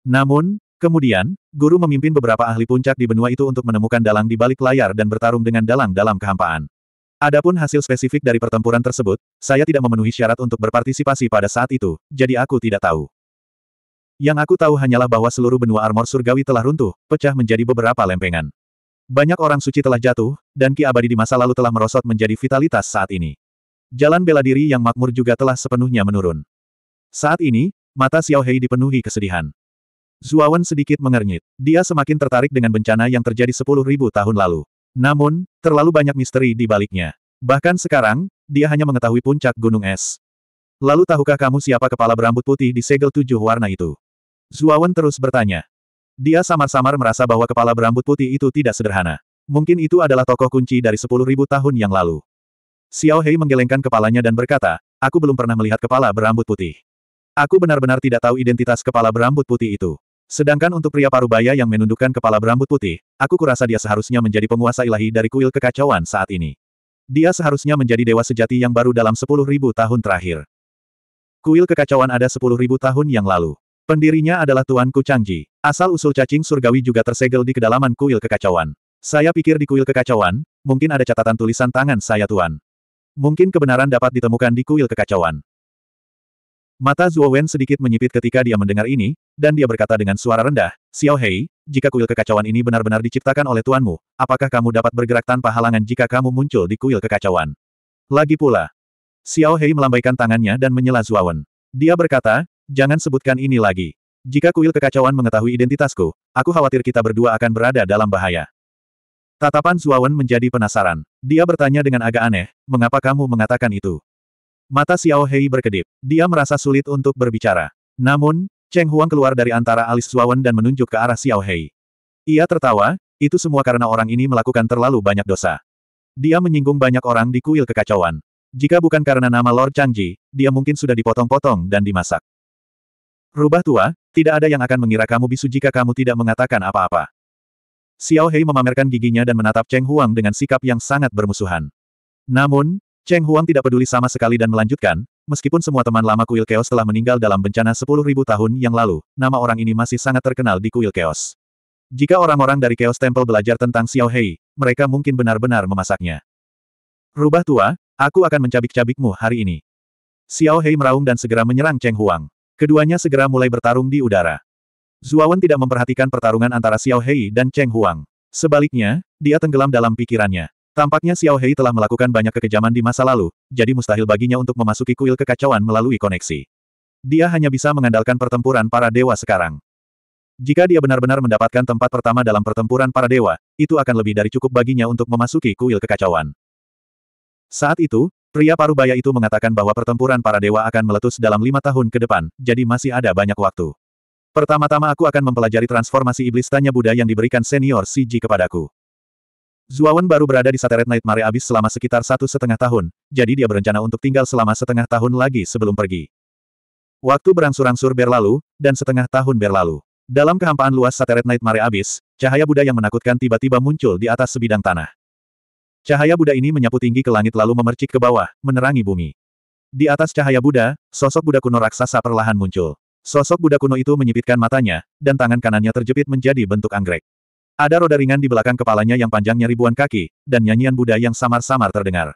Namun, Kemudian, guru memimpin beberapa ahli puncak di benua itu untuk menemukan dalang di balik layar dan bertarung dengan dalang dalam kehampaan. Adapun hasil spesifik dari pertempuran tersebut, saya tidak memenuhi syarat untuk berpartisipasi pada saat itu, jadi aku tidak tahu. Yang aku tahu hanyalah bahwa seluruh benua armor surgawi telah runtuh, pecah menjadi beberapa lempengan. Banyak orang suci telah jatuh, dan Ki Abadi di masa lalu telah merosot menjadi vitalitas saat ini. Jalan bela diri yang makmur juga telah sepenuhnya menurun. Saat ini, mata Xiao Hei dipenuhi kesedihan. Zuawan sedikit mengernyit. Dia semakin tertarik dengan bencana yang terjadi sepuluh ribu tahun lalu. Namun, terlalu banyak misteri di baliknya. Bahkan sekarang, dia hanya mengetahui puncak gunung es. Lalu tahukah kamu siapa kepala berambut putih di segel tujuh warna itu? Zuawan terus bertanya. Dia samar-samar merasa bahwa kepala berambut putih itu tidak sederhana. Mungkin itu adalah tokoh kunci dari sepuluh ribu tahun yang lalu. Xiao Hei menggelengkan kepalanya dan berkata, aku belum pernah melihat kepala berambut putih. Aku benar-benar tidak tahu identitas kepala berambut putih itu. Sedangkan untuk pria parubaya yang menundukkan kepala berambut putih, aku kurasa dia seharusnya menjadi penguasa ilahi dari kuil kekacauan saat ini. Dia seharusnya menjadi dewa sejati yang baru dalam sepuluh ribu tahun terakhir. Kuil kekacauan ada sepuluh ribu tahun yang lalu. Pendirinya adalah Tuan Changji. Asal-usul cacing surgawi juga tersegel di kedalaman kuil kekacauan. Saya pikir di kuil kekacauan, mungkin ada catatan tulisan tangan saya Tuan. Mungkin kebenaran dapat ditemukan di kuil kekacauan. Mata Zuo Wen sedikit menyipit ketika dia mendengar ini, dan dia berkata dengan suara rendah, Xiao Hei, jika kuil kekacauan ini benar-benar diciptakan oleh tuanmu, apakah kamu dapat bergerak tanpa halangan jika kamu muncul di kuil kekacauan? Lagi pula, Xiao Hei melambaikan tangannya dan menyela Zuo Wen. Dia berkata, jangan sebutkan ini lagi. Jika kuil kekacauan mengetahui identitasku, aku khawatir kita berdua akan berada dalam bahaya. Tatapan Zuo Wen menjadi penasaran. Dia bertanya dengan agak aneh, mengapa kamu mengatakan itu? Mata Xiao Hei berkedip. Dia merasa sulit untuk berbicara. Namun, Cheng Huang keluar dari antara alis Suawen dan menunjuk ke arah Xiao Hei. Ia tertawa, itu semua karena orang ini melakukan terlalu banyak dosa. Dia menyinggung banyak orang di kuil kekacauan. Jika bukan karena nama Lord Changji, dia mungkin sudah dipotong-potong dan dimasak. Rubah tua, tidak ada yang akan mengira kamu bisu jika kamu tidak mengatakan apa-apa. Xiao Hei memamerkan giginya dan menatap Cheng Huang dengan sikap yang sangat bermusuhan. Namun, Cheng Huang tidak peduli sama sekali dan melanjutkan, meskipun semua teman lama kuil Chaos telah meninggal dalam bencana 10.000 tahun yang lalu, nama orang ini masih sangat terkenal di kuil Chaos. Jika orang-orang dari Chaos Temple belajar tentang Xiao Hei, mereka mungkin benar-benar memasaknya. Rubah tua, aku akan mencabik-cabikmu hari ini. Xiao Hei meraung dan segera menyerang Cheng Huang. Keduanya segera mulai bertarung di udara. Zuawan tidak memperhatikan pertarungan antara Xiao Hei dan Cheng Huang. Sebaliknya, dia tenggelam dalam pikirannya. Tampaknya Xiao Hei telah melakukan banyak kekejaman di masa lalu, jadi mustahil baginya untuk memasuki kuil kekacauan melalui koneksi. Dia hanya bisa mengandalkan pertempuran para dewa sekarang. Jika dia benar-benar mendapatkan tempat pertama dalam pertempuran para dewa, itu akan lebih dari cukup baginya untuk memasuki kuil kekacauan. Saat itu, pria parubaya itu mengatakan bahwa pertempuran para dewa akan meletus dalam lima tahun ke depan, jadi masih ada banyak waktu. Pertama-tama aku akan mempelajari transformasi iblis tanya Buddha yang diberikan senior CG kepadaku. Zuawan baru berada di Sateret Nightmare Abyss selama sekitar satu setengah tahun, jadi dia berencana untuk tinggal selama setengah tahun lagi sebelum pergi. Waktu berangsur-angsur berlalu, dan setengah tahun berlalu. Dalam kehampaan luas Sateret Nightmare Abyss, cahaya Buddha yang menakutkan tiba-tiba muncul di atas sebidang tanah. Cahaya Buddha ini menyapu tinggi ke langit lalu memercik ke bawah, menerangi bumi. Di atas cahaya Buddha, sosok Buddha kuno raksasa perlahan muncul. Sosok Buddha kuno itu menyipitkan matanya, dan tangan kanannya terjepit menjadi bentuk anggrek. Ada roda ringan di belakang kepalanya yang panjangnya ribuan kaki, dan nyanyian Buddha yang samar-samar terdengar.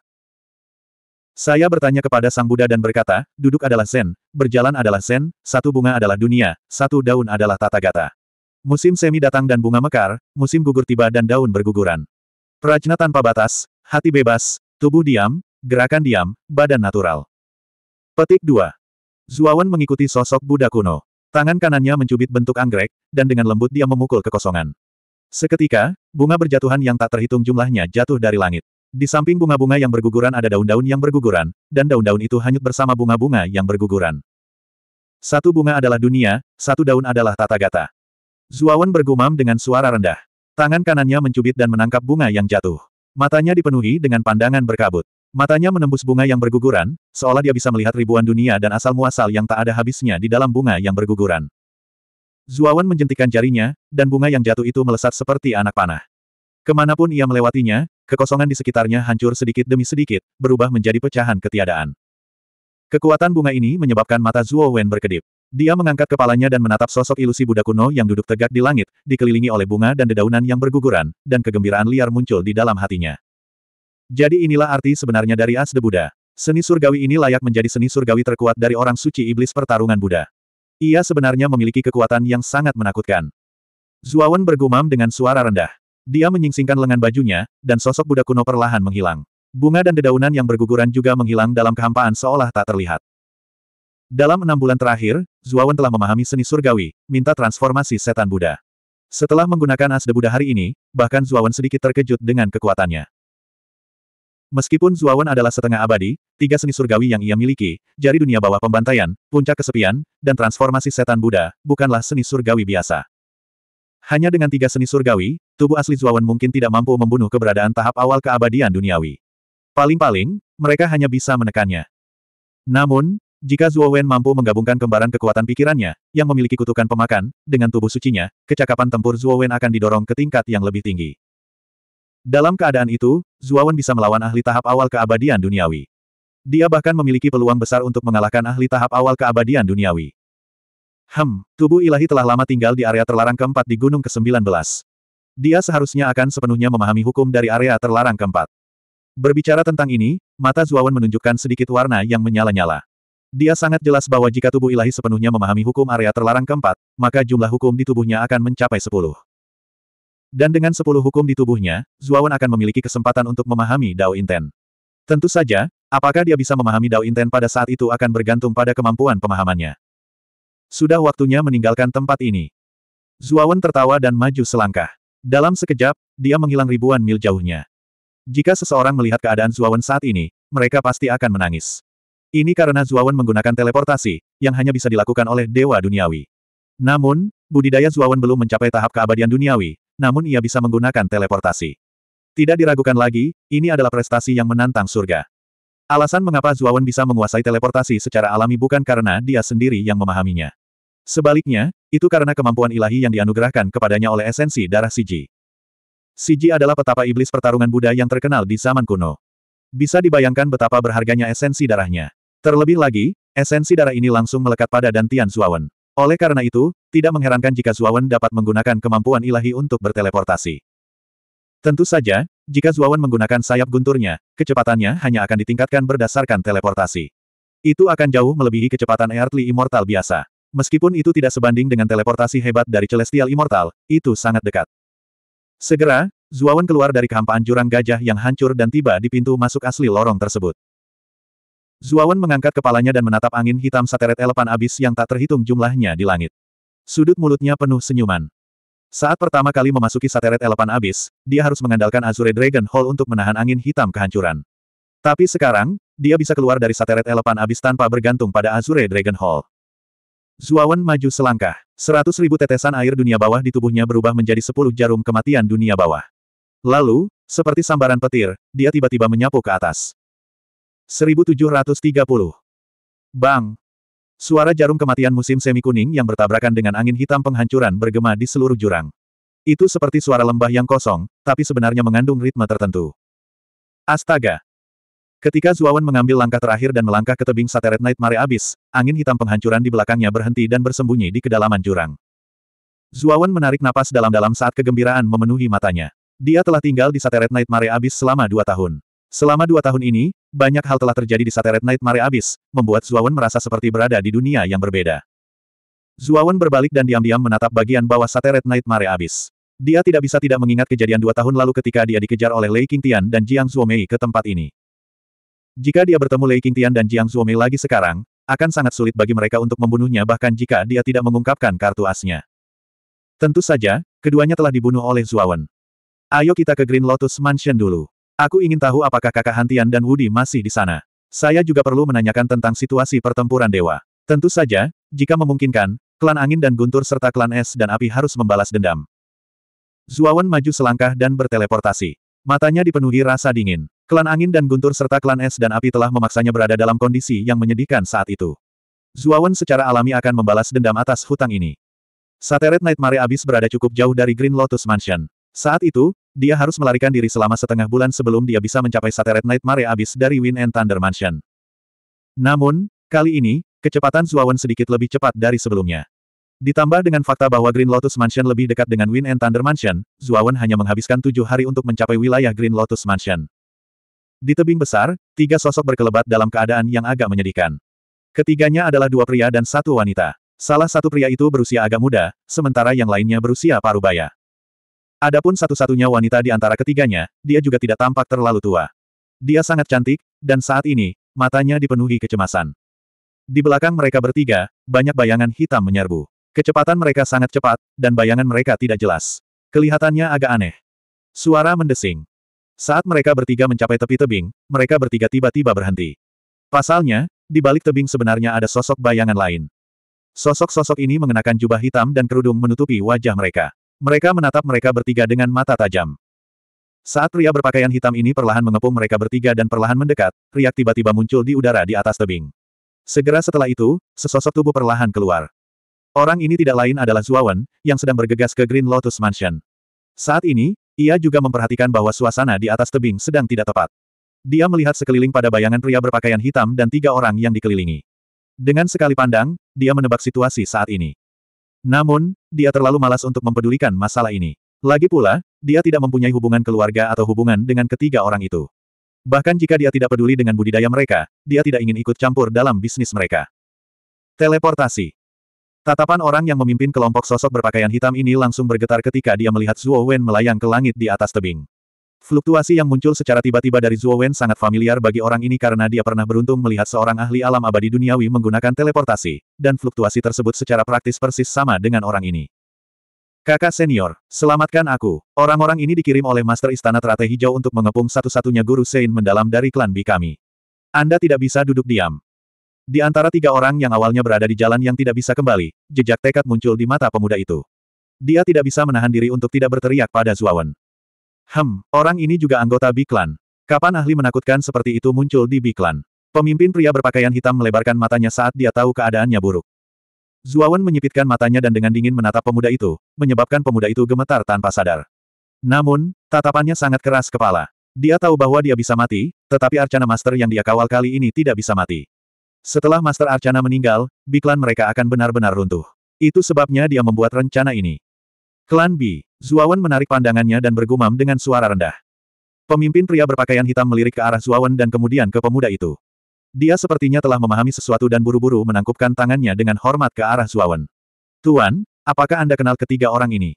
Saya bertanya kepada Sang Buddha dan berkata, duduk adalah Zen, berjalan adalah Zen, satu bunga adalah dunia, satu daun adalah tata gata. Musim semi datang dan bunga mekar, musim gugur tiba dan daun berguguran. Prajna tanpa batas, hati bebas, tubuh diam, gerakan diam, badan natural. Petik 2. Zuawan mengikuti sosok Buddha kuno. Tangan kanannya mencubit bentuk anggrek, dan dengan lembut dia memukul kekosongan. Seketika, bunga berjatuhan yang tak terhitung jumlahnya jatuh dari langit. Di samping bunga-bunga yang berguguran ada daun-daun yang berguguran, dan daun-daun itu hanyut bersama bunga-bunga yang berguguran. Satu bunga adalah dunia, satu daun adalah tata gata. Zuawan bergumam dengan suara rendah. Tangan kanannya mencubit dan menangkap bunga yang jatuh. Matanya dipenuhi dengan pandangan berkabut. Matanya menembus bunga yang berguguran, seolah dia bisa melihat ribuan dunia dan asal-muasal yang tak ada habisnya di dalam bunga yang berguguran. Zuawan menjentikan jarinya, dan bunga yang jatuh itu melesat seperti anak panah. Kemanapun ia melewatinya, kekosongan di sekitarnya hancur sedikit demi sedikit, berubah menjadi pecahan ketiadaan. Kekuatan bunga ini menyebabkan mata Zuo berkedip. Dia mengangkat kepalanya dan menatap sosok ilusi Buddha kuno yang duduk tegak di langit, dikelilingi oleh bunga dan dedaunan yang berguguran, dan kegembiraan liar muncul di dalam hatinya. Jadi inilah arti sebenarnya dari As the Buddha. Seni surgawi ini layak menjadi seni surgawi terkuat dari orang suci iblis pertarungan Buddha. Ia sebenarnya memiliki kekuatan yang sangat menakutkan. Zuawan bergumam dengan suara rendah. Dia menyingsingkan lengan bajunya, dan sosok Buddha kuno perlahan menghilang. Bunga dan dedaunan yang berguguran juga menghilang dalam kehampaan seolah tak terlihat. Dalam enam bulan terakhir, Zuawan telah memahami seni surgawi, minta transformasi setan Buddha. Setelah menggunakan as Buddha hari ini, bahkan Zuawan sedikit terkejut dengan kekuatannya. Meskipun Zuawan adalah setengah abadi, tiga seni surgawi yang ia miliki, jari dunia bawah pembantaian, puncak kesepian, dan transformasi setan Buddha, bukanlah seni surgawi biasa. Hanya dengan tiga seni surgawi, tubuh asli Zuawan mungkin tidak mampu membunuh keberadaan tahap awal keabadian duniawi. Paling-paling, mereka hanya bisa menekannya. Namun, jika Zuowen mampu menggabungkan kembaran kekuatan pikirannya, yang memiliki kutukan pemakan, dengan tubuh sucinya, kecakapan tempur Zuowen akan didorong ke tingkat yang lebih tinggi. Dalam keadaan itu, Zuawan bisa melawan ahli tahap awal keabadian duniawi. Dia bahkan memiliki peluang besar untuk mengalahkan ahli tahap awal keabadian duniawi. Hem, tubuh ilahi telah lama tinggal di area terlarang keempat di Gunung ke-19. Dia seharusnya akan sepenuhnya memahami hukum dari area terlarang keempat. Berbicara tentang ini, mata Zuawan menunjukkan sedikit warna yang menyala-nyala. Dia sangat jelas bahwa jika tubuh ilahi sepenuhnya memahami hukum area terlarang keempat, maka jumlah hukum di tubuhnya akan mencapai sepuluh. Dan dengan sepuluh hukum di tubuhnya, Zuawan akan memiliki kesempatan untuk memahami Dao Inten. Tentu saja, apakah dia bisa memahami Dao Inten pada saat itu akan bergantung pada kemampuan pemahamannya. Sudah waktunya meninggalkan tempat ini. Zuawan tertawa dan maju selangkah. Dalam sekejap, dia menghilang ribuan mil jauhnya. Jika seseorang melihat keadaan Zuawan saat ini, mereka pasti akan menangis. Ini karena Zuawan menggunakan teleportasi, yang hanya bisa dilakukan oleh Dewa Duniawi. Namun, budidaya Zuawan belum mencapai tahap keabadian duniawi, namun ia bisa menggunakan teleportasi. Tidak diragukan lagi, ini adalah prestasi yang menantang surga. Alasan mengapa Zuawan bisa menguasai teleportasi secara alami bukan karena dia sendiri yang memahaminya. Sebaliknya, itu karena kemampuan ilahi yang dianugerahkan kepadanya oleh esensi darah Siji. Siji adalah petapa iblis pertarungan Buddha yang terkenal di zaman kuno. Bisa dibayangkan betapa berharganya esensi darahnya. Terlebih lagi, esensi darah ini langsung melekat pada dantian Zuawan. Oleh karena itu, tidak mengherankan jika Zuawan dapat menggunakan kemampuan ilahi untuk berteleportasi. Tentu saja, jika Zuawan menggunakan sayap gunturnya, kecepatannya hanya akan ditingkatkan berdasarkan teleportasi. Itu akan jauh melebihi kecepatan Earthly Immortal biasa. Meskipun itu tidak sebanding dengan teleportasi hebat dari Celestial Immortal, itu sangat dekat. Segera, Zuawan keluar dari kehampaan jurang gajah yang hancur dan tiba di pintu masuk asli lorong tersebut. Zuawan mengangkat kepalanya dan menatap angin hitam sateret elepan abis yang tak terhitung jumlahnya di langit. Sudut mulutnya penuh senyuman. Saat pertama kali memasuki sateret elepan abis, dia harus mengandalkan Azure Dragon Hall untuk menahan angin hitam kehancuran. Tapi sekarang, dia bisa keluar dari sateret elepan abis tanpa bergantung pada Azure Dragon Hall. Zuawan maju selangkah. Seratus ribu tetesan air dunia bawah di tubuhnya berubah menjadi sepuluh jarum kematian dunia bawah. Lalu, seperti sambaran petir, dia tiba-tiba menyapu ke atas. 1730. Bang! Suara jarum kematian musim semi kuning yang bertabrakan dengan angin hitam penghancuran bergema di seluruh jurang. Itu seperti suara lembah yang kosong, tapi sebenarnya mengandung ritme tertentu. Astaga! Ketika Zuawan mengambil langkah terakhir dan melangkah ke tebing Sateret Night Mare abis, angin hitam penghancuran di belakangnya berhenti dan bersembunyi di kedalaman jurang. Zuawan menarik napas dalam-dalam saat kegembiraan memenuhi matanya. Dia telah tinggal di Sateret Night Mare abis selama dua tahun. Selama dua tahun ini, banyak hal telah terjadi di Sateret Night Mare Abyss, membuat Zuawan merasa seperti berada di dunia yang berbeda. Zuawan berbalik dan diam-diam menatap bagian bawah Sateret Night Mare Abyss. Dia tidak bisa tidak mengingat kejadian dua tahun lalu ketika dia dikejar oleh Lei Qingtian dan Jiang Zuomei ke tempat ini. Jika dia bertemu Lei Qingtian dan Jiang Zuomei lagi sekarang, akan sangat sulit bagi mereka untuk membunuhnya bahkan jika dia tidak mengungkapkan kartu asnya. Tentu saja, keduanya telah dibunuh oleh Zuawan. Ayo kita ke Green Lotus Mansion dulu. Aku ingin tahu apakah kakak Hantian dan Wudi masih di sana. Saya juga perlu menanyakan tentang situasi pertempuran dewa. Tentu saja, jika memungkinkan, klan angin dan guntur serta klan es dan api harus membalas dendam. Zuawan maju selangkah dan berteleportasi. Matanya dipenuhi rasa dingin. Klan angin dan guntur serta klan es dan api telah memaksanya berada dalam kondisi yang menyedihkan saat itu. Zuawan secara alami akan membalas dendam atas hutang ini. Sateret Nightmare abis berada cukup jauh dari Green Lotus Mansion. Saat itu, dia harus melarikan diri selama setengah bulan sebelum dia bisa mencapai Satellite Mare abis dari Wind and Thunder Mansion. Namun, kali ini, kecepatan Zuawan sedikit lebih cepat dari sebelumnya. Ditambah dengan fakta bahwa Green Lotus Mansion lebih dekat dengan Wind and Thunder Mansion, Zuawan hanya menghabiskan tujuh hari untuk mencapai wilayah Green Lotus Mansion. Di tebing besar, tiga sosok berkelebat dalam keadaan yang agak menyedihkan. Ketiganya adalah dua pria dan satu wanita. Salah satu pria itu berusia agak muda, sementara yang lainnya berusia parubaya. Adapun satu-satunya wanita di antara ketiganya, dia juga tidak tampak terlalu tua. Dia sangat cantik, dan saat ini, matanya dipenuhi kecemasan. Di belakang mereka bertiga, banyak bayangan hitam menyerbu. Kecepatan mereka sangat cepat, dan bayangan mereka tidak jelas. Kelihatannya agak aneh. Suara mendesing. Saat mereka bertiga mencapai tepi tebing, mereka bertiga tiba-tiba berhenti. Pasalnya, di balik tebing sebenarnya ada sosok bayangan lain. Sosok-sosok ini mengenakan jubah hitam dan kerudung menutupi wajah mereka. Mereka menatap mereka bertiga dengan mata tajam. Saat pria berpakaian hitam ini perlahan mengepung mereka bertiga dan perlahan mendekat, riak tiba-tiba muncul di udara di atas tebing. Segera setelah itu, sesosok tubuh perlahan keluar. Orang ini tidak lain adalah Zuawan, yang sedang bergegas ke Green Lotus Mansion. Saat ini, ia juga memperhatikan bahwa suasana di atas tebing sedang tidak tepat. Dia melihat sekeliling pada bayangan pria berpakaian hitam dan tiga orang yang dikelilingi. Dengan sekali pandang, dia menebak situasi saat ini. Namun, dia terlalu malas untuk mempedulikan masalah ini. Lagi pula, dia tidak mempunyai hubungan keluarga atau hubungan dengan ketiga orang itu. Bahkan jika dia tidak peduli dengan budidaya mereka, dia tidak ingin ikut campur dalam bisnis mereka. Teleportasi Tatapan orang yang memimpin kelompok sosok berpakaian hitam ini langsung bergetar ketika dia melihat Zhuo Wen melayang ke langit di atas tebing. Fluktuasi yang muncul secara tiba-tiba dari Zhuo Wen sangat familiar bagi orang ini karena dia pernah beruntung melihat seorang ahli alam abadi duniawi menggunakan teleportasi, dan fluktuasi tersebut secara praktis persis sama dengan orang ini. Kakak senior, selamatkan aku. Orang-orang ini dikirim oleh Master Istana Teratai Hijau untuk mengepung satu-satunya guru Sein mendalam dari klan Bi kami. Anda tidak bisa duduk diam. Di antara tiga orang yang awalnya berada di jalan yang tidak bisa kembali, jejak tekad muncul di mata pemuda itu. Dia tidak bisa menahan diri untuk tidak berteriak pada Wen. Hem, orang ini juga anggota Biklan. Kapan ahli menakutkan seperti itu muncul di Biklan? Pemimpin pria berpakaian hitam melebarkan matanya saat dia tahu keadaannya buruk. Zuawan menyipitkan matanya dan dengan dingin menatap pemuda itu, menyebabkan pemuda itu gemetar tanpa sadar. Namun, tatapannya sangat keras kepala. Dia tahu bahwa dia bisa mati, tetapi Arcana Master yang dia kawal kali ini tidak bisa mati. Setelah Master Arcana meninggal, Biklan mereka akan benar-benar runtuh. Itu sebabnya dia membuat rencana ini. Klan B. Zuawan menarik pandangannya dan bergumam dengan suara rendah. Pemimpin pria berpakaian hitam melirik ke arah Zuawan dan kemudian ke pemuda itu. Dia sepertinya telah memahami sesuatu dan buru-buru menangkupkan tangannya dengan hormat ke arah Zuawan. Tuan, apakah Anda kenal ketiga orang ini?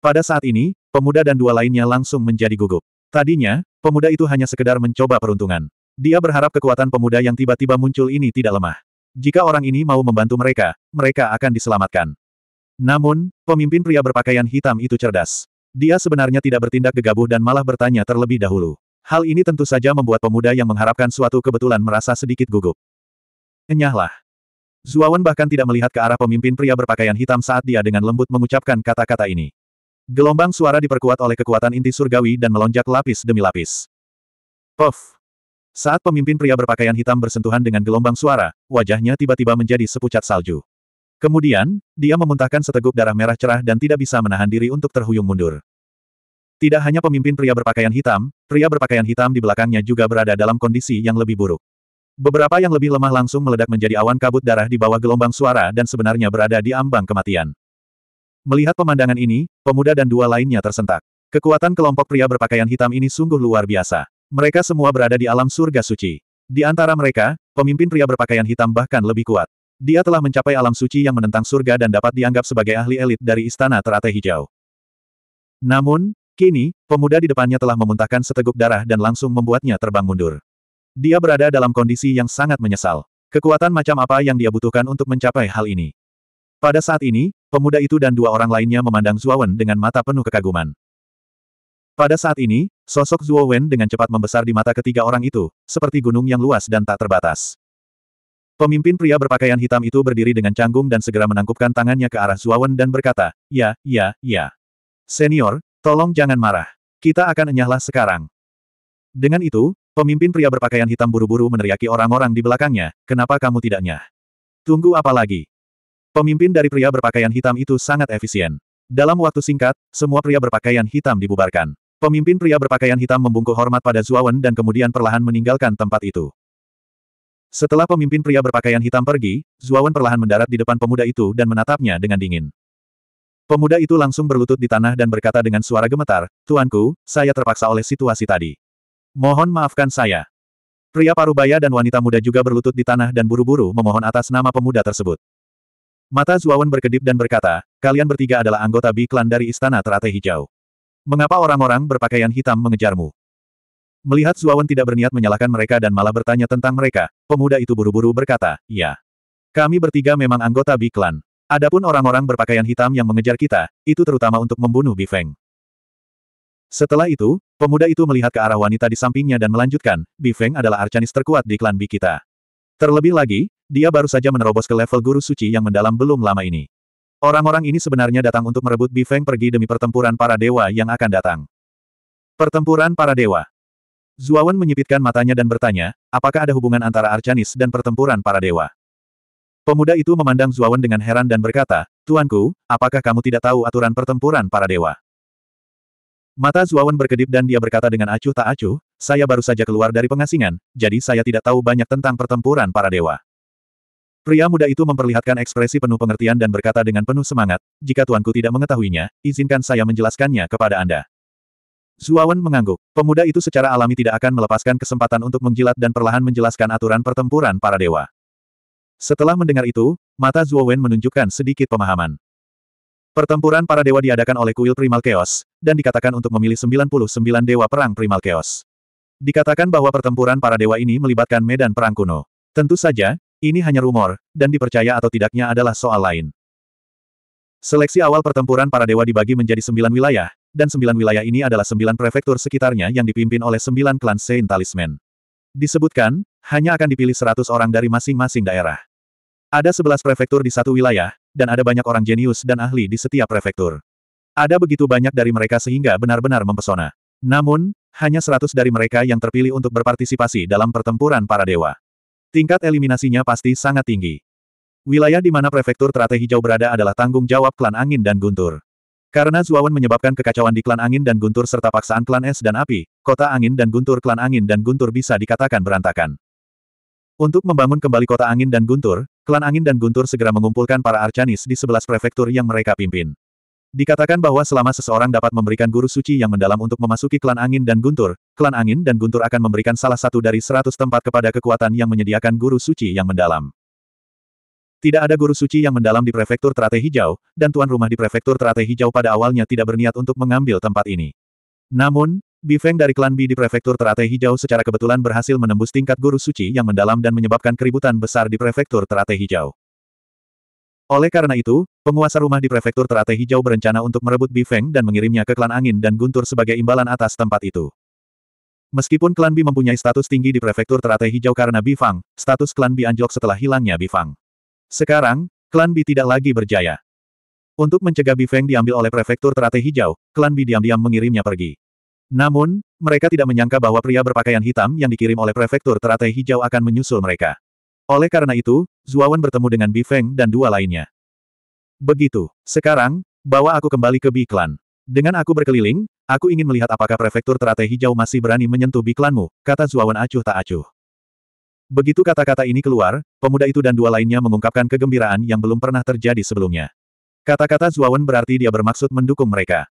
Pada saat ini, pemuda dan dua lainnya langsung menjadi gugup. Tadinya, pemuda itu hanya sekedar mencoba peruntungan. Dia berharap kekuatan pemuda yang tiba-tiba muncul ini tidak lemah. Jika orang ini mau membantu mereka, mereka akan diselamatkan. Namun, pemimpin pria berpakaian hitam itu cerdas. Dia sebenarnya tidak bertindak gegabah dan malah bertanya terlebih dahulu. Hal ini tentu saja membuat pemuda yang mengharapkan suatu kebetulan merasa sedikit gugup. Enyahlah. Zuawan bahkan tidak melihat ke arah pemimpin pria berpakaian hitam saat dia dengan lembut mengucapkan kata-kata ini. Gelombang suara diperkuat oleh kekuatan inti surgawi dan melonjak lapis demi lapis. Puff! Saat pemimpin pria berpakaian hitam bersentuhan dengan gelombang suara, wajahnya tiba-tiba menjadi sepucat salju. Kemudian, dia memuntahkan seteguk darah merah cerah dan tidak bisa menahan diri untuk terhuyung mundur. Tidak hanya pemimpin pria berpakaian hitam, pria berpakaian hitam di belakangnya juga berada dalam kondisi yang lebih buruk. Beberapa yang lebih lemah langsung meledak menjadi awan kabut darah di bawah gelombang suara dan sebenarnya berada di ambang kematian. Melihat pemandangan ini, pemuda dan dua lainnya tersentak. Kekuatan kelompok pria berpakaian hitam ini sungguh luar biasa. Mereka semua berada di alam surga suci. Di antara mereka, pemimpin pria berpakaian hitam bahkan lebih kuat. Dia telah mencapai alam suci yang menentang surga dan dapat dianggap sebagai ahli elit dari istana teratai hijau. Namun, kini, pemuda di depannya telah memuntahkan seteguk darah dan langsung membuatnya terbang mundur. Dia berada dalam kondisi yang sangat menyesal. Kekuatan macam apa yang dia butuhkan untuk mencapai hal ini? Pada saat ini, pemuda itu dan dua orang lainnya memandang Zuawan dengan mata penuh kekaguman. Pada saat ini, sosok Zuo Wen dengan cepat membesar di mata ketiga orang itu, seperti gunung yang luas dan tak terbatas. Pemimpin pria berpakaian hitam itu berdiri dengan canggung dan segera menangkupkan tangannya ke arah Zuawan dan berkata, Ya, ya, ya. Senior, tolong jangan marah. Kita akan enyahlah sekarang. Dengan itu, pemimpin pria berpakaian hitam buru-buru meneriaki orang-orang di belakangnya, kenapa kamu tidak nyah? Tunggu apa lagi? Pemimpin dari pria berpakaian hitam itu sangat efisien. Dalam waktu singkat, semua pria berpakaian hitam dibubarkan. Pemimpin pria berpakaian hitam membungkuk hormat pada Zuawan dan kemudian perlahan meninggalkan tempat itu. Setelah pemimpin pria berpakaian hitam pergi, Zuawan perlahan mendarat di depan pemuda itu dan menatapnya dengan dingin. Pemuda itu langsung berlutut di tanah dan berkata dengan suara gemetar, Tuanku, saya terpaksa oleh situasi tadi. Mohon maafkan saya. Pria parubaya dan wanita muda juga berlutut di tanah dan buru-buru memohon atas nama pemuda tersebut. Mata Zuawan berkedip dan berkata, kalian bertiga adalah anggota B-Klan dari Istana Teratai Hijau. Mengapa orang-orang berpakaian hitam mengejarmu? Melihat Zuawan tidak berniat menyalahkan mereka dan malah bertanya tentang mereka, pemuda itu buru-buru berkata, Ya. Kami bertiga memang anggota Biklan. Adapun orang-orang berpakaian hitam yang mengejar kita, itu terutama untuk membunuh Bifeng. Setelah itu, pemuda itu melihat ke arah wanita di sampingnya dan melanjutkan, Bifeng adalah arcanis terkuat di klan Bikita. Terlebih lagi, dia baru saja menerobos ke level guru suci yang mendalam belum lama ini. Orang-orang ini sebenarnya datang untuk merebut Bifeng pergi demi pertempuran para dewa yang akan datang. Pertempuran para dewa. Zuawan menyipitkan matanya dan bertanya, apakah ada hubungan antara Arcanis dan pertempuran para dewa? Pemuda itu memandang Zuawan dengan heran dan berkata, Tuanku, apakah kamu tidak tahu aturan pertempuran para dewa? Mata Zuawan berkedip dan dia berkata dengan acuh tak acuh, saya baru saja keluar dari pengasingan, jadi saya tidak tahu banyak tentang pertempuran para dewa. Pria muda itu memperlihatkan ekspresi penuh pengertian dan berkata dengan penuh semangat, jika tuanku tidak mengetahuinya, izinkan saya menjelaskannya kepada Anda. Zuawan mengangguk. Pemuda itu secara alami tidak akan melepaskan kesempatan untuk menjilat dan perlahan menjelaskan aturan pertempuran para dewa. Setelah mendengar itu, mata Zuawan menunjukkan sedikit pemahaman. Pertempuran para dewa diadakan oleh kuil Primal Chaos, dan dikatakan untuk memilih 99 dewa perang Primal Chaos. Dikatakan bahwa pertempuran para dewa ini melibatkan medan perang kuno. Tentu saja, ini hanya rumor, dan dipercaya atau tidaknya adalah soal lain. Seleksi awal pertempuran para dewa dibagi menjadi sembilan wilayah, dan sembilan wilayah ini adalah sembilan prefektur sekitarnya yang dipimpin oleh sembilan klan Saint Talisman. Disebutkan, hanya akan dipilih seratus orang dari masing-masing daerah. Ada sebelas prefektur di satu wilayah, dan ada banyak orang jenius dan ahli di setiap prefektur. Ada begitu banyak dari mereka sehingga benar-benar mempesona. Namun, hanya seratus dari mereka yang terpilih untuk berpartisipasi dalam pertempuran para dewa. Tingkat eliminasinya pasti sangat tinggi. Wilayah di mana prefektur teratai hijau berada adalah tanggung jawab klan angin dan guntur. Karena Zuawan menyebabkan kekacauan di klan angin dan guntur serta paksaan klan es dan api, kota angin dan guntur klan angin dan guntur bisa dikatakan berantakan. Untuk membangun kembali kota angin dan guntur, klan angin dan guntur segera mengumpulkan para arcanis di sebelas prefektur yang mereka pimpin. Dikatakan bahwa selama seseorang dapat memberikan guru suci yang mendalam untuk memasuki klan angin dan guntur, klan angin dan guntur akan memberikan salah satu dari seratus tempat kepada kekuatan yang menyediakan guru suci yang mendalam. Tidak ada guru suci yang mendalam di prefektur teratai hijau, dan tuan rumah di prefektur teratai hijau pada awalnya tidak berniat untuk mengambil tempat ini. Namun, Bifeng dari klan Bi di prefektur teratai hijau secara kebetulan berhasil menembus tingkat guru suci yang mendalam dan menyebabkan keributan besar di prefektur teratai hijau. Oleh karena itu, penguasa rumah di prefektur teratai hijau berencana untuk merebut Bifeng dan mengirimnya ke klan angin dan guntur sebagai imbalan atas tempat itu. Meskipun klan Bi mempunyai status tinggi di prefektur teratai hijau karena Bifang, status klan Bi anjlok setelah hilangnya Bifang. Sekarang, klan Bi tidak lagi berjaya. Untuk mencegah Bi Feng diambil oleh prefektur teratai hijau, klan Bi diam-diam mengirimnya pergi. Namun, mereka tidak menyangka bahwa pria berpakaian hitam yang dikirim oleh prefektur teratai hijau akan menyusul mereka. Oleh karena itu, Zuawan bertemu dengan Bi Feng dan dua lainnya. Begitu. Sekarang, bawa aku kembali ke Bi Klan. Dengan aku berkeliling, aku ingin melihat apakah prefektur teratai hijau masih berani menyentuh Bi Klanmu. kata Zuawan acuh tak acuh. Begitu kata-kata ini keluar, pemuda itu dan dua lainnya mengungkapkan kegembiraan yang belum pernah terjadi sebelumnya. Kata-kata Zuawan berarti dia bermaksud mendukung mereka.